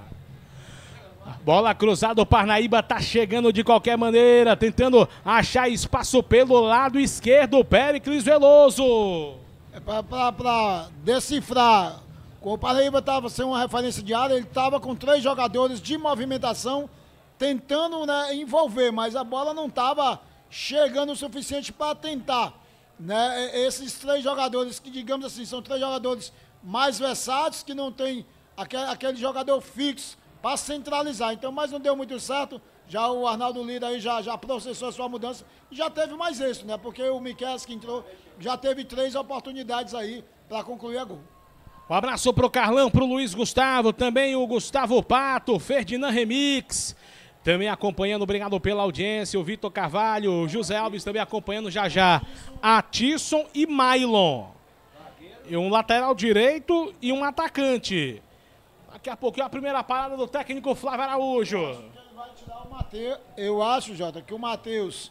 Bola cruzada, o Parnaíba tá chegando de qualquer maneira, tentando achar espaço pelo lado esquerdo. Pericles Veloso. É para decifrar o Paraíba estava sem uma referência de área, ele estava com três jogadores de movimentação, tentando né, envolver, mas a bola não estava chegando o suficiente para tentar. Né? Esses três jogadores, que digamos assim, são três jogadores mais versados, que não tem aquele, aquele jogador fixo para centralizar. Então, mas não deu muito certo. Já o Arnaldo Lira aí já, já processou a sua mudança e já teve mais êxito, né? Porque o Miquel que entrou já teve três oportunidades aí para concluir a gol. Um abraço pro Carlão, pro Luiz Gustavo, também o Gustavo Pato, Ferdinand Remix. Também acompanhando, obrigado pela audiência, o Vitor Carvalho, o José Alves também acompanhando já já. Atisson e Mailon. E um lateral direito e um atacante. Daqui a pouquinho a primeira parada do técnico Flávio Araújo. Eu acho Jota, que o Matheus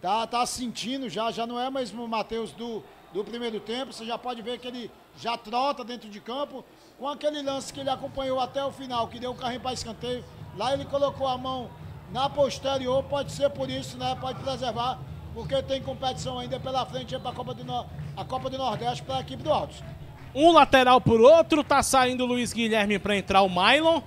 tá, tá sentindo já, já não é mais o Matheus do, do primeiro tempo. Você já pode ver que ele já trota dentro de campo. Com aquele lance que ele acompanhou até o final, que deu o carrinho para escanteio, lá ele colocou a mão na posterior, pode ser por isso, né? Pode preservar, porque tem competição ainda pela frente é para Copa do no... a Copa do Nordeste para a equipe do Altos. Um lateral por outro, tá saindo o Luiz Guilherme para entrar o Mylon.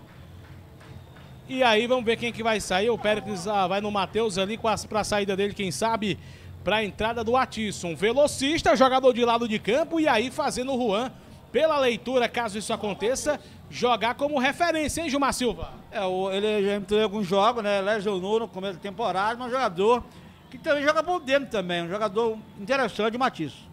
E aí vamos ver quem que vai sair. O Péricles ah, vai no Matheus ali para a saída dele, quem sabe para a entrada do Atisson. Velocista, jogador de lado de campo e aí fazendo o Juan, pela leitura, caso isso aconteça, jogar como referência, hein, Gilmar Silva? É, ele já entrou em alguns jogos, né? Lesionou no começo da temporada, mas um jogador que também joga por dentro também, um jogador interessante, o Matisson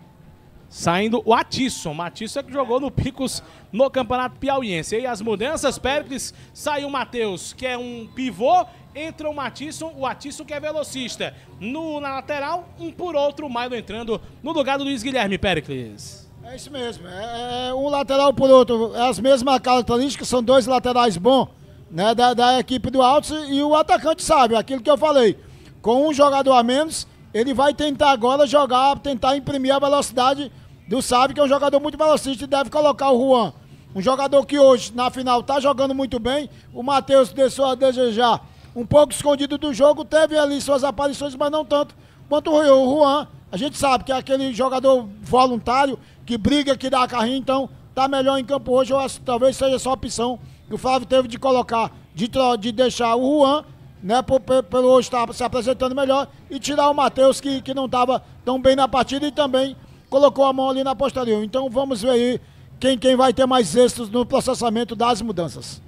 saindo o Atisson. Matisson é que jogou no Picos no Campeonato Piauiense. E aí as mudanças, Péricles, saiu o Matheus, que é um pivô, entra o Matisson, o Atisson que é velocista. No, na lateral, um por outro, o Milo entrando no lugar do Luiz Guilherme Pericles. É isso mesmo, é, é, é um lateral por outro, é as mesmas características, são dois laterais bons né, da, da equipe do Altos e o atacante sabe, aquilo que eu falei, com um jogador a menos, ele vai tentar agora jogar, tentar imprimir a velocidade do Sabe, que é um jogador muito velocista e deve colocar o Juan. Um jogador que hoje, na final, está jogando muito bem. O Matheus deixou a desejar um pouco escondido do jogo, teve ali suas aparições, mas não tanto quanto o Juan. A gente sabe que é aquele jogador voluntário que briga, que dá carrinho, então tá melhor em campo hoje. Eu acho, talvez seja só a opção que o Flávio teve de colocar, de, de deixar o Juan, né, por, pelo hoje estar tá se apresentando melhor, e tirar o Matheus, que, que não estava tão bem na partida e também colocou a mão ali na posterior. Então vamos ver aí quem, quem vai ter mais êxitos no processamento das mudanças.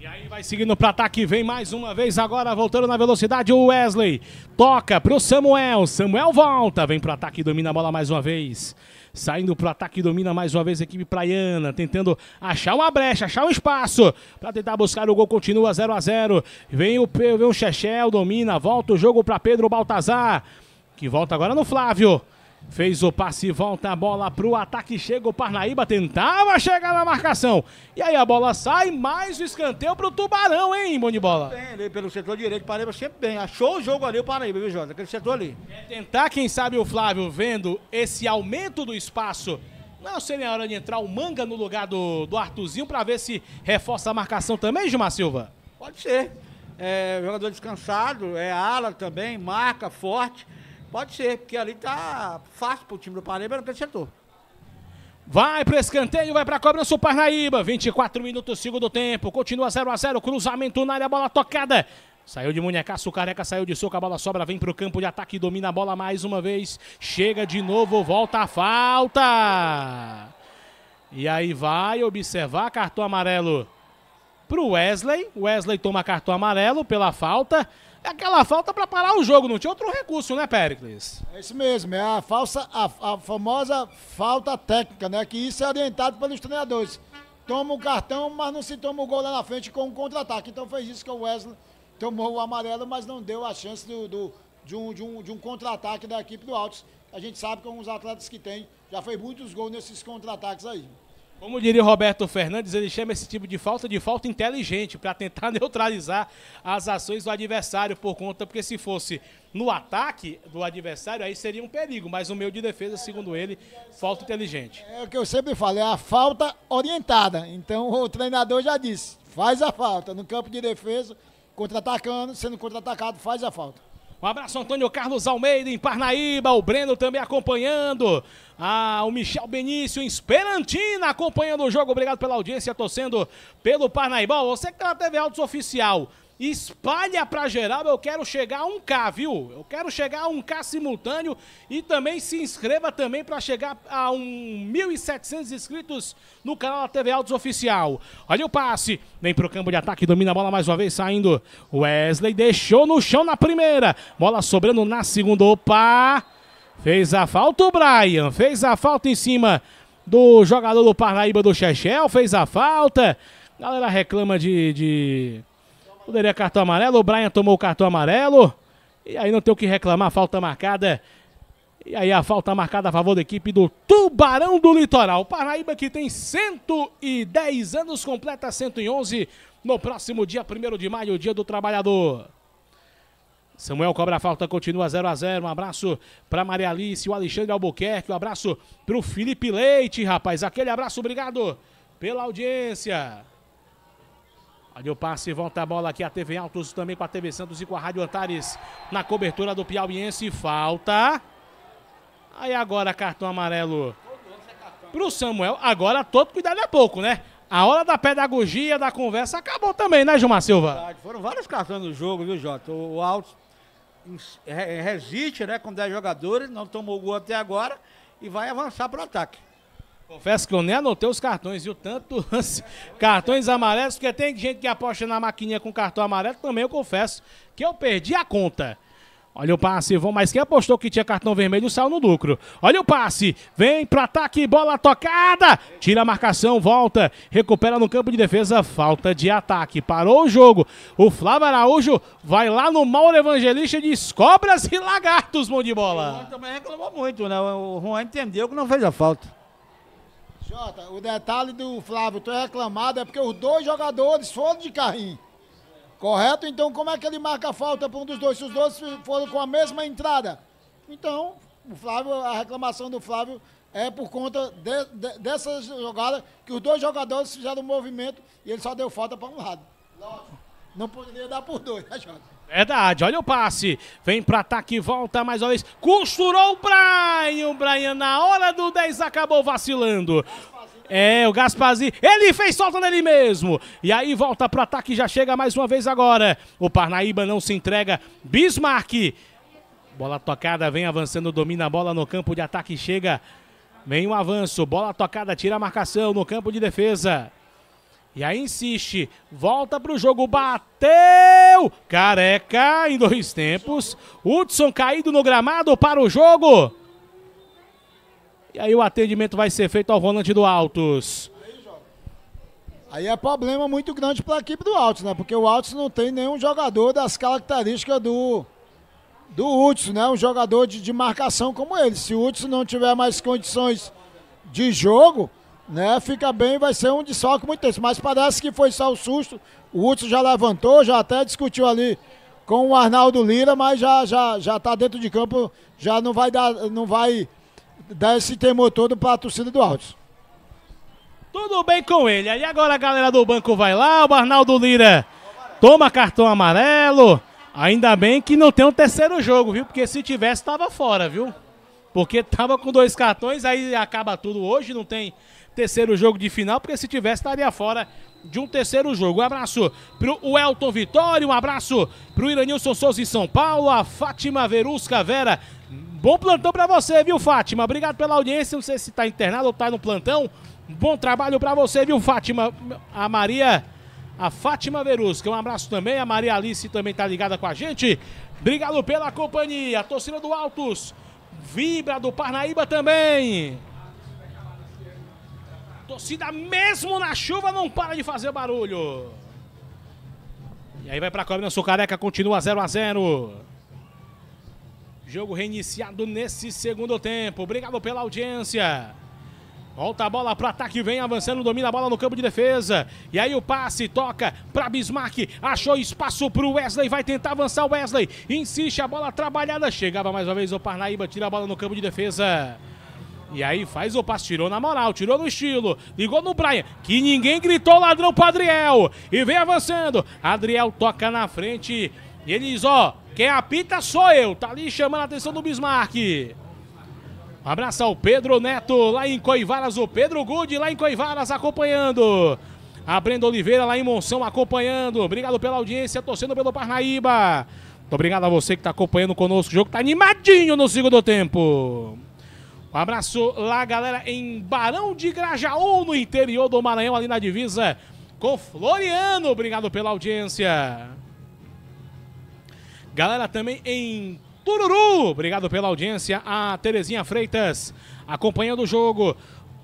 E aí vai seguindo para ataque, vem mais uma vez agora, voltando na velocidade o Wesley. Toca pro Samuel, Samuel volta, vem pro ataque e domina a bola mais uma vez. Saindo pro ataque e domina mais uma vez a equipe praiana, tentando achar uma brecha, achar um espaço para tentar buscar o gol, continua 0 a 0. Vem o vem o Chechel, domina, volta o jogo para Pedro Baltazar, que volta agora no Flávio. Fez o passe, volta a bola para o ataque, chega o Parnaíba, tentava chegar na marcação. E aí a bola sai, mais o escanteio para o Tubarão, hein, Bonibola? de bola? Bem, ali pelo setor direito, o sempre bem. Achou o jogo ali o Parnaíba, viu, Jota? Aquele setor ali. tentar, quem sabe, o Flávio vendo esse aumento do espaço. Não seria a hora de entrar o Manga no lugar do, do Artuzinho para ver se reforça a marcação também, Gilmar Silva? Pode ser. É, jogador descansado, é ala também, marca forte Pode ser, porque ali tá fácil pro time do Paraíba não acertou. Vai para escanteio, vai para cobrança o Parnaíba. 24 minutos, segundo tempo. Continua 0 a 0 Cruzamento na área, bola tocada. Saiu de munhecaço, o Careca saiu de soco, a bola sobra, vem para o campo de ataque, domina a bola mais uma vez. Chega de novo, volta a falta. E aí vai observar cartão amarelo para o Wesley. Wesley toma cartão amarelo pela falta aquela falta para parar o jogo, não tinha outro recurso, né, Pericles? É isso mesmo, é a, falsa, a, a famosa falta técnica, né? Que isso é orientado pelos treinadores. Toma o cartão, mas não se toma o gol lá na frente com o um contra-ataque. Então fez isso que o Wesley tomou o amarelo, mas não deu a chance do, do de um, de um, de um contra-ataque da equipe do Altos. A gente sabe que alguns atletas que tem já fez muitos gols nesses contra-ataques aí. Como diria Roberto Fernandes, ele chama esse tipo de falta de falta inteligente para tentar neutralizar as ações do adversário por conta, porque se fosse no ataque do adversário, aí seria um perigo, mas o meio de defesa, segundo ele, falta inteligente. É o que eu sempre falo, é a falta orientada. Então o treinador já disse, faz a falta. No campo de defesa, contra-atacando, sendo contra-atacado, faz a falta. Um abraço, Antônio Carlos Almeida, em Parnaíba. O Breno também acompanhando. Ah, o Michel Benício em Esperantina acompanhando o jogo. Obrigado pela audiência, torcendo pelo Parnaíba. Você que está na TV Altos Oficial espalha para geral, eu quero chegar a 1K, viu? Eu quero chegar a 1K simultâneo e também se inscreva também para chegar a 1.700 inscritos no canal da TV Autos Oficial. Olha o passe, vem pro campo de ataque, domina a bola mais uma vez, saindo Wesley, deixou no chão na primeira, bola sobrando na segunda, opa! Fez a falta o Brian, fez a falta em cima do jogador do Parnaíba do Chechel, fez a falta. galera reclama de, de Poderia cartão amarelo, o Brian tomou o cartão amarelo. E aí não tem o que reclamar, falta marcada. E aí a falta marcada a favor da equipe do Tubarão do Litoral. Paraíba que tem 110 anos, completa 111 no próximo dia 1 de maio, dia do trabalhador. Samuel cobra a falta, continua 0 a 0 Um abraço para Maria Alice, o Alexandre Albuquerque. Um abraço para o Felipe Leite, rapaz. Aquele abraço, obrigado pela audiência. Ali o passe, volta a bola aqui, a TV Altos também com a TV Santos e com a Rádio Antares na cobertura do Piauiense. Falta. Aí agora cartão amarelo pro Samuel. Agora todo cuidado é pouco, né? A hora da pedagogia, da conversa, acabou também, né, Gilmar Silva? Foram vários cartões no jogo, viu, Jota? O Altos resiste, né, com 10 é jogadores, não tomou gol até agora e vai avançar para o ataque. Confesso que eu nem anotei os cartões, viu? Tanto cartões amarelos, porque tem gente que aposta na maquininha com cartão amarelo, também eu confesso que eu perdi a conta. Olha o passe, vão, mas quem apostou que tinha cartão vermelho saiu no lucro. Olha o passe, vem para ataque, bola tocada, tira a marcação, volta, recupera no campo de defesa, falta de ataque. Parou o jogo. O Flávio Araújo vai lá no Mauro Evangelista de cobras e lagartos, mão de bola. O Juan também reclamou muito, né? O Juan entendeu que não fez a falta. Jota, o detalhe do Flávio ter é reclamado é porque os dois jogadores foram de carrinho. Correto? Então, como é que ele marca a falta para um dos dois? Se os dois foram com a mesma entrada. Então, o Flávio, a reclamação do Flávio é por conta de, de, dessa jogada que os dois jogadores fizeram um movimento e ele só deu falta para um lado. Não poderia dar por dois, né, Jota? É verdade, olha o passe. Vem para ataque, e volta mais uma vez. Costurou o Brian. O Brian, na hora do 10, acabou vacilando. É, o Gasparzinho, ele fez solta nele mesmo. E aí volta para ataque, já chega mais uma vez agora. O Parnaíba não se entrega. Bismarck. Bola tocada, vem avançando, domina a bola no campo de ataque, chega. Vem o um avanço, bola tocada, tira a marcação no campo de defesa. E aí insiste, volta para o jogo, bateu! Careca em dois tempos. Hudson caído no gramado para o jogo. E aí o atendimento vai ser feito ao volante do Altos. Aí é problema muito grande para a equipe do Altos, né? Porque o Altos não tem nenhum jogador das características do do Hudson, né? Um jogador de, de marcação como ele. Se o Hudson não tiver mais condições de jogo, né? Fica bem, vai ser um de soco muito tenso. Mas parece que foi só o susto. O Hudson já levantou, já até discutiu ali com o Arnaldo Lira, mas já já já está dentro de campo, já não vai dar não vai dar esse temor todo para a torcida do Altos. Tudo bem com ele. Aí agora a galera do banco vai lá, o Arnaldo Lira toma cartão amarelo. Ainda bem que não tem um terceiro jogo, viu? Porque se tivesse, tava fora, viu? Porque tava com dois cartões, aí acaba tudo hoje, não tem terceiro jogo de final, porque se tivesse estaria fora de um terceiro jogo. Um abraço pro Elton Vitório um abraço pro Iranilson Souza em São Paulo, a Fátima Verusca Vera. Bom plantão para você, viu, Fátima? Obrigado pela audiência. Não sei se tá internado ou tá no plantão. Bom trabalho para você, viu, Fátima? A Maria, a Fátima Verusca. Um abraço também. A Maria Alice também tá ligada com a gente. Obrigado pela companhia. A torcida do Altos. Vibra do Parnaíba também torcida, mesmo na chuva, não para de fazer barulho. E aí vai pra cobrança o careca, continua 0 a 0 Jogo reiniciado nesse segundo tempo. Obrigado pela audiência. Volta a bola para ataque, vem avançando, domina a bola no campo de defesa. E aí o passe toca para Bismarck, achou espaço para o Wesley, vai tentar avançar o Wesley. Insiste, a bola trabalhada, chegava mais uma vez o Parnaíba, tira a bola no campo de defesa. E aí faz o passe, tirou na moral, tirou no estilo, ligou no Brian, que ninguém gritou ladrão pro Adriel. E vem avançando, Adriel toca na frente e ele diz, ó, quem apita sou eu, tá ali chamando a atenção do Bismarck. Um abraço ao Pedro Neto, lá em Coivaras, o Pedro Good, lá em Coivaras, acompanhando. A Brenda Oliveira, lá em Monção, acompanhando. Obrigado pela audiência, torcendo pelo Parnaíba. Muito obrigado a você que está acompanhando conosco. O jogo está animadinho no segundo tempo. Um abraço lá, galera, em Barão de Grajaú, no interior do Maranhão, ali na divisa com Floriano. Obrigado pela audiência. Galera também em Tururu. Obrigado pela audiência. A Terezinha Freitas acompanhando o jogo.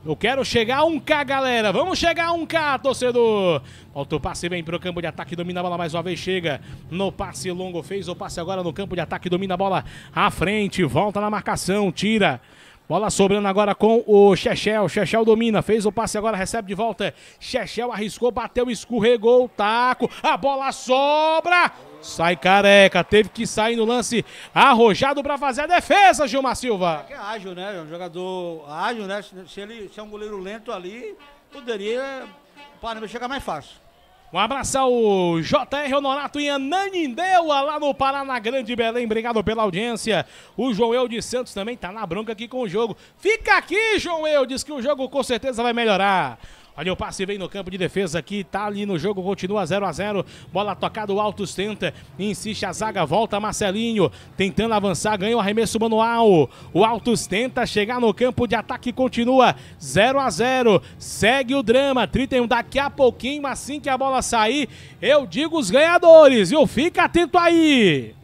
Eu quero chegar a 1K, galera. Vamos chegar a 1K, torcedor. Falta o passe bem o campo de ataque, domina a bola mais uma vez. Chega no passe longo, fez o passe agora no campo de ataque, domina a bola à frente. Volta na marcação, tira. Bola sobrando agora com o Chechel. Chechel domina, fez o passe agora, recebe de volta. Chechel arriscou, bateu, escorregou o taco. A bola sobra. Sai careca, teve que sair no lance arrojado para fazer a defesa, Gilmar Silva. É, é ágil, né? É um jogador ágil, né? Se ele se é um goleiro lento ali, poderia o Panamá chegar mais fácil. Um abraço ao JR Honorato em Ananindeua, lá no Paraná Grande Belém. Obrigado pela audiência. O Joel de Santos também tá na bronca aqui com o jogo. Fica aqui, Joel. Diz que o jogo com certeza vai melhorar. Olha o passe, vem no campo de defesa aqui, tá ali no jogo, continua 0 a 0 Bola tocada, o Altos tenta, insiste a zaga, volta Marcelinho, tentando avançar, ganha o arremesso manual. O Altos tenta chegar no campo de ataque, continua 0 a 0 Segue o drama, 31 daqui a pouquinho, assim que a bola sair, eu digo os ganhadores, viu? Fica atento aí!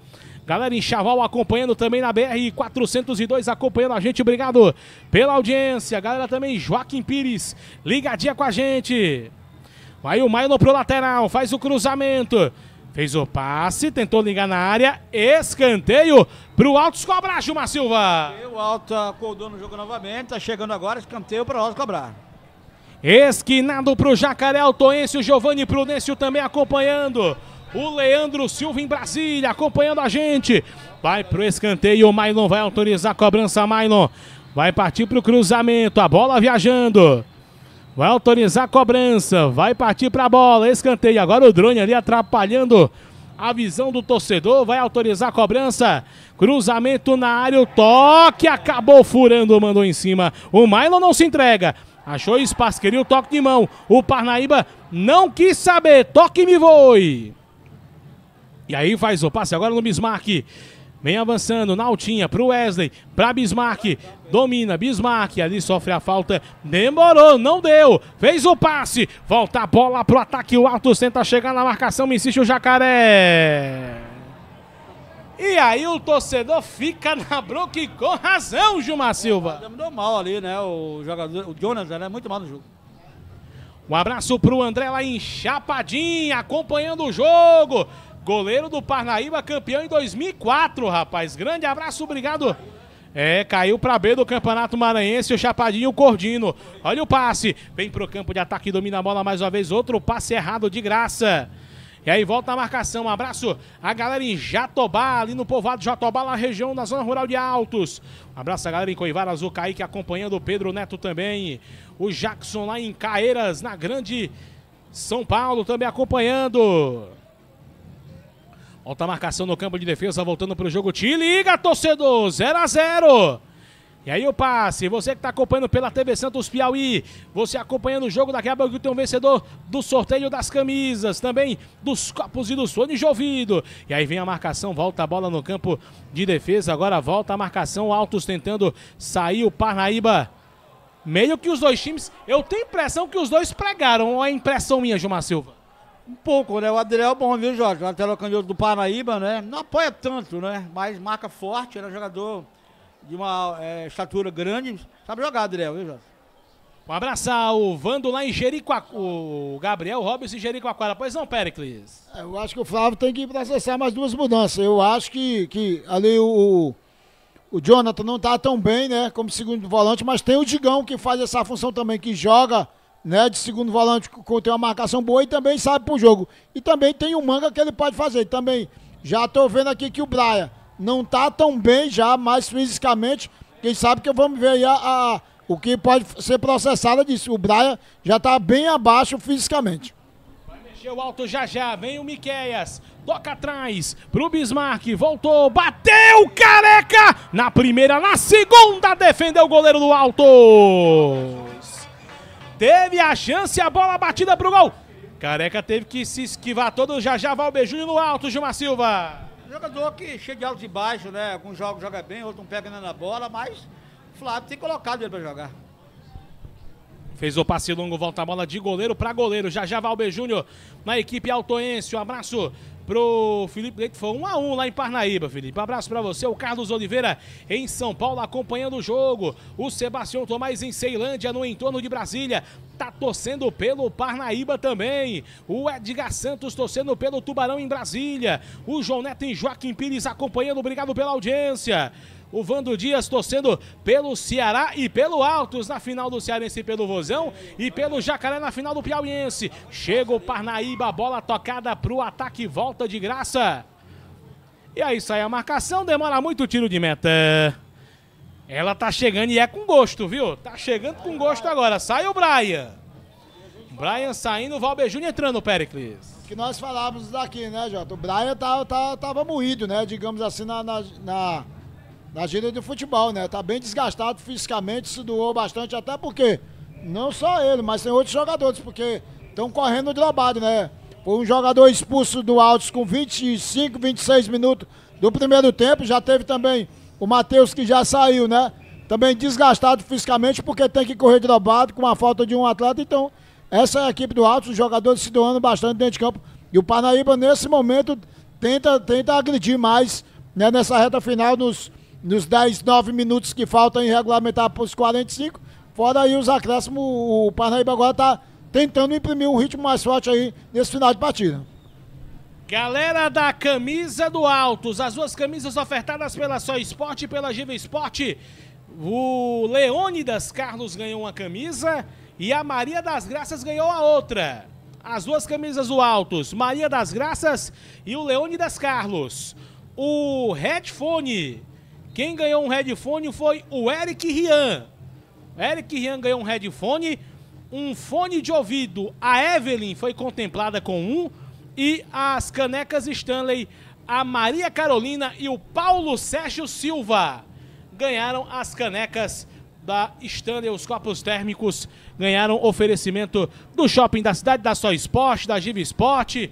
Galera em Chaval acompanhando também na BR 402, acompanhando a gente. Obrigado pela audiência. Galera também, Joaquim Pires, ligadinha com a gente. Vai o Milo pro lateral, faz o cruzamento. Fez o passe, tentou ligar na área, escanteio pro Altos cobrar, Gilmar Silva. O Alto acordou no jogo novamente, tá chegando agora, escanteio pro Altos cobrar. Esquinado pro Jacaré, Altoense, o Giovanni Prudêncio também acompanhando. O Leandro Silva em Brasília, acompanhando a gente. Vai pro escanteio, o Mailon vai autorizar a cobrança, Mailon. Vai partir pro cruzamento, a bola viajando. Vai autorizar a cobrança, vai partir pra bola, escanteio. Agora o drone ali atrapalhando a visão do torcedor, vai autorizar a cobrança. Cruzamento na área, o toque acabou furando, mandou em cima. O Mailon não se entrega. Achou espaço, queria o toque de mão. O Parnaíba não quis saber. Toque me voe. E aí faz o passe agora no Bismarck. Vem avançando, Nautinha o Wesley, para Bismarck, domina Bismarck, ali sofre a falta, demorou, não deu, fez o passe, volta a bola pro ataque, o Alto tenta chegar na marcação, insiste o Jacaré. E aí o torcedor fica na bronca e com razão, Gilmar Silva. Deu mal ali, né, o jogador, o Jonas, né, é muito mal no jogo. Um abraço para o André lá em Chapadinha, acompanhando o jogo. Goleiro do Parnaíba, campeão em 2004, rapaz. Grande abraço, obrigado. É, caiu para B do Campeonato Maranhense, o Chapadinho Cordino. Olha o passe, vem pro campo de ataque, domina a bola mais uma vez. Outro passe errado de graça. E aí volta a marcação. Um abraço a galera em Jatobá, ali no povoado Jatobá, na região da zona rural de Altos. Um abraço a galera em Coivara Azul, Kaique acompanhando o Pedro Neto também. O Jackson lá em Caeiras, na Grande São Paulo, também acompanhando a marcação no campo de defesa, voltando para o jogo. Te liga, torcedor! 0 a 0 e aí o passe, você que está acompanhando pela TV Santos Piauí, você acompanhando o jogo, daqui a pouco tem um vencedor do sorteio das camisas, também dos copos e do sonho de ouvido. E aí vem a marcação, volta a bola no campo de defesa, agora volta a marcação, Altos tentando sair o Parnaíba. Meio que os dois times, eu tenho impressão que os dois pregaram, ou é impressão minha, Gilmar Silva? Um pouco, né? O Adriel é bom, viu, Jorge? Lateral canhoto do Paraíba, né? Não apoia tanto, né? Mas marca forte, era jogador de uma é, estatura grande. Sabe jogar, Adriel, viu, Jorge? Um abraço o Vando lá em Jericoacoara. O Gabriel Robson em Jericoacoara. Pois não, Pericles? É, eu acho que o Flávio tem que processar mais duas mudanças. Eu acho que, que ali o, o Jonathan não tá tão bem, né? Como segundo volante, mas tem o Digão que faz essa função também, que joga né, de segundo volante tem uma marcação boa e também sabe pro jogo. E também tem o manga que ele pode fazer. Também já estou vendo aqui que o Braia não tá tão bem já, mas fisicamente, quem sabe que vamos ver aí a, a o que pode ser processado disso. O Braia já está bem abaixo fisicamente. Vai mexer o alto já já, vem o Miqueias, toca atrás pro Bismarck, voltou, bateu, careca! Na primeira, na segunda, defendeu o goleiro do alto! Teve a chance, a bola batida pro gol. Careca teve que se esquivar todo, já já Júnior no alto, Gilmar Silva. Jogador que chega de alto e baixo, né? Alguns jogos joga bem, outros não pega nada na bola, mas o Flávio tem colocado ele pra jogar. Fez o passe longo, volta a bola de goleiro para goleiro. Já já Valber Júnior na equipe altoense. Um abraço pro Felipe Leite. Foi 1 a 1 lá em Parnaíba, Felipe. Abraço para você, o Carlos Oliveira em São Paulo acompanhando o jogo. O Sebastião Tomás em Ceilândia, no entorno de Brasília, tá torcendo pelo Parnaíba também. O Edgar Santos torcendo pelo Tubarão em Brasília. O João Neto em Joaquim Pires acompanhando. Obrigado pela audiência o Vando Dias torcendo pelo Ceará e pelo Altos na final do Cearense pelo Vozão e pelo Jacaré na final do Piauiense. Chega o Parnaíba, bola tocada para o ataque, volta de graça. E aí sai a marcação, demora muito o tiro de meta. Ela tá chegando e é com gosto, viu? Tá chegando com gosto agora. Sai o Brian. Brian saindo, o Valber Júnior entrando, Pericles. Que nós falávamos daqui, né, Jota? O Brian tá, tá, tava moído, né? Digamos assim, na, na, na na gíria do futebol, né? Tá bem desgastado fisicamente, se doou bastante, até porque não só ele, mas tem outros jogadores, porque estão correndo de lobado, né? Foi um jogador expulso do Altos com 25, 26 minutos do primeiro tempo. Já teve também o Matheus que já saiu, né? Também desgastado fisicamente porque tem que correr de lobado com a falta de um atleta. Então, essa é a equipe do Altos, os jogadores se doando bastante dentro de campo. E o Parnaíba, nesse momento, tenta, tenta agredir mais né? nessa reta final nos nos 10, 9 minutos que faltam em regulamentar para os 45. Fora aí os acréscimos, o Parnaíba agora está tentando imprimir um ritmo mais forte aí nesse final de partida. Galera da camisa do Altos, as duas camisas ofertadas pela Só Esporte e pela Giva Esporte. O Leônidas Carlos ganhou uma camisa e a Maria das Graças ganhou a outra. As duas camisas do Altos, Maria das Graças e o Leônidas Carlos. O headphone quem ganhou um headphone foi o Eric Rian. Eric Rian ganhou um headphone, um fone de ouvido. A Evelyn foi contemplada com um e as canecas Stanley, a Maria Carolina e o Paulo Sérgio Silva ganharam as canecas da Stanley, os copos térmicos ganharam oferecimento do shopping da cidade, da Só Esporte, da Giva Esporte.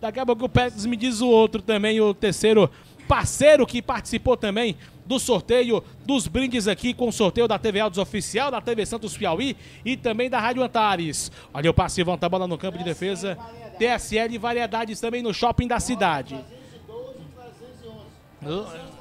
Daqui a pouco o Pérez me diz o outro também, o terceiro parceiro que participou também do sorteio dos brindes aqui com o sorteio da TV Aldos Oficial, da TV Santos Piauí e também da Rádio Antares. Olha o passivão, tá bola no campo de defesa. TSL Variedades também no shopping da cidade. 312, 311.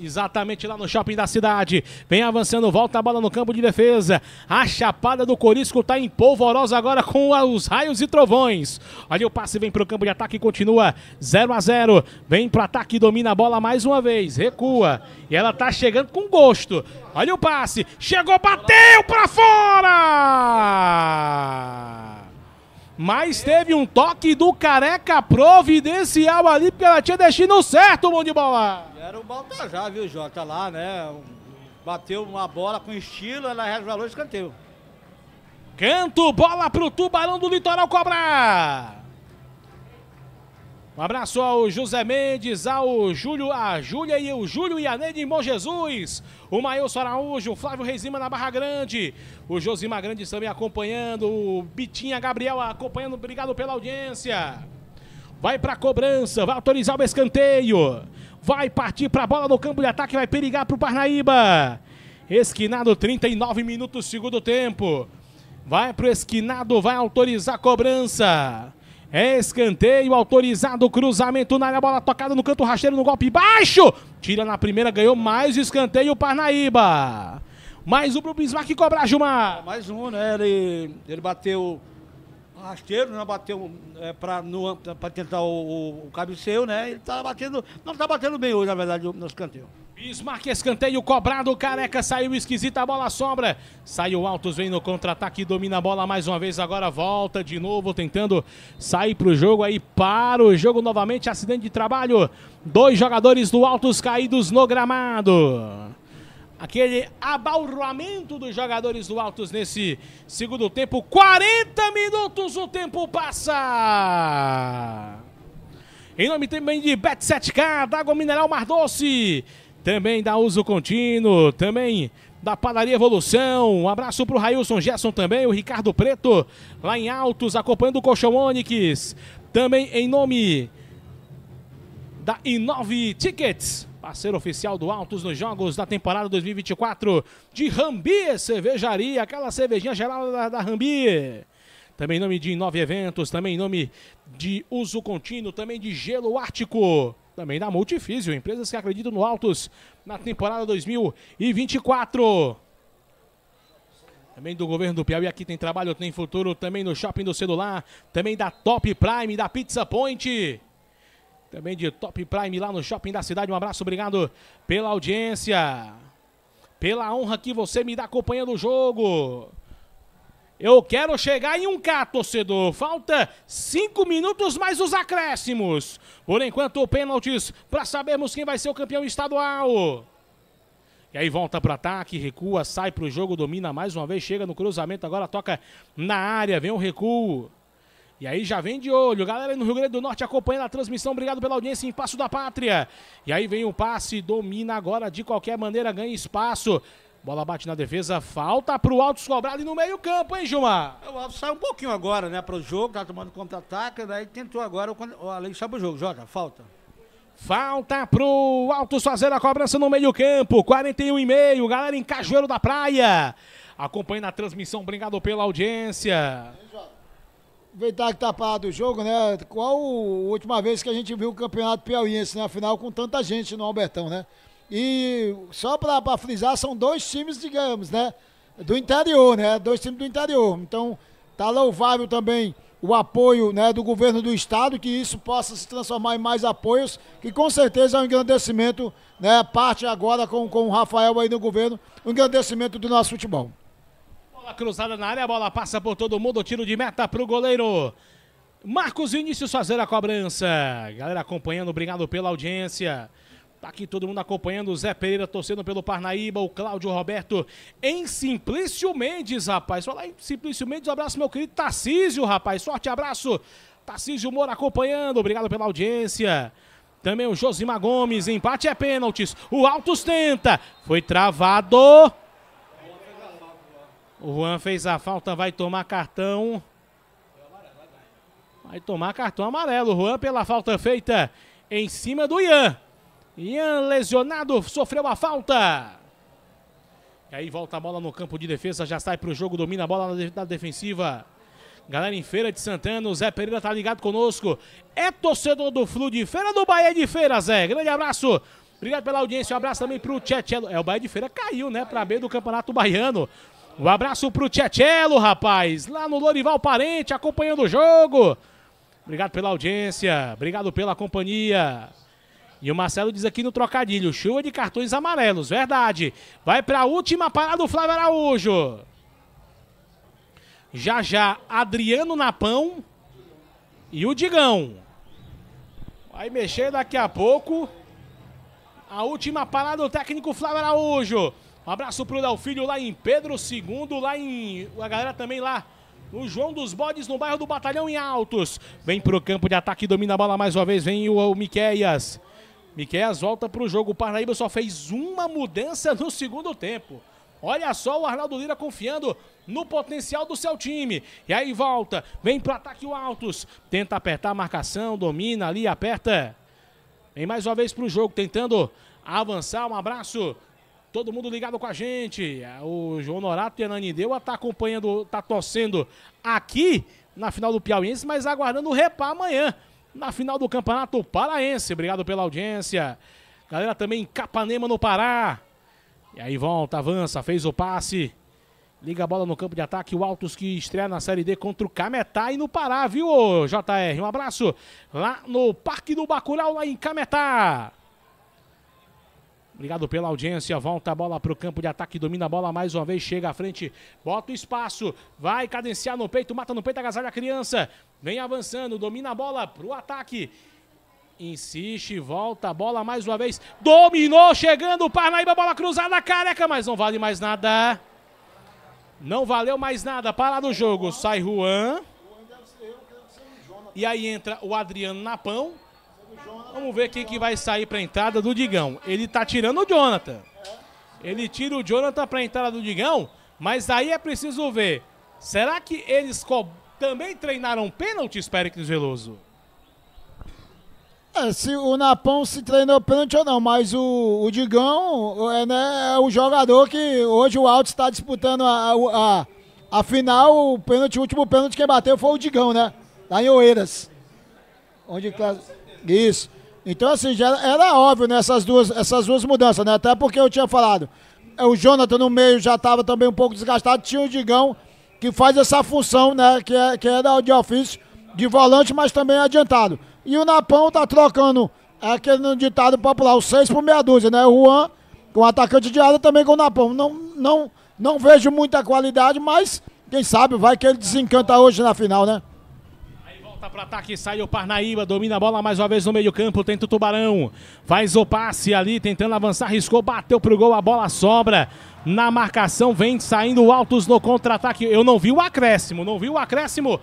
Exatamente lá no shopping da cidade. Vem avançando, volta a bola no campo de defesa. A chapada do Corisco está em polvorosa agora com os raios e trovões. Olha o passe, vem para o campo de ataque e continua 0 a 0 Vem para o ataque, domina a bola mais uma vez. Recua. E ela está chegando com gosto. Olha o passe. Chegou, bateu para fora! Mas teve um toque do Careca providencial ali, porque ela tinha destino certo, mão de bola. Era o Baltajá, viu, Jota, lá, né? Bateu uma bola com estilo, ela resvalou e escanteio. Canto, bola pro Tubarão do Litoral cobrar! Um abraço ao José Mendes, ao Júlio, a Júlia e o Júlio e a Neide em Bom Jesus. O Mailson Araújo, o Flávio Reisima na Barra Grande. O Josima Grande também acompanhando. O Bitinha Gabriel acompanhando. Obrigado pela audiência. Vai para a cobrança, vai autorizar o escanteio. Vai partir para a bola no campo de ataque, vai perigar para o Parnaíba. Esquinado, 39 minutos, segundo tempo. Vai para o esquinado, vai autorizar a cobrança. É escanteio, autorizado, cruzamento na área, bola tocada no canto rasteiro, no golpe baixo. Tira na primeira, ganhou mais escanteio, o Parnaíba. Mais um para Bisma Bismarck cobrar, Gilmar. Mais um, né? Ele, ele bateu rasteiro, né? Bateu é, no, tentar o, o, cabeceio, né? Ele tá batendo. Não tá batendo bem hoje, na verdade, nos canteiros. Bismarck, escanteio cobrado, careca saiu esquisita, a bola sobra. Saiu Altos, vem no contra-ataque, domina a bola mais uma vez, agora volta de novo, tentando sair para o jogo aí, para o jogo novamente, acidente de trabalho. Dois jogadores do Altos caídos no gramado aquele abalroamento dos jogadores do Altos nesse segundo tempo. 40 minutos, o tempo passa! Em nome também de Bet7K, da Água Mineral Mar Doce, também da Uso Contínuo, também da Padaria Evolução. Um abraço o Railson Gerson também, o Ricardo Preto, lá em Altos, acompanhando o Colchão Onix. Também em nome da Inove Tickets, parceiro oficial do Altos nos Jogos da temporada 2024 de Rambi Cervejaria, aquela cervejinha gelada da, da Rambi. Também em nome de Nove Eventos, também em nome de Uso Contínuo, também de Gelo Ártico, também da Multifísio, empresas que acreditam no Altos na temporada 2024. Também do governo do Piauí, aqui tem trabalho, tem futuro, também no Shopping do Celular, também da Top Prime, da Pizza Point. Também de Top Prime lá no shopping da cidade. Um abraço, obrigado pela audiência. Pela honra que você me dá acompanhando o jogo. Eu quero chegar em um K, torcedor. Falta cinco minutos mais os acréscimos. Por enquanto, pênaltis para sabermos quem vai ser o campeão estadual. E aí volta para ataque, recua, sai para o jogo, domina mais uma vez, chega no cruzamento, agora toca na área, vem o um recuo. E aí já vem de olho, galera no Rio Grande do Norte acompanhando a transmissão, obrigado pela audiência em Passo da Pátria. E aí vem o passe, domina agora de qualquer maneira, ganha espaço. Bola bate na defesa, falta pro Altos cobrado e no meio-campo, hein, Gilmar? É, o alto sai um pouquinho agora, né, pro jogo, tá tomando contra-ataque, daí tentou agora, o Alex sabe o jogo, joga, falta. Falta pro alto fazer a cobrança no meio-campo, 41 e meio, galera em Cajueiro da Praia. Acompanha a transmissão, obrigado pela audiência. Aí, joga. Aproveitar que tá parado o jogo, né? Qual a última vez que a gente viu o campeonato piauiense, né? Afinal, com tanta gente no Albertão, né? E só para frisar, são dois times, digamos, né? Do interior, né? Dois times do interior. Então, tá louvável também o apoio né, do governo do estado, que isso possa se transformar em mais apoios, que com certeza é um engrandecimento, né, parte agora com, com o Rafael aí no governo, um engrandecimento do nosso futebol. Bola cruzada na área, a bola passa por todo mundo, tiro de meta para o goleiro. Marcos Vinícius fazer a cobrança. Galera acompanhando, obrigado pela audiência. Tá aqui todo mundo acompanhando, o Zé Pereira torcendo pelo Parnaíba, o Cláudio Roberto em Simplício Mendes, rapaz. Fala em Simplício Mendes, um abraço meu querido Tarcísio, rapaz. Sorte, abraço. Tarcísio Moura acompanhando, obrigado pela audiência. Também o Josimar Gomes, empate é pênaltis. O Altos tenta, foi travado. O Juan fez a falta, vai tomar cartão. Vai tomar cartão amarelo. Juan pela falta feita em cima do Ian. Ian lesionado, sofreu a falta. E aí volta a bola no campo de defesa, já sai para o jogo, domina a bola na defensiva. Galera em Feira de Santana, o Zé Pereira tá ligado conosco. É torcedor do Flu de Feira, do Bahia de Feira, Zé. Grande abraço. Obrigado pela audiência. Um abraço também pro Tchetchelo. É, o Bahia de Feira caiu, né, pra B do Campeonato Baiano. Um abraço pro Tietcelo, rapaz, lá no Lorival Parente, acompanhando o jogo. Obrigado pela audiência, obrigado pela companhia. E o Marcelo diz aqui no trocadilho, chuva de cartões amarelos, verdade. Vai para a última parada do Flávio Araújo. Já já, Adriano Napão e o Digão. Vai mexer daqui a pouco. A última parada do técnico Flávio Araújo. Um abraço pro Dalfilho lá em Pedro II, lá em. A galera também lá o João dos Bodes no bairro do Batalhão em Altos. Vem pro campo de ataque, domina a bola mais uma vez, vem o, o Miqueias. Miqueias volta pro jogo. O Parnaíba só fez uma mudança no segundo tempo. Olha só o Arnaldo Lira confiando no potencial do seu time. E aí volta, vem pro ataque o Altos. Tenta apertar a marcação, domina ali, aperta. Vem mais uma vez pro jogo, tentando avançar. Um abraço Todo mundo ligado com a gente. O João Norato e a Nanindeu ah, tá acompanhando, tá torcendo aqui na final do Piauiense, mas aguardando o repá amanhã, na final do Campeonato Paraense. Obrigado pela audiência. Galera também em Capanema, no Pará. E aí volta, avança, fez o passe. Liga a bola no campo de ataque. O Altos que estreia na Série D contra o Cametá e no Pará, viu, JR? Um abraço lá no Parque do Bacurau, lá em Cametá. Obrigado pela audiência. Volta a bola para o campo de ataque, domina a bola mais uma vez, chega à frente, bota o espaço, vai cadenciar no peito, mata no peito, agasalha a criança. Vem avançando, domina a bola para o ataque. Insiste, volta a bola mais uma vez. Dominou, chegando o Parnaíba, bola cruzada, careca, mas não vale mais nada. Não valeu mais nada. Para do jogo, sai Juan. E aí entra o Adriano Napão. Vamos ver quem que vai sair pra entrada do Digão. Ele tá tirando o Jonathan. Ele tira o Jonathan pra entrada do Digão, mas aí é preciso ver. Será que eles também treinaram pênalti, Péricles Veloso? É, se o Napão se treinou pênalti ou não, mas o, o Digão é, né, é, o jogador que hoje o Alto está disputando a, a, a, a final, o pênalti, o último pênalti que bateu foi o Digão, né? Lá em Oeiras. Onde classe... Isso. Então, assim, já era óbvio nessas né, duas, essas duas mudanças, né? Até porque eu tinha falado, é, o Jonathan no meio já estava também um pouco desgastado, tinha o Digão que faz essa função, né? Que é, que é de ofício, de volante, mas também adiantado. E o Napão tá trocando é aquele ditado popular, o 6 por meia dúzia, né? O Juan, com o atacante de área, também com o Napão. Não, não, não vejo muita qualidade, mas quem sabe vai que ele desencanta hoje na final, né? Volta para ataque, sai o Parnaíba, domina a bola mais uma vez no meio-campo, tenta o Tubarão. Faz o passe ali, tentando avançar, riscou, bateu pro gol, a bola sobra. Na marcação vem saindo altos no contra-ataque. Eu não vi o acréscimo, não vi o acréscimo.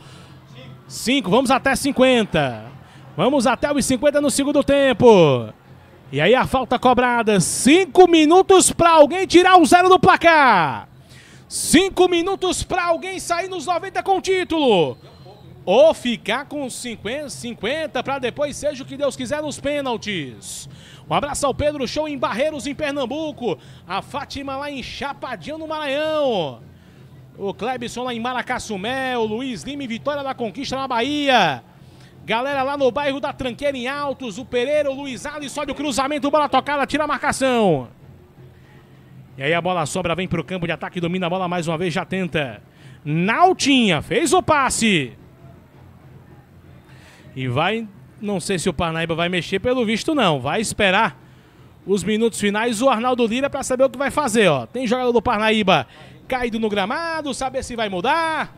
5, vamos até 50. Vamos até os 50 no segundo tempo. E aí a falta cobrada, 5 minutos para alguém tirar o zero do placar. 5 minutos para alguém sair nos 90 com o título ou ficar com 50, 50 para depois seja o que Deus quiser nos pênaltis. Um abraço ao Pedro Show em Barreiros, em Pernambuco. A Fátima lá em Chapadinho, no Maranhão. O Clebson lá em Maracassumé. O Luiz Lima e Vitória da Conquista, na Bahia. Galera lá no bairro da Tranqueira, em Altos. O Pereira, o Luiz Alisson, sobe o cruzamento, bola tocada, tira a marcação. E aí a bola sobra, vem para o campo de ataque, domina a bola mais uma vez, já tenta. Nautinha, fez o passe. E vai, não sei se o Parnaíba vai mexer, pelo visto não. Vai esperar os minutos finais o Arnaldo Lira para saber o que vai fazer, ó. Tem jogador do Parnaíba caído no gramado, saber se vai mudar.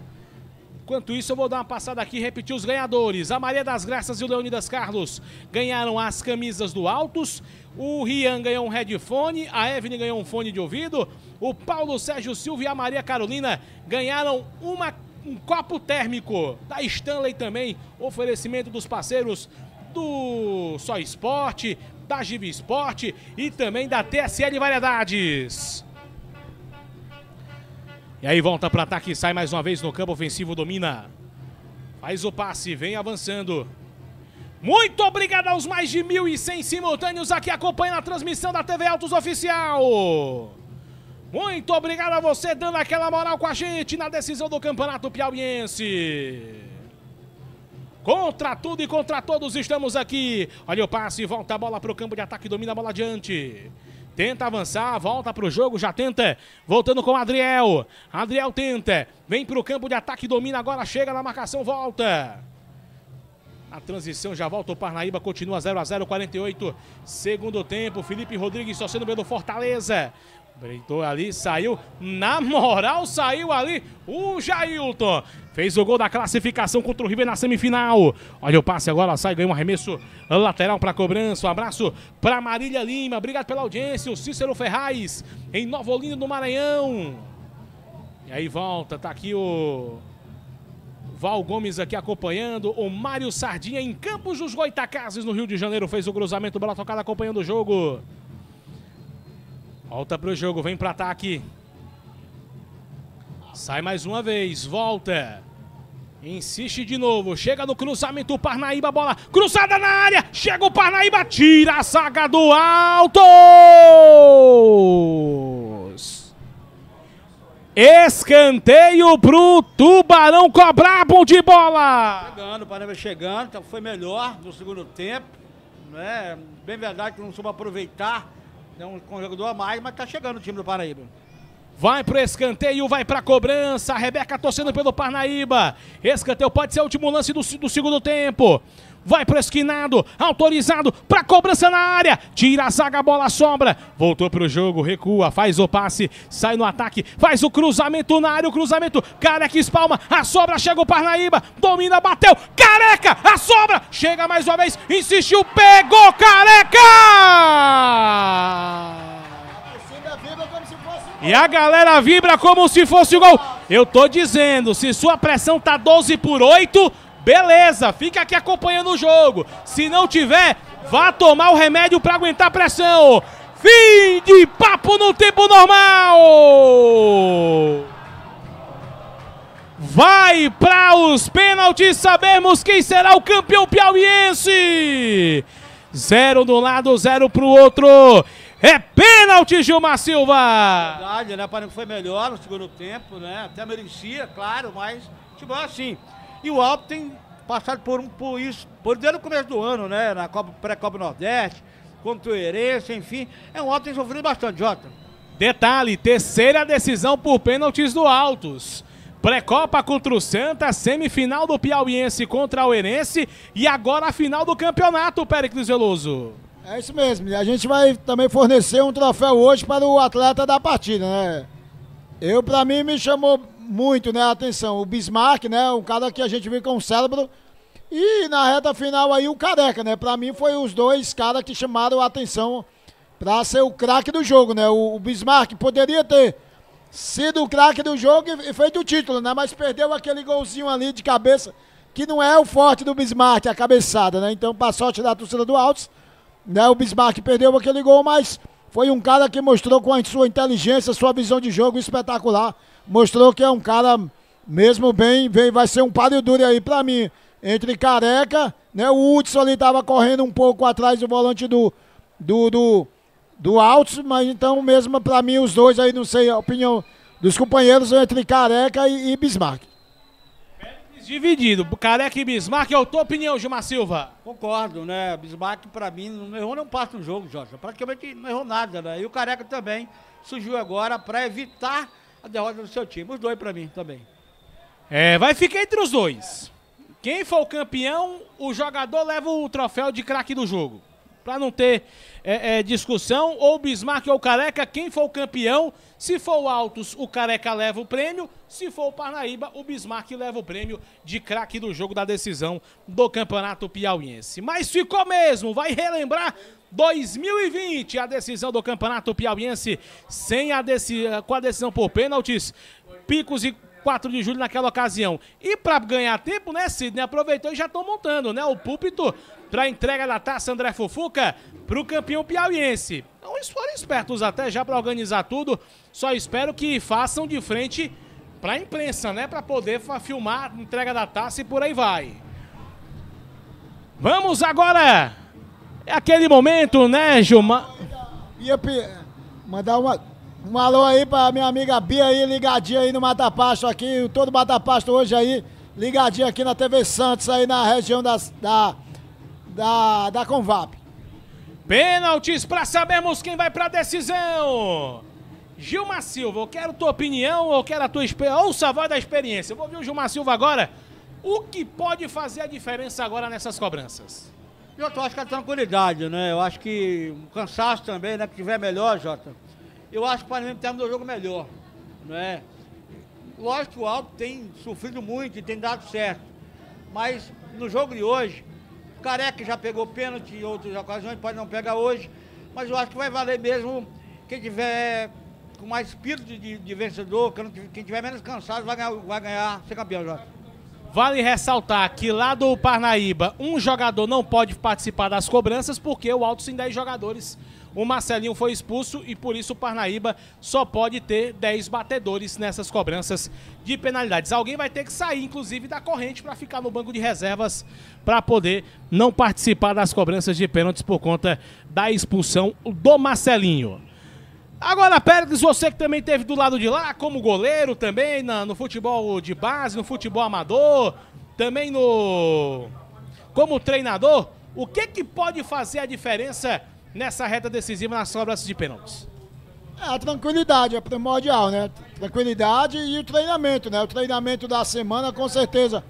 Enquanto isso, eu vou dar uma passada aqui e repetir os ganhadores. A Maria das Graças e o Leonidas Carlos ganharam as camisas do Altos. O Rian ganhou um headphone, a Evelyn ganhou um fone de ouvido. O Paulo Sérgio Silva e a Maria Carolina ganharam uma um copo térmico da Stanley também, oferecimento dos parceiros do Só Esporte, da Gibi Esporte e também da TSL Variedades. E aí volta para ataque, sai mais uma vez no campo ofensivo, domina. Faz o passe, vem avançando. Muito obrigado aos mais de 1.100 simultâneos aqui acompanhando a transmissão da TV Autos Oficial. Muito obrigado a você dando aquela moral com a gente na decisão do Campeonato Piauiense. Contra tudo e contra todos estamos aqui. Olha o passe, volta a bola para o campo de ataque, domina a bola adiante. Tenta avançar, volta para o jogo, já tenta. Voltando com Adriel. Adriel tenta, vem para o campo de ataque, domina agora, chega na marcação, volta. A transição já volta o Parnaíba, continua 0 a 0 48. Segundo tempo, Felipe Rodrigues só sendo pelo Fortaleza. Brincou ali, saiu, na moral saiu ali o Jailton. Fez o gol da classificação contra o River na semifinal. Olha o passe agora, sai, ganhou um arremesso lateral para cobrança. Um abraço para Marília Lima. Obrigado pela audiência. O Cícero Ferraz em Nova Olinda do Maranhão. E aí volta, tá aqui o Val Gomes aqui acompanhando. O Mário Sardinha em Campos dos Goitacazes, no Rio de Janeiro, fez o cruzamento, bola tocada acompanhando o jogo. Volta pro jogo, vem pro ataque. Sai mais uma vez, volta. Insiste de novo, chega no cruzamento o Parnaíba, bola cruzada na área, chega o Parnaíba, tira a saga do alto. Escanteio pro Tubarão cobrar, bom de bola. Chegando, o Parnaíba chegando, então foi melhor no segundo tempo, né? Bem verdade que não soube aproveitar não com um jogador a mais, mas tá chegando o time do Paraíba. Vai pro escanteio, vai pra cobrança. A Rebeca torcendo pelo Parnaíba. Escanteio pode ser o último lance do, do segundo tempo vai pro esquinado, autorizado pra cobrança na área, tira a zaga, a bola sobra, voltou pro jogo, recua, faz o passe, sai no ataque, faz o cruzamento na área, o cruzamento, careca espalma, a sobra, chega o Parnaíba, domina, bateu, careca, a sobra, chega mais uma vez, insistiu, pegou, careca! E a galera vibra como se fosse o gol. Eu tô dizendo, se sua pressão tá 12 por 8, beleza, fica aqui acompanhando o jogo. Se não tiver, vá tomar o remédio para aguentar a pressão. Fim de papo no tempo normal. Vai para os pênaltis, sabemos quem será o campeão piauiense. Zero do lado, zero para o outro. É pênalti, Gilmar Silva! Verdade, né? Parece que foi melhor no segundo tempo, né? Até merecia, claro, mas futebol tipo, é assim. E o Alto tem passado por, um, por isso, por desde o começo do ano, né? Na Copa, pré-Copa Nordeste, contra o Herense, enfim. É um Alto que tem sofrido bastante, Jota. Detalhe, terceira decisão por pênaltis do Altos. Pré-Copa contra o Santa, semifinal do Piauiense contra o Herense e agora a final do campeonato, Péricles Veloso. É isso mesmo, a gente vai também fornecer um troféu hoje para o atleta da partida, né? Eu, para mim, me chamou muito, né? a Atenção, o Bismarck, né? Um cara que a gente viu com o um cérebro. E na reta final aí o Careca, né? Pra mim foi os dois caras que chamaram a atenção pra ser o craque do jogo, né? O, o Bismarck poderia ter sido o craque do jogo e, e feito o título, né? Mas perdeu aquele golzinho ali de cabeça, que não é o forte do Bismarck, a cabeçada, né? Então, para sorte da torcida do Altos, né? O Bismarck perdeu aquele gol, mas foi um cara que mostrou com a sua inteligência, sua visão de jogo espetacular mostrou que é um cara mesmo bem, vem, vai ser um páreo duro aí para mim. Entre Careca, né? O Hudson ali estava correndo um pouco atrás do volante do do do, do Altos, mas então mesmo para mim os dois aí, não sei a opinião dos companheiros entre Careca e, e Bismarck. Dividido, Careca e Bismarck, é a tua opinião, Gilmar Silva? Concordo, né? Bismarck, pra mim, não errou nenhum passo no jogo, Jorge. Praticamente não errou nada, né? E o Careca também surgiu agora para evitar a derrota do seu time. Os dois para mim também. É, vai ficar entre os dois. Quem for o campeão, o jogador leva o troféu de craque do jogo para não ter é, é, discussão, ou Bismarck ou Careca, quem for o campeão, se for o Altos, o Careca leva o prêmio, se for o Parnaíba, o Bismarck leva o prêmio de craque do jogo da decisão do Campeonato Piauiense. Mas ficou mesmo, vai relembrar 2020, a decisão do Campeonato Piauiense sem a deci... com a decisão por pênaltis, picos e 4 de julho naquela ocasião. E para ganhar tempo, né, Sidney aproveitou e já estão montando, né, o púlpito para a entrega da taça André Fufuca para o campeão piauiense. Então eles foram espertos até já para organizar tudo. Só espero que façam de frente para a imprensa, né? Para poder filmar a entrega da taça e por aí vai. Vamos agora! É aquele momento, né, Gilmar? Ia mandar uma, um alô aí para minha amiga Bia aí, ligadinha aí no Mata Pasto aqui, todo Mata Pasto hoje aí, ligadinha aqui na TV Santos aí na região das, da da, da Convap. Pênaltis para sabermos quem vai para a decisão. Gilmar Silva, eu quero tua opinião, ou quero a tua experiência, ouça a voz da experiência. Eu vou ver o Gilmar Silva agora. O que pode fazer a diferença agora nessas cobranças? Jota, eu acho que a é tranquilidade, né? Eu acho que o cansaço também, né? Que tiver melhor, Jota. Eu acho que o Flamengo termina o jogo melhor, né? Lógico que o Alto tem sofrido muito e tem dado certo. Mas no jogo de hoje, Careca já pegou pênalti em outras ocasiões, pode não pegar hoje, mas eu acho que vai valer mesmo quem tiver com mais espírito de, de vencedor, quem tiver menos cansado vai ganhar, vai ganhar ser campeão, Jorge. Vale ressaltar que lá do Parnaíba, um jogador não pode participar das cobranças porque o Alto tem 10 jogadores o Marcelinho foi expulso e por isso o Parnaíba só pode ter 10 batedores nessas cobranças de penalidades. Alguém vai ter que sair, inclusive, da corrente para ficar no banco de reservas para poder não participar das cobranças de pênaltis por conta da expulsão do Marcelinho. Agora, Pérez, você que também teve do lado de lá, como goleiro também, na, no futebol de base, no futebol amador, também no como treinador, o que que pode fazer a diferença nessa reta decisiva nas sobras de pênaltis? É, a tranquilidade é primordial, né? Tranquilidade e o treinamento, né? O treinamento da semana, com certeza.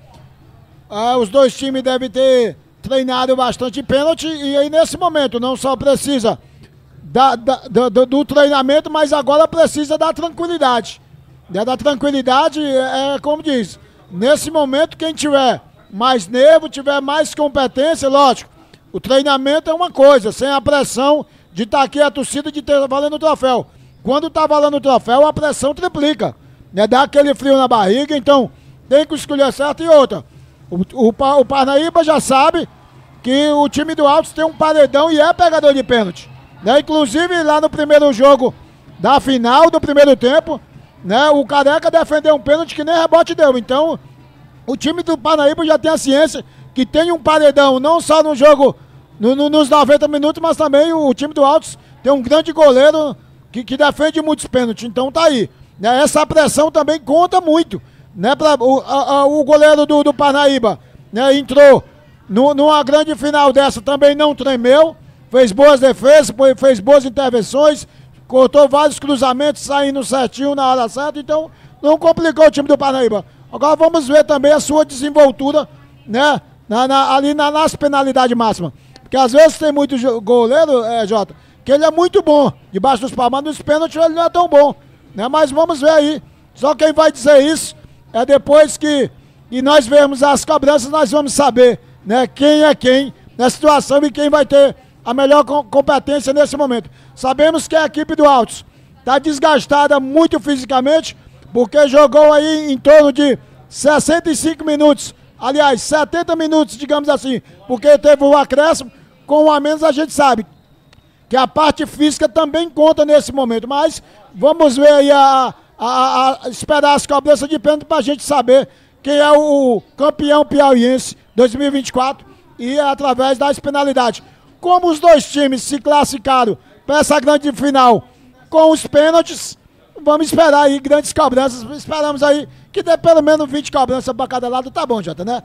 É, os dois times devem ter treinado bastante pênalti e aí nesse momento não só precisa da, da, do, do, treinamento, mas agora precisa da tranquilidade. Né? Da tranquilidade, é, é como diz, nesse momento quem tiver mais nervo, tiver mais competência, lógico, o treinamento é uma coisa, sem a pressão de estar tá aqui a torcida de ter valendo o troféu. Quando está valendo o troféu, a pressão triplica. Né? Dá aquele frio na barriga, então tem que escolher certo e outra. O, o, o Parnaíba já sabe que o time do Altos tem um paredão e é pegador de pênalti. Né? Inclusive lá no primeiro jogo da final do primeiro tempo, né? o Careca defendeu um pênalti que nem rebote deu. Então, o time do Parnaíba já tem a ciência que tem um paredão, não só no jogo no, no, nos 90 minutos, mas também o, o time do Altos tem um grande goleiro que, que defende muitos pênaltis. Então tá aí. Né? Essa pressão também conta muito. Né? Pra, o, a, o goleiro do, do Parnaíba né? entrou no, numa grande final dessa, também não tremeu. Fez boas defesas, fez boas intervenções, cortou vários cruzamentos, saindo certinho na hora certa. Então, não complicou o time do Parnaíba. Agora vamos ver também a sua desenvoltura, né? Na, na, ali na, nas penalidades máximas. Porque às vezes tem muito goleiro, é, Jota, que ele é muito bom. Debaixo dos palmas, nos pênaltis ele não é tão bom. Né? Mas vamos ver aí. Só quem vai dizer isso é depois que, e nós vermos as cobranças, nós vamos saber né, quem é quem na situação e quem vai ter a melhor competência nesse momento. Sabemos que a equipe do Altos está desgastada muito fisicamente, porque jogou aí em torno de 65 minutos Aliás, 70 minutos, digamos assim, porque teve o acréscimo, com um a menos a gente sabe que a parte física também conta nesse momento. Mas vamos ver aí a, a, a esperar as cobranças de pênalti para a gente saber quem é o campeão piauiense 2024 e é através das penalidades. Como os dois times se classificaram para essa grande final com os pênaltis, vamos esperar aí grandes cobranças. Esperamos aí que dê pelo menos 20 cobranças pra cada lado, tá bom, Jota, né?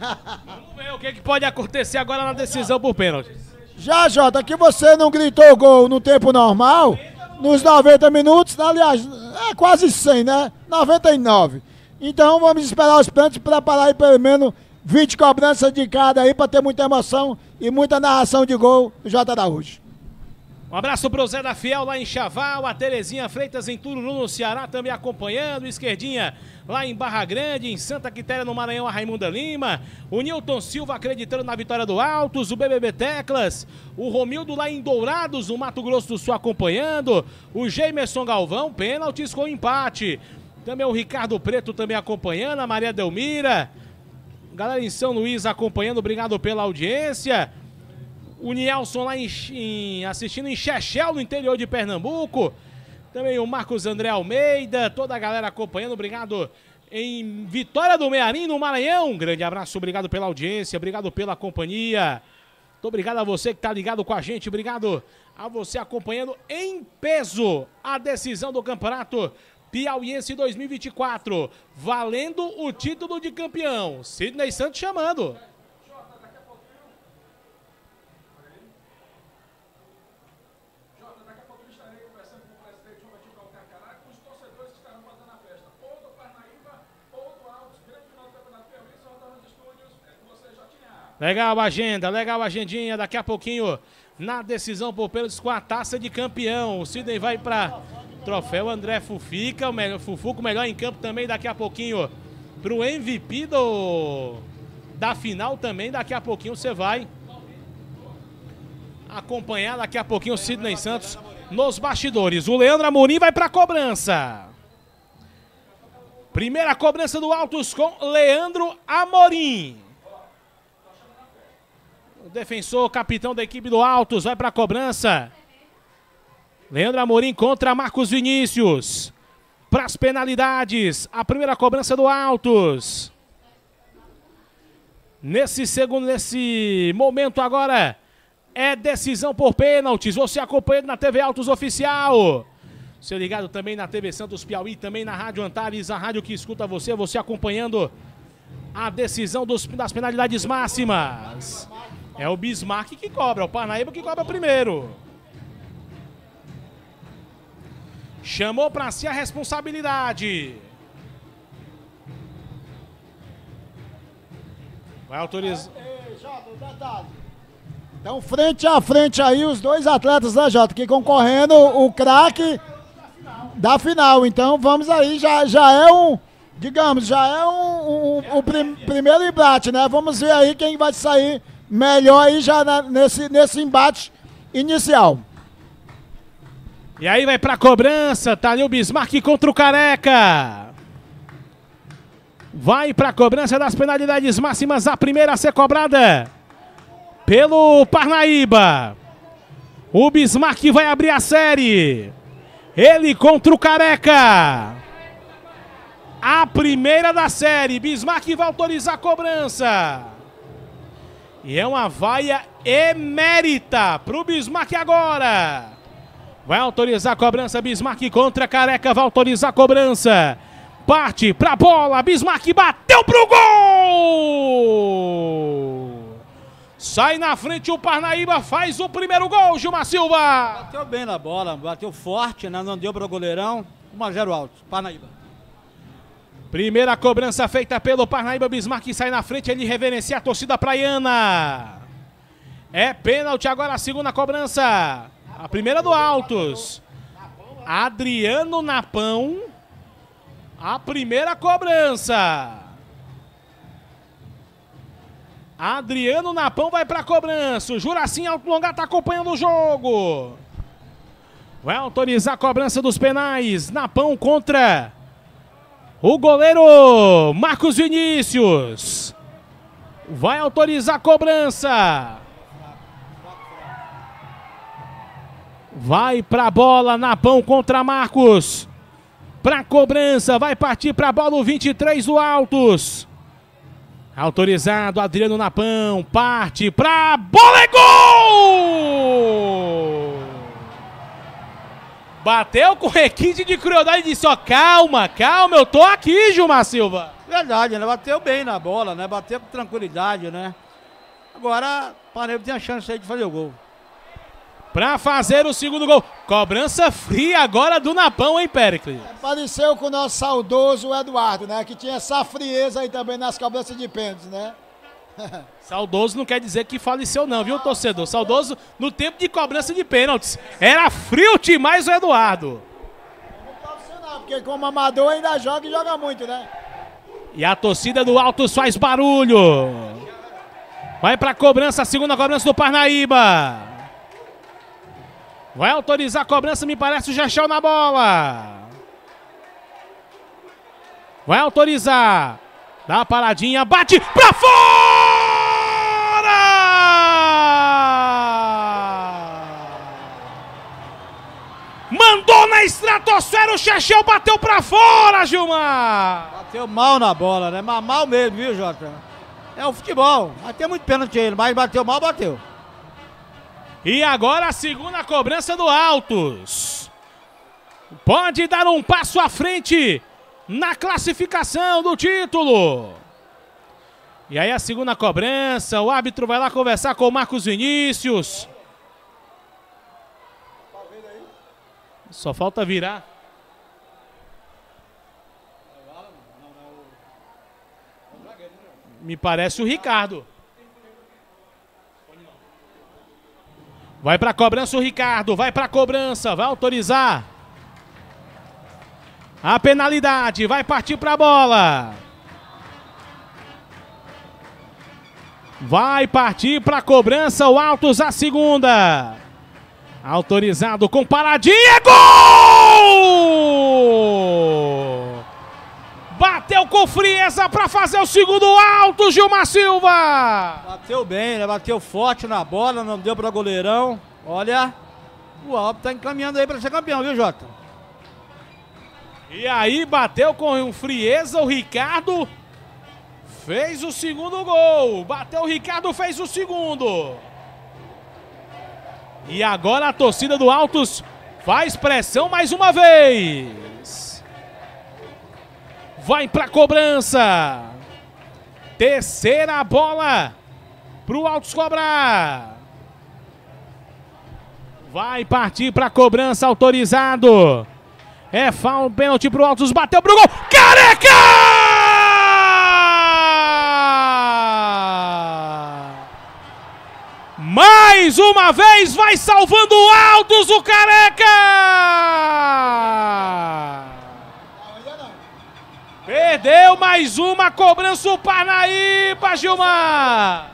Vamos ver o que, é que pode acontecer agora na decisão por pênalti. Já, Jota, que você não gritou gol no tempo normal, nos 90 minutos, aliás, é quase 100, né? 99. Então vamos esperar os pênaltis, parar aí pelo menos 20 cobranças de cada aí para ter muita emoção e muita narração de gol, Jota da Rússia. Um abraço pro Zé da Fiel lá em Chaval, a Terezinha Freitas em Tururu, no Ceará, também acompanhando. Esquerdinha lá em Barra Grande, em Santa Quitéria, no Maranhão, a Raimunda Lima. O Nilton Silva acreditando na vitória do Altos, o BBB Teclas. O Romildo lá em Dourados, no Mato Grosso do Sul, acompanhando. O Jameson Galvão, pênaltis com empate. Também o Ricardo Preto também acompanhando, a Maria Delmira. Galera em São Luís acompanhando, obrigado pela audiência. O Nielson lá em, em, assistindo em Chechel, no interior de Pernambuco. Também o Marcos André Almeida, toda a galera acompanhando. Obrigado em Vitória do Mearim, no Maranhão. Um grande abraço, obrigado pela audiência, obrigado pela companhia. Muito obrigado a você que está ligado com a gente, obrigado a você acompanhando em peso a decisão do campeonato Piauiense 2024, valendo o título de campeão. Sidney Santos chamando. Legal a agenda, legal a agendinha. Daqui a pouquinho, na decisão por pelos com a taça de campeão. O Sidney vai para troféu André Fufica, o melhor, Fufuco, melhor em campo também. Daqui a pouquinho, para o MVP do, da final também. Daqui a pouquinho você vai acompanhar. Daqui a pouquinho o Sidney Santos nos bastidores. O Leandro Amorim vai para a cobrança. Primeira cobrança do Altos com Leandro Amorim defensor, capitão da equipe do Altos, vai para a cobrança. Leandro Amorim contra Marcos Vinícius. Para as penalidades, a primeira cobrança do Altos. Nesse segundo, nesse momento agora, é decisão por pênaltis. Você acompanhando na TV Altos Oficial. Seu ligado também na TV Santos Piauí, também na Rádio Antares, a rádio que escuta você, você acompanhando a decisão dos, das penalidades máximas. É o Bismarck que cobra, é o Parnaíba que cobra primeiro. Chamou para si a responsabilidade. Vai autorizar. Então, frente a frente aí, os dois atletas, né, Jota? Que concorrendo, o craque da final. Então, vamos aí, já, já é um, digamos, já é um, um, um, é prim, primeiro embate, né? Vamos ver aí quem vai sair melhor aí já na, nesse, nesse embate inicial. E aí vai pra cobrança, tá ali o Bismarck contra o Careca. Vai pra cobrança das penalidades máximas, a primeira a ser cobrada pelo Parnaíba. O Bismarck vai abrir a série. Ele contra o Careca. A primeira da série. Bismarck vai autorizar a cobrança. E é uma vaia emérita para o Bismarck agora. Vai autorizar a cobrança, Bismarck contra Careca, vai autorizar a cobrança. Parte para a bola, Bismarck bateu para o gol! Sai na frente o Parnaíba, faz o primeiro gol, Gilmar Silva. Bateu bem na bola, bateu forte, né? não deu para o goleirão. 1 a 0 alto, Parnaíba. Primeira cobrança feita pelo Parnaíba Bismarck sai na frente, ele reverencia a torcida praiana. É pênalti agora a segunda cobrança. A primeira do Altos. Adriano Napão. A primeira cobrança. Adriano Napão vai para a cobrança. O Juracim Alto Longar está acompanhando o jogo. Vai autorizar a cobrança dos penais. Napão contra o goleiro Marcos Vinícius vai autorizar a cobrança. Vai para a bola, Napão contra Marcos. Para cobrança, vai partir para a bola o 23 do Altos. Autorizado Adriano Napão, parte para bola e é gol! Bateu com requinte de crueldade e disse, ó, calma, calma, eu tô aqui, Gilmar Silva. Verdade, né? Bateu bem na bola, né? Bateu com tranquilidade, né? Agora, o Panebo tem a chance aí de fazer o gol. Pra fazer o segundo gol. Cobrança fria agora do Napão, hein, Pericles? Pareceu com o nosso saudoso Eduardo, né? Que tinha essa frieza aí também nas cobranças de pênalti, né? Saudoso não quer dizer que faleceu não, viu, torcedor? Saudoso no tempo de cobrança de pênaltis. Era frio demais o Eduardo. Profissional, porque como amador ainda joga e joga muito, né? E a torcida do Altos faz barulho. Vai pra cobrança, a segunda cobrança do Parnaíba. Vai autorizar a cobrança, me parece o Jachão na bola. Vai autorizar. Dá a paradinha, bate pra fora! mandou na estratosfera, o Chechel bateu pra fora, Gilmar! Bateu mal na bola, né? Mas mal mesmo, viu, Jota? É o futebol, vai ter muito pênalti ele, mas bateu mal, bateu. E agora a segunda cobrança do Altos. Pode dar um passo à frente na classificação do título. E aí a segunda cobrança, o árbitro vai lá conversar com o Marcos Vinícius. Só falta virar. Me parece o Ricardo. Vai para cobrança o Ricardo, vai para cobrança, vai autorizar. A penalidade, vai partir para a bola. Vai partir para cobrança o Altos a segunda. Autorizado com paradinha. É gol! Bateu com frieza para fazer o segundo alto, Gilmar Silva. Bateu bem, né? Bateu forte na bola, não deu para goleirão. Olha, o Alto tá encaminhando aí para ser campeão, viu, Jota? E aí bateu com frieza o Ricardo. Fez o segundo gol. Bateu o Ricardo, fez o segundo. E agora a torcida do Altos faz pressão mais uma vez. Vai para a cobrança. Terceira bola para o Altos cobrar. Vai partir para a cobrança autorizado. É falta, pênalti para o Altos, bateu pro gol. Careca! Mais uma vez vai salvando o o Careca! Perdeu mais uma cobrança o Parnaíba, Gilmar!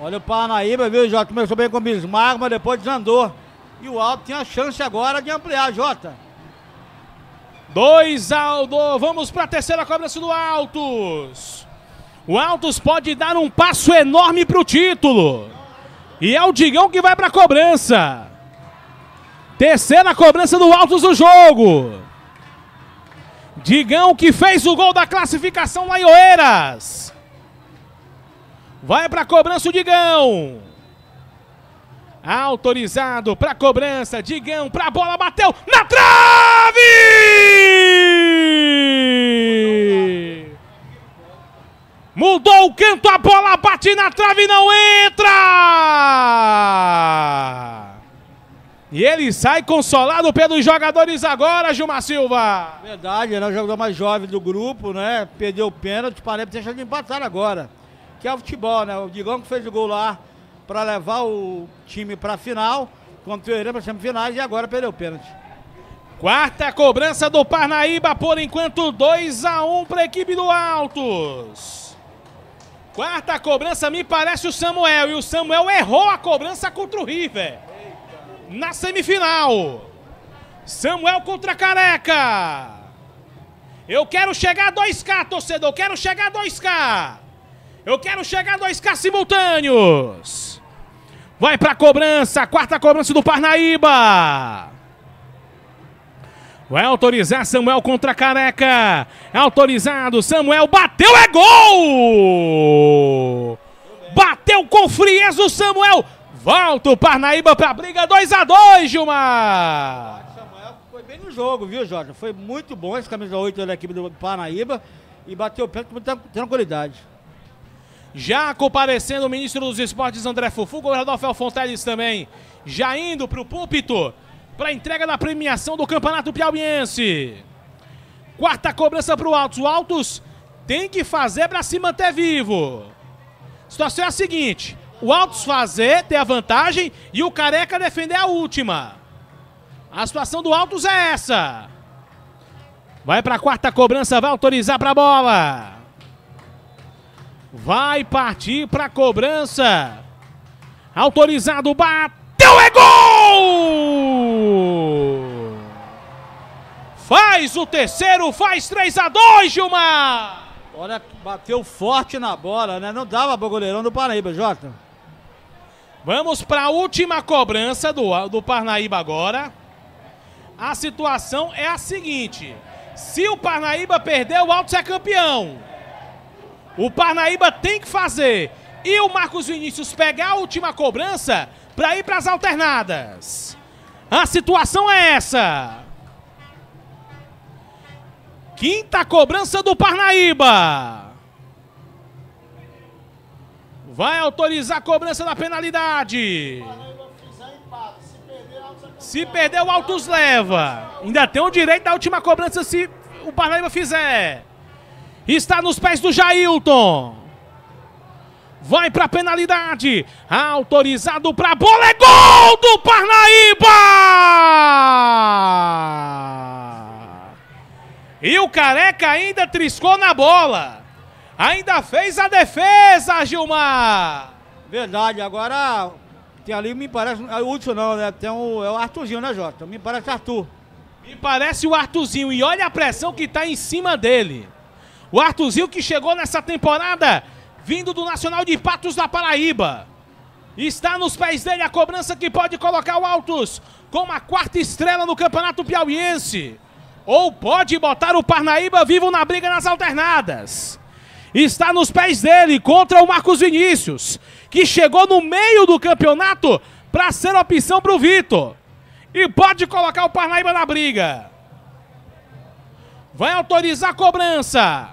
Olha o Parnaíba, viu, Jota? Começou bem com o Bismarck, mas depois desandou. E o Alto tem a chance agora de ampliar, Jota. Dois Aldo, vamos para a terceira cobrança do Altos. O Altos pode dar um passo enorme para o título. E é o Digão que vai para a cobrança. Terceira cobrança do Altos do jogo. Digão que fez o gol da classificação lá em Oeiras. Vai para a cobrança o Digão. Autorizado para cobrança, Digão para a bola, bateu na trave! Mudou o canto, a bola bate na trave e não entra! E ele sai consolado pelos jogadores agora, Gilmar Silva. Verdade, ele é né? o jogador mais jovem do grupo, né? Perdeu o pênalti, parece deixar de empatar agora. Que é o futebol, né? O Digão que fez o gol lá para levar o time para a final, quando o Figueirense para semifinais e agora perdeu o pênalti. Quarta cobrança do Parnaíba, por enquanto 2 a 1 um para a equipe do Altos. Quarta cobrança, me parece o Samuel. E o Samuel errou a cobrança contra o River. Na semifinal. Samuel contra Careca. Eu quero chegar a 2K, torcedor. Eu quero chegar a 2K. Eu quero chegar a 2K simultâneos. Vai a cobrança. Quarta cobrança do Parnaíba. Vai autorizar Samuel contra Careca. Autorizado, Samuel bateu, é gol! Bateu com frieza o Samuel. Volta o Parnaíba para a briga, 2 a 2 Gilmar! Samuel foi bem no jogo, viu, Jorge? Foi muito bom esse camisa 8 da equipe do Parnaíba e bateu o pé com tranquilidade. Já comparecendo o ministro dos esportes André Fufu, o governador Fel Fonteles também, já indo para o púlpito para entrega da premiação do Campeonato Piauiense. Quarta cobrança para o Altos. O Altos tem que fazer para se manter vivo. A situação é a seguinte: o Altos fazer, ter a vantagem e o Careca defender a última. A situação do Altos é essa. Vai para a quarta cobrança, vai autorizar para a bola. Vai partir para a cobrança. Autorizado, bateu, é gol! Faz o terceiro, faz 3 a 2 Gilmar! Olha, bateu forte na bola, né? Não dava pro goleirão do Paraíba, Jota. Vamos para a última cobrança do, do Parnaíba agora. A situação é a seguinte: se o Parnaíba perder, o Altos é campeão. O Parnaíba tem que fazer e o Marcos Vinícius pegar a última cobrança para ir para as alternadas. A situação é essa. Quinta cobrança do Parnaíba. Vai autorizar a cobrança da penalidade. Se perder, o Autos leva. Ainda tem o direito da última cobrança se o Parnaíba fizer. Está nos pés do Jailton vai para penalidade. Autorizado para bola, é gol do Parnaíba! E o Careca ainda triscou na bola. Ainda fez a defesa, Gilmar. Verdade, agora tem ali, me parece, é o último não, né? Tem o é o Arthurzinho, né, Jota? Me parece Arthur. Me parece o Arthurzinho, e olha a pressão que está em cima dele. O Arthurzinho que chegou nessa temporada vindo do Nacional de Patos da Paraíba. Está nos pés dele a cobrança que pode colocar o Altos com a quarta estrela no Campeonato Piauiense. Ou pode botar o Parnaíba vivo na briga nas alternadas. Está nos pés dele contra o Marcos Vinícius, que chegou no meio do campeonato para ser opção para o Vitor. E pode colocar o Parnaíba na briga. Vai autorizar a cobrança.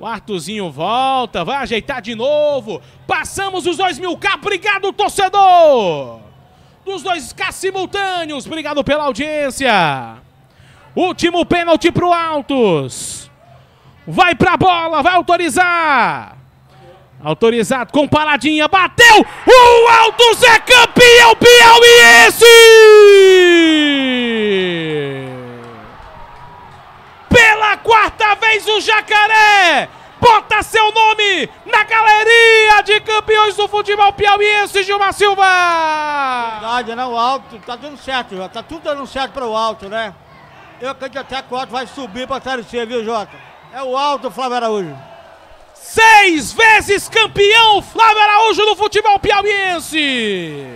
O Artuzinho volta, vai ajeitar de novo. Passamos os dois mil k Obrigado, torcedor! Dos dois k simultâneos. Obrigado pela audiência. Último pênalti pro Altos. Vai pra bola, vai autorizar. Autorizado com paradinha, bateu! O Altos é campeão Piauí! futebol piauiense, Gilmar Silva! Verdade, né? O alto tá dando certo, Jota. Tá tudo dando certo para o alto, né? Eu acredito até que o alto vai subir para Série C, viu, Jota? É o alto, Flávio Araújo. Seis vezes campeão Flávio Araújo no futebol piauiense.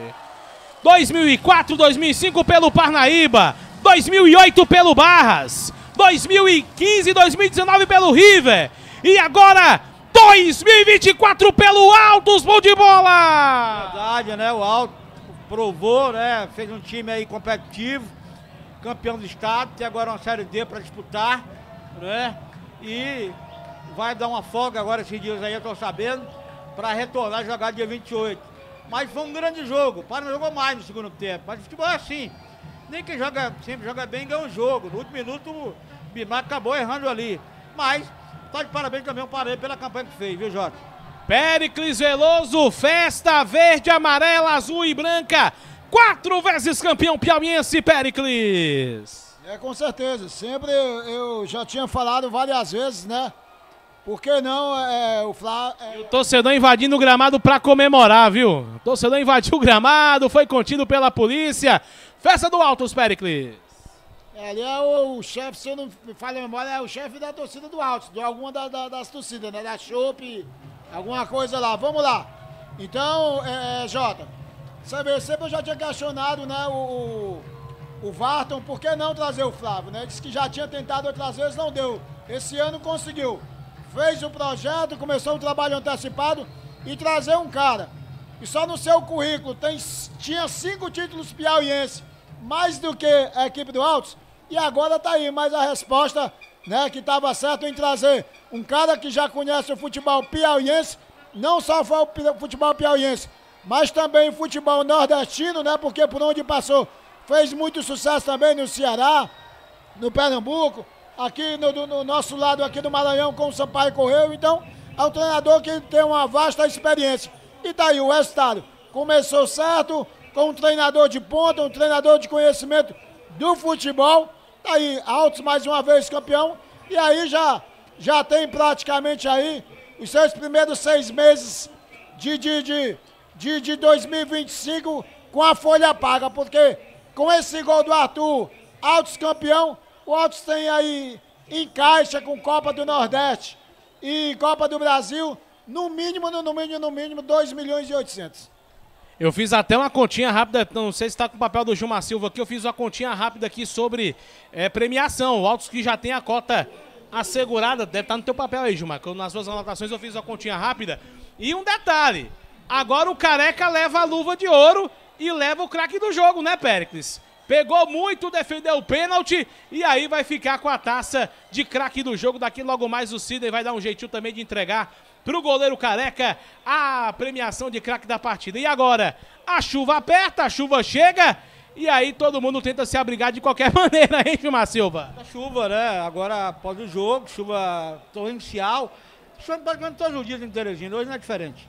2004, 2005 pelo Parnaíba, 2008 pelo Barras, 2015, 2019 pelo River e agora 2024 pelo Altos Bom de Bola! Verdade, né? O Alto provou, né? Fez um time aí competitivo, campeão do estado, tem agora uma Série D para disputar, né? E vai dar uma folga agora esses dias aí, eu tô sabendo, para retornar a jogar dia 28. Mas foi um grande jogo, para não jogou mais no segundo tempo. Mas futebol é assim. Nem quem joga, sempre joga bem ganha um jogo. No último minuto o Bimar acabou errando ali. Mas Tá de parabéns também Parei pela campanha que fez, viu, Jorge? Péricles Veloso, festa verde, amarela, azul e branca. Quatro vezes campeão piauiense, Péricles. É, com certeza. Sempre eu, já tinha falado várias vezes, né? Por que não é, o Flá... É... o torcedor invadindo o gramado para comemorar, viu? O torcedor invadiu o gramado, foi contido pela polícia. Festa do Altos, Pericles. Ele é o, o chefe, se eu não me falho a memória, é o chefe da torcida do Alto, de alguma da, da, das torcidas, né? Da Chope, alguma coisa lá. Vamos lá. Então, é, é Jota, sabe, sempre eu já tinha questionado, né, o, o, o Varton, por que não trazer o Flávio, né? Disse que já tinha tentado outras vezes, não deu. Esse ano conseguiu. Fez o projeto, começou o trabalho antecipado e trazer um cara. E só no seu currículo tem, tinha cinco títulos Piauiense mais do que a equipe do Altos. E agora está aí, mas a resposta, né, que estava certo em trazer um cara que já conhece o futebol piauiense, não só o futebol piauiense, mas também o futebol nordestino, né, porque por onde passou fez muito sucesso também no Ceará, no Pernambuco, aqui no, no nosso lado aqui do Maranhão com o Sampaio Correu, então é um treinador que tem uma vasta experiência. E tá aí o resultado começou certo, com um treinador de ponta, um treinador de conhecimento do futebol. Tá aí, Altos mais uma vez campeão. E aí já, já tem praticamente aí os seus primeiros seis meses de, de, de, de, de 2025 com a folha paga, porque com esse gol do Arthur, Altos campeão, o Altos tem aí encaixa com Copa do Nordeste e Copa do Brasil, no mínimo, no mínimo, no mínimo, 2 milhões e 800. Eu fiz até uma continha rápida, não sei se está com o papel do Gilmar Silva aqui, eu fiz uma continha rápida aqui sobre é, premiação. O Altos que já tem a cota assegurada, deve estar tá no teu papel aí, Gilmar, nas suas anotações eu fiz uma continha rápida. E um detalhe, agora o Careca leva a luva de ouro e leva o craque do jogo, né, Péricles? Pegou muito, defendeu o pênalti e aí vai ficar com a taça de craque do jogo. Daqui logo mais o Sidney vai dar um jeitinho também de entregar para o goleiro Careca a premiação de craque da partida. E agora, a chuva aperta, a chuva chega. E aí todo mundo tenta se abrigar de qualquer maneira, hein, Gilmar Silva? A tá chuva, né? Agora após o jogo, chuva torrencial. Chuva praticamente todos os dias em Teresina, hoje não é diferente.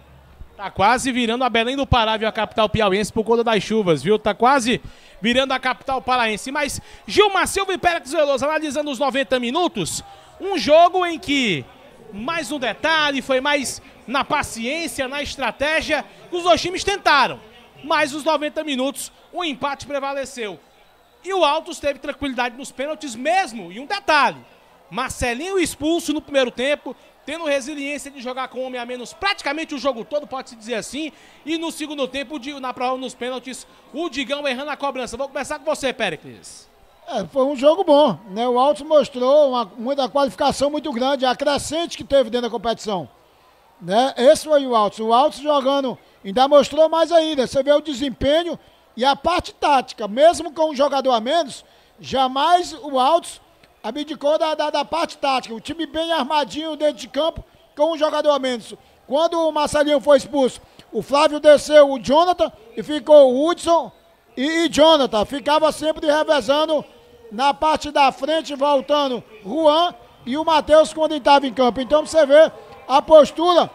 Tá quase virando a Belém do Pará, viu, a capital piauiense, por conta das chuvas, viu? Tá quase virando a capital paraense. Mas Gilmar Silva e Pérez Veloso analisando os 90 minutos, um jogo em que mais um detalhe, foi mais na paciência, na estratégia. Os dois times tentaram, mas os 90 minutos o empate prevaleceu. E o Altos teve tranquilidade nos pênaltis mesmo, e um detalhe. Marcelinho expulso no primeiro tempo, tendo resiliência de jogar com um homem a menos praticamente o jogo todo, pode-se dizer assim. E no segundo tempo, na prova nos pênaltis, o Digão errando a cobrança. Vou começar com você, Pericles. É, foi um jogo bom, né? O Altos mostrou uma, muita qualificação muito grande, a crescente que teve dentro da competição. Né? Esse foi o Altos. O Altos jogando, ainda mostrou mais ainda. Você vê o desempenho e a parte tática. Mesmo com um jogador a menos, jamais o Altos abdicou da, da, da parte tática. O time bem armadinho dentro de campo, com um jogador a menos. Quando o Marcelinho foi expulso, o Flávio desceu o Jonathan e ficou o Hudson e Jonathan. Ficava sempre revezando na parte da frente, voltando, Juan e o Matheus quando estava em campo. Então você vê a postura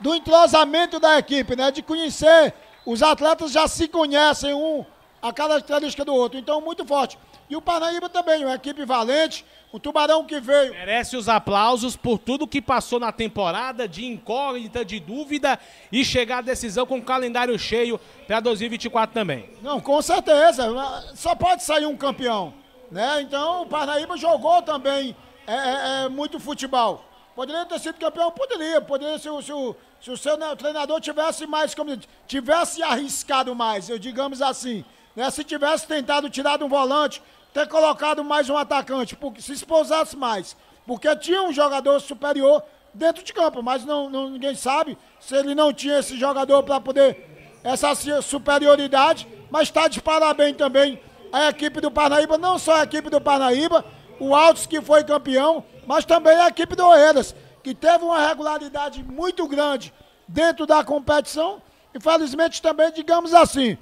do entrosamento da equipe, né? De conhecer. Os atletas já se conhecem um a característica do outro. Então, muito forte. E o Paraíba também, uma equipe valente, o Tubarão que veio. Merece os aplausos por tudo que passou na temporada, de incógnita, de dúvida, e chegar à decisão com o calendário cheio para 2024 também. Não, com certeza. Só pode sair um campeão. Né? Então o Parnaíba jogou também é, é, é, muito futebol. Poderia ter sido campeão? Poderia. Poderia se, se, se o seu treinador tivesse mais, tivesse arriscado mais, eu digamos assim. Né? Se tivesse tentado tirar de um volante, ter colocado mais um atacante, porque se esposasse mais. Porque tinha um jogador superior dentro de campo, mas não, não ninguém sabe se ele não tinha esse jogador para poder essa superioridade, mas está de parabéns também a equipe do Parnaíba, não só a equipe do Parnaíba, o Altos que foi campeão, mas também a equipe do Oeiras, que teve uma regularidade muito grande dentro da competição. Infelizmente também, digamos assim,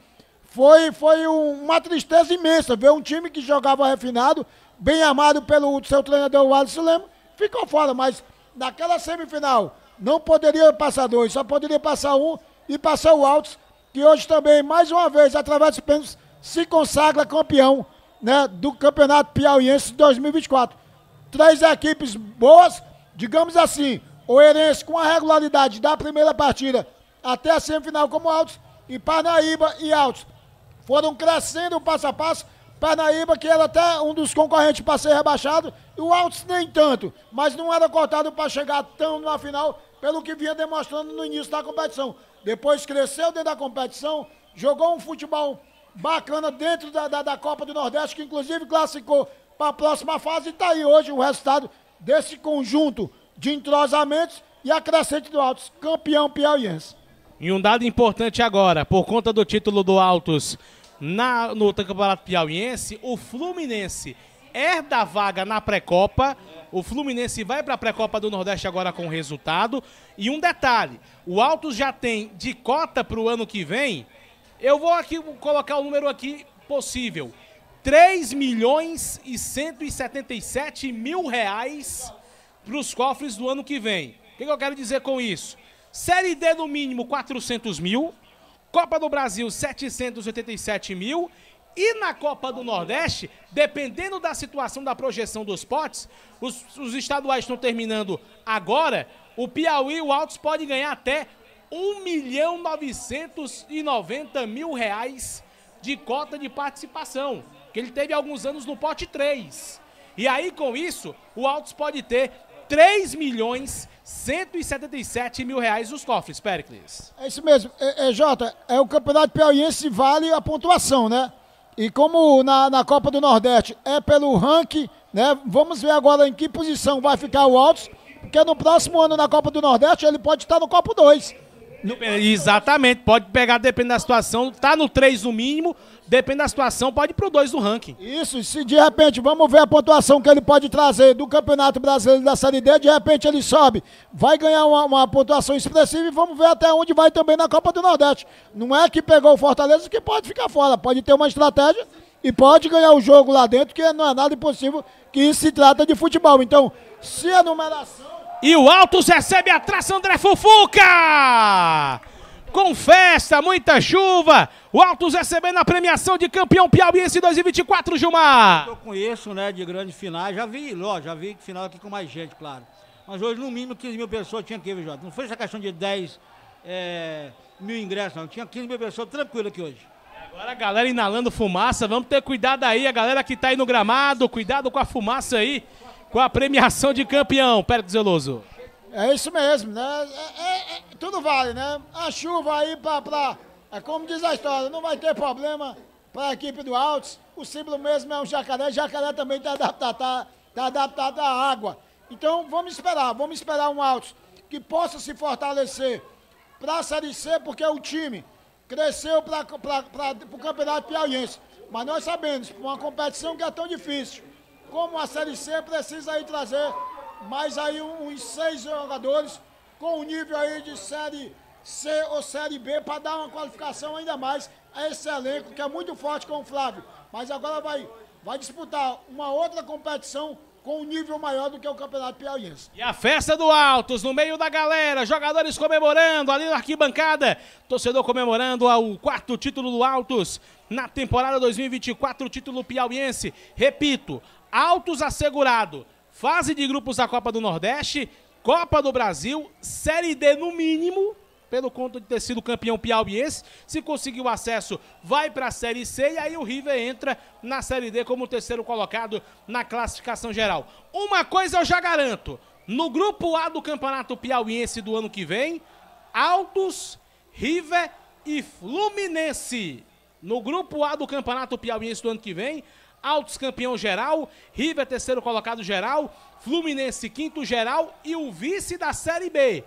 foi, foi um, uma tristeza imensa ver um time que jogava refinado, bem amado pelo seu treinador Wallace Lemos, ficou fora, mas naquela semifinal não poderia passar dois, só poderia passar um e passar o Altos, que hoje também, mais uma vez, através dos pênaltis, se consagra campeão né, do Campeonato Piauiense 2024. Três equipes boas, digamos assim, Oeirense com a regularidade da primeira partida até a semifinal como Altos e Parnaíba e Altos. Foram crescendo passo a passo. Parnaíba, que era até um dos concorrentes para ser rebaixado, e o Altos nem tanto, mas não era cortado para chegar tão na final, pelo que vinha demonstrando no início da competição. Depois cresceu dentro da competição, jogou um futebol bacana dentro da, da, da Copa do Nordeste, que inclusive classificou para a próxima fase. E está aí hoje o resultado desse conjunto de entrosamentos e acrescente do Altos, campeão piauiense. E um dado importante agora, por conta do título do Altos na, no Campeonato Piauiense, o Fluminense herda a vaga na pré-copa. O Fluminense vai para a pré-copa do Nordeste agora com resultado. E um detalhe: o Altos já tem de cota para o ano que vem eu vou aqui colocar o um número aqui possível. 3 milhões e 177 mil reais para os cofres do ano que vem. O que, que eu quero dizer com isso? Série D no mínimo 400 mil, Copa do Brasil 787 mil e na Copa do Nordeste, dependendo da situação da projeção dos potes, os, os estaduais estão terminando agora, o Piauí e o Altos podem ganhar até 1 milhão 990 mil reais de cota de participação, que ele teve alguns anos no pote 3. E aí, com isso, o Altos pode ter 3 milhões 177 mil reais nos cofres, Pericles. É isso mesmo. É, é, Jota, é o campeonato piauiense vale a pontuação, né? E como na, na Copa do Nordeste é pelo ranking, né? Vamos ver agora em que posição vai ficar o Altos, porque no próximo ano na Copa do Nordeste ele pode estar no copo 2. No, exatamente, pode pegar, depende da situação. Tá no 3 o mínimo, depende da situação, pode ir pro 2 do ranking. Isso, se de repente, vamos ver a pontuação que ele pode trazer do Campeonato Brasileiro da Série D, de repente ele sobe, vai ganhar uma, uma, pontuação expressiva e vamos ver até onde vai também na Copa do Nordeste. Não é que pegou o Fortaleza que pode ficar fora, pode ter uma estratégia e pode ganhar o jogo lá dentro, que não é nada impossível, que isso se trata de futebol. Então, se a numeração e o Altos recebe a traça André Fufuca. Com festa, muita chuva. O Altos recebendo a premiação de campeão piauiense 2024, Gilmar. Eu conheço, né, de grandes finais. Já vi, ó, já vi final aqui com mais gente, claro. Mas hoje, no mínimo, 15 mil pessoas tinha aqui, viu, Jota? Não foi essa questão de 10 é, mil ingressos, não. Tinha 15 mil pessoas tranquilo aqui hoje. Agora a galera inalando fumaça, vamos ter cuidado aí, a galera que tá aí no gramado, cuidado com a fumaça aí com a premiação de campeão, Pérez Zeloso. É isso mesmo, né? É, é, é, tudo vale, né? A chuva aí para. É como diz a história, não vai ter problema para a equipe do Altos. O símbolo mesmo é um jacaré. Jacaré também está adaptado, tá, tá adaptado à água. Então vamos esperar, vamos esperar um Altos que possa se fortalecer para a Série C, porque o time cresceu para o Campeonato Piauiense. Mas nós sabemos, uma competição que é tão difícil como a Série C precisa aí trazer mais aí uns seis jogadores com o nível aí de Série C ou Série B para dar uma qualificação ainda mais a esse elenco que é muito forte com o Flávio. Mas agora vai, vai disputar uma outra competição com um nível maior do que o Campeonato Piauiense. E a festa do Altos, no meio da galera, jogadores comemorando ali na arquibancada, torcedor comemorando o quarto título do Altos na temporada 2024, título piauiense. Repito, autos assegurado, fase de grupos da Copa do Nordeste, Copa do Brasil, Série D no mínimo, pelo conto de ter sido campeão piauiense, se conseguir o acesso, vai para a Série C e aí o River entra na Série D como terceiro colocado na classificação geral. Uma coisa eu já garanto, no grupo A do Campeonato Piauiense do ano que vem, Altos, River e Fluminense. No grupo A do Campeonato Piauiense do ano que vem, Altos campeão geral, River terceiro colocado geral, Fluminense quinto geral e o vice da Série B.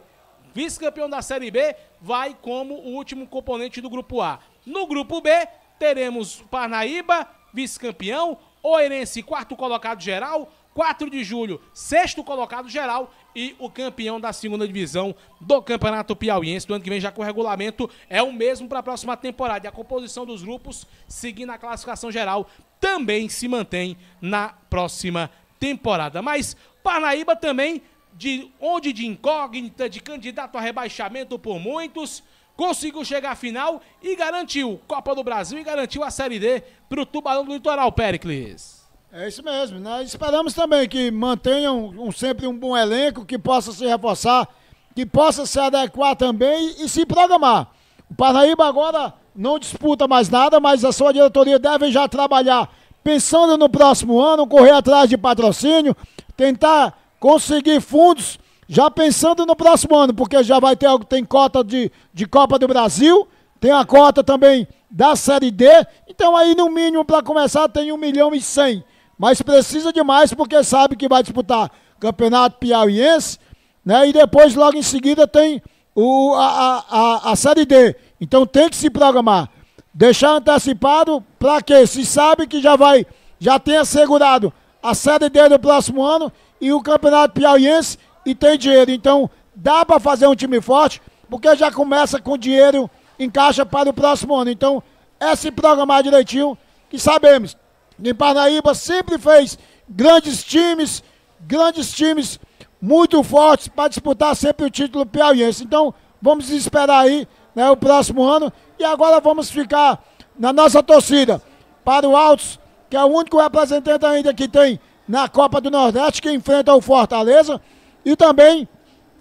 Vice-campeão da Série B vai como o último componente do grupo A. No grupo B, teremos Parnaíba, vice-campeão, Oerense quarto colocado geral, 4 de julho, sexto colocado geral e o campeão da segunda divisão do Campeonato Piauiense do ano que vem, já com o regulamento é o mesmo para a próxima temporada. E a composição dos grupos, seguindo a classificação geral, também se mantém na próxima temporada. Mas Parnaíba também, de onde de incógnita, de candidato a rebaixamento por muitos, conseguiu chegar à final e garantiu Copa do Brasil e garantiu a Série D para o Tubarão do Litoral, Pericles. É isso mesmo. Nós né? esperamos também que mantenham um, sempre um bom elenco, que possa se reforçar, que possa se adequar também e se programar. O Parnaíba agora não disputa mais nada, mas a sua diretoria deve já trabalhar pensando no próximo ano, correr atrás de patrocínio, tentar conseguir fundos já pensando no próximo ano, porque já vai ter tem cota de, de Copa do Brasil, tem a cota também da Série D, então aí no mínimo para começar tem 1 milhão e 100, mas precisa de mais porque sabe que vai disputar Campeonato Piauiense, né? E depois logo em seguida tem o, a, a, a, a Série D. Então tem que se programar. Deixar antecipado para quê? Se sabe que já vai, já tem assegurado a Série D do próximo ano e o Campeonato Piauiense e tem dinheiro. Então dá para fazer um time forte, porque já começa com dinheiro em caixa para o próximo ano. Então é se programar direitinho, que sabemos. Em Parnaíba sempre fez grandes times, grandes times muito fortes para disputar sempre o título piauiense. Então, vamos esperar aí né, o próximo ano. E agora vamos ficar na nossa torcida para o Altos, que é o único representante ainda que tem na Copa do Nordeste, que enfrenta o Fortaleza. E também,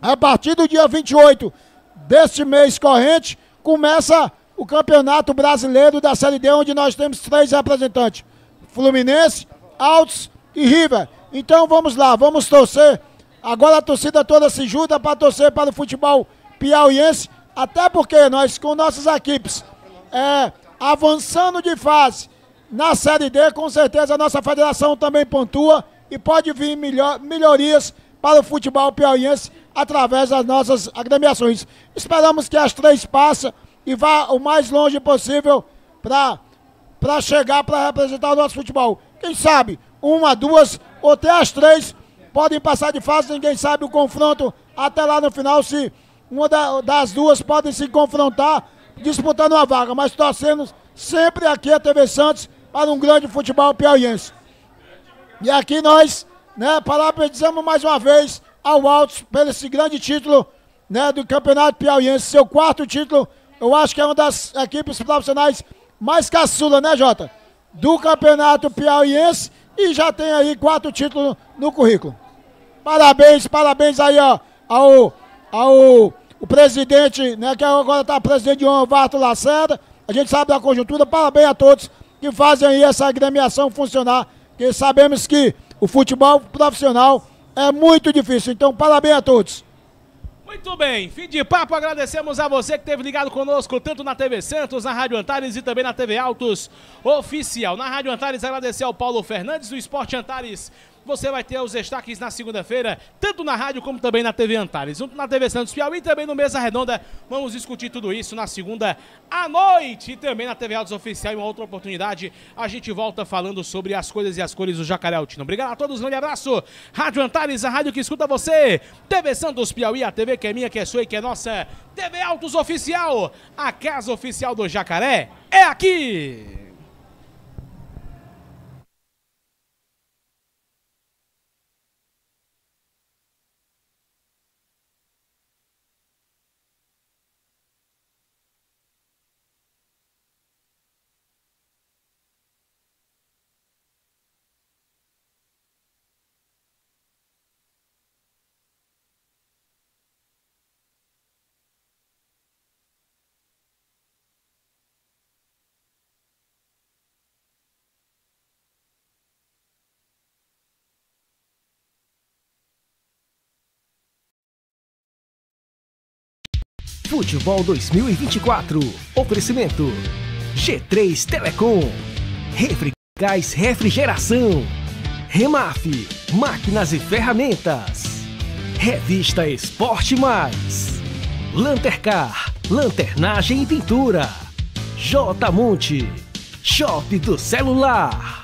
a partir do dia 28 deste mês corrente, começa o Campeonato Brasileiro da Série D, onde nós temos três representantes: Fluminense, Altos e River. Então vamos lá, vamos torcer. Agora a torcida toda se junta para torcer para o futebol piauiense até porque nós, com nossas equipes é, avançando de fase na Série D, com certeza a nossa federação também pontua e pode vir melhor, melhorias para o futebol piauiense através das nossas agremiações. Esperamos que as três passem e vá o mais longe possível para chegar para representar o nosso futebol. Quem sabe uma, duas ou até as três podem passar de fase, ninguém sabe o confronto até lá no final se uma das duas podem se confrontar disputando uma vaga, mas torcendo sempre aqui a TV Santos para um grande futebol piauiense. E aqui nós, né, parabenizamos mais uma vez ao Altos pelo esse grande título, né, do Campeonato Piauiense, seu quarto título. Eu acho que é uma das equipes profissionais mais caçula, né, Jota? Do Campeonato Piauiense e já tem aí quatro títulos no currículo. Parabéns, parabéns aí, ó, ao ao o presidente, né, que agora está presidente de honra, Varto Lacerda. A gente sabe da conjuntura. Parabéns a todos que fazem aí essa agremiação funcionar, porque sabemos que o futebol profissional é muito difícil. Então, parabéns a todos. Muito bem, fim de papo, agradecemos a você que esteve ligado conosco, tanto na TV Santos, na Rádio Antares e também na TV Altos Oficial. Na Rádio Antares, agradecer ao Paulo Fernandes, do Esporte Antares, você vai ter os destaques na segunda-feira, tanto na rádio como também na TV Antares. Junto na TV Santos Piauí e também no Mesa Redonda. Vamos discutir tudo isso na segunda à noite e também na TV Autos Oficial. Em uma outra oportunidade, a gente volta falando sobre as coisas e as cores do Jacaré Altino. Obrigado a todos, um grande abraço. Rádio Antares, a rádio que escuta você. TV Santos Piauí, a TV que é minha, que é sua e que é nossa. TV Autos Oficial, a casa oficial do Jacaré é aqui. Futebol 2024. Oferecimento. G3 Telecom. Refrigás Refrigeração. Remaf. Máquinas e ferramentas. Revista Esporte Mais. Lantercar. Lanternagem e pintura. J Monte. Shop do celular.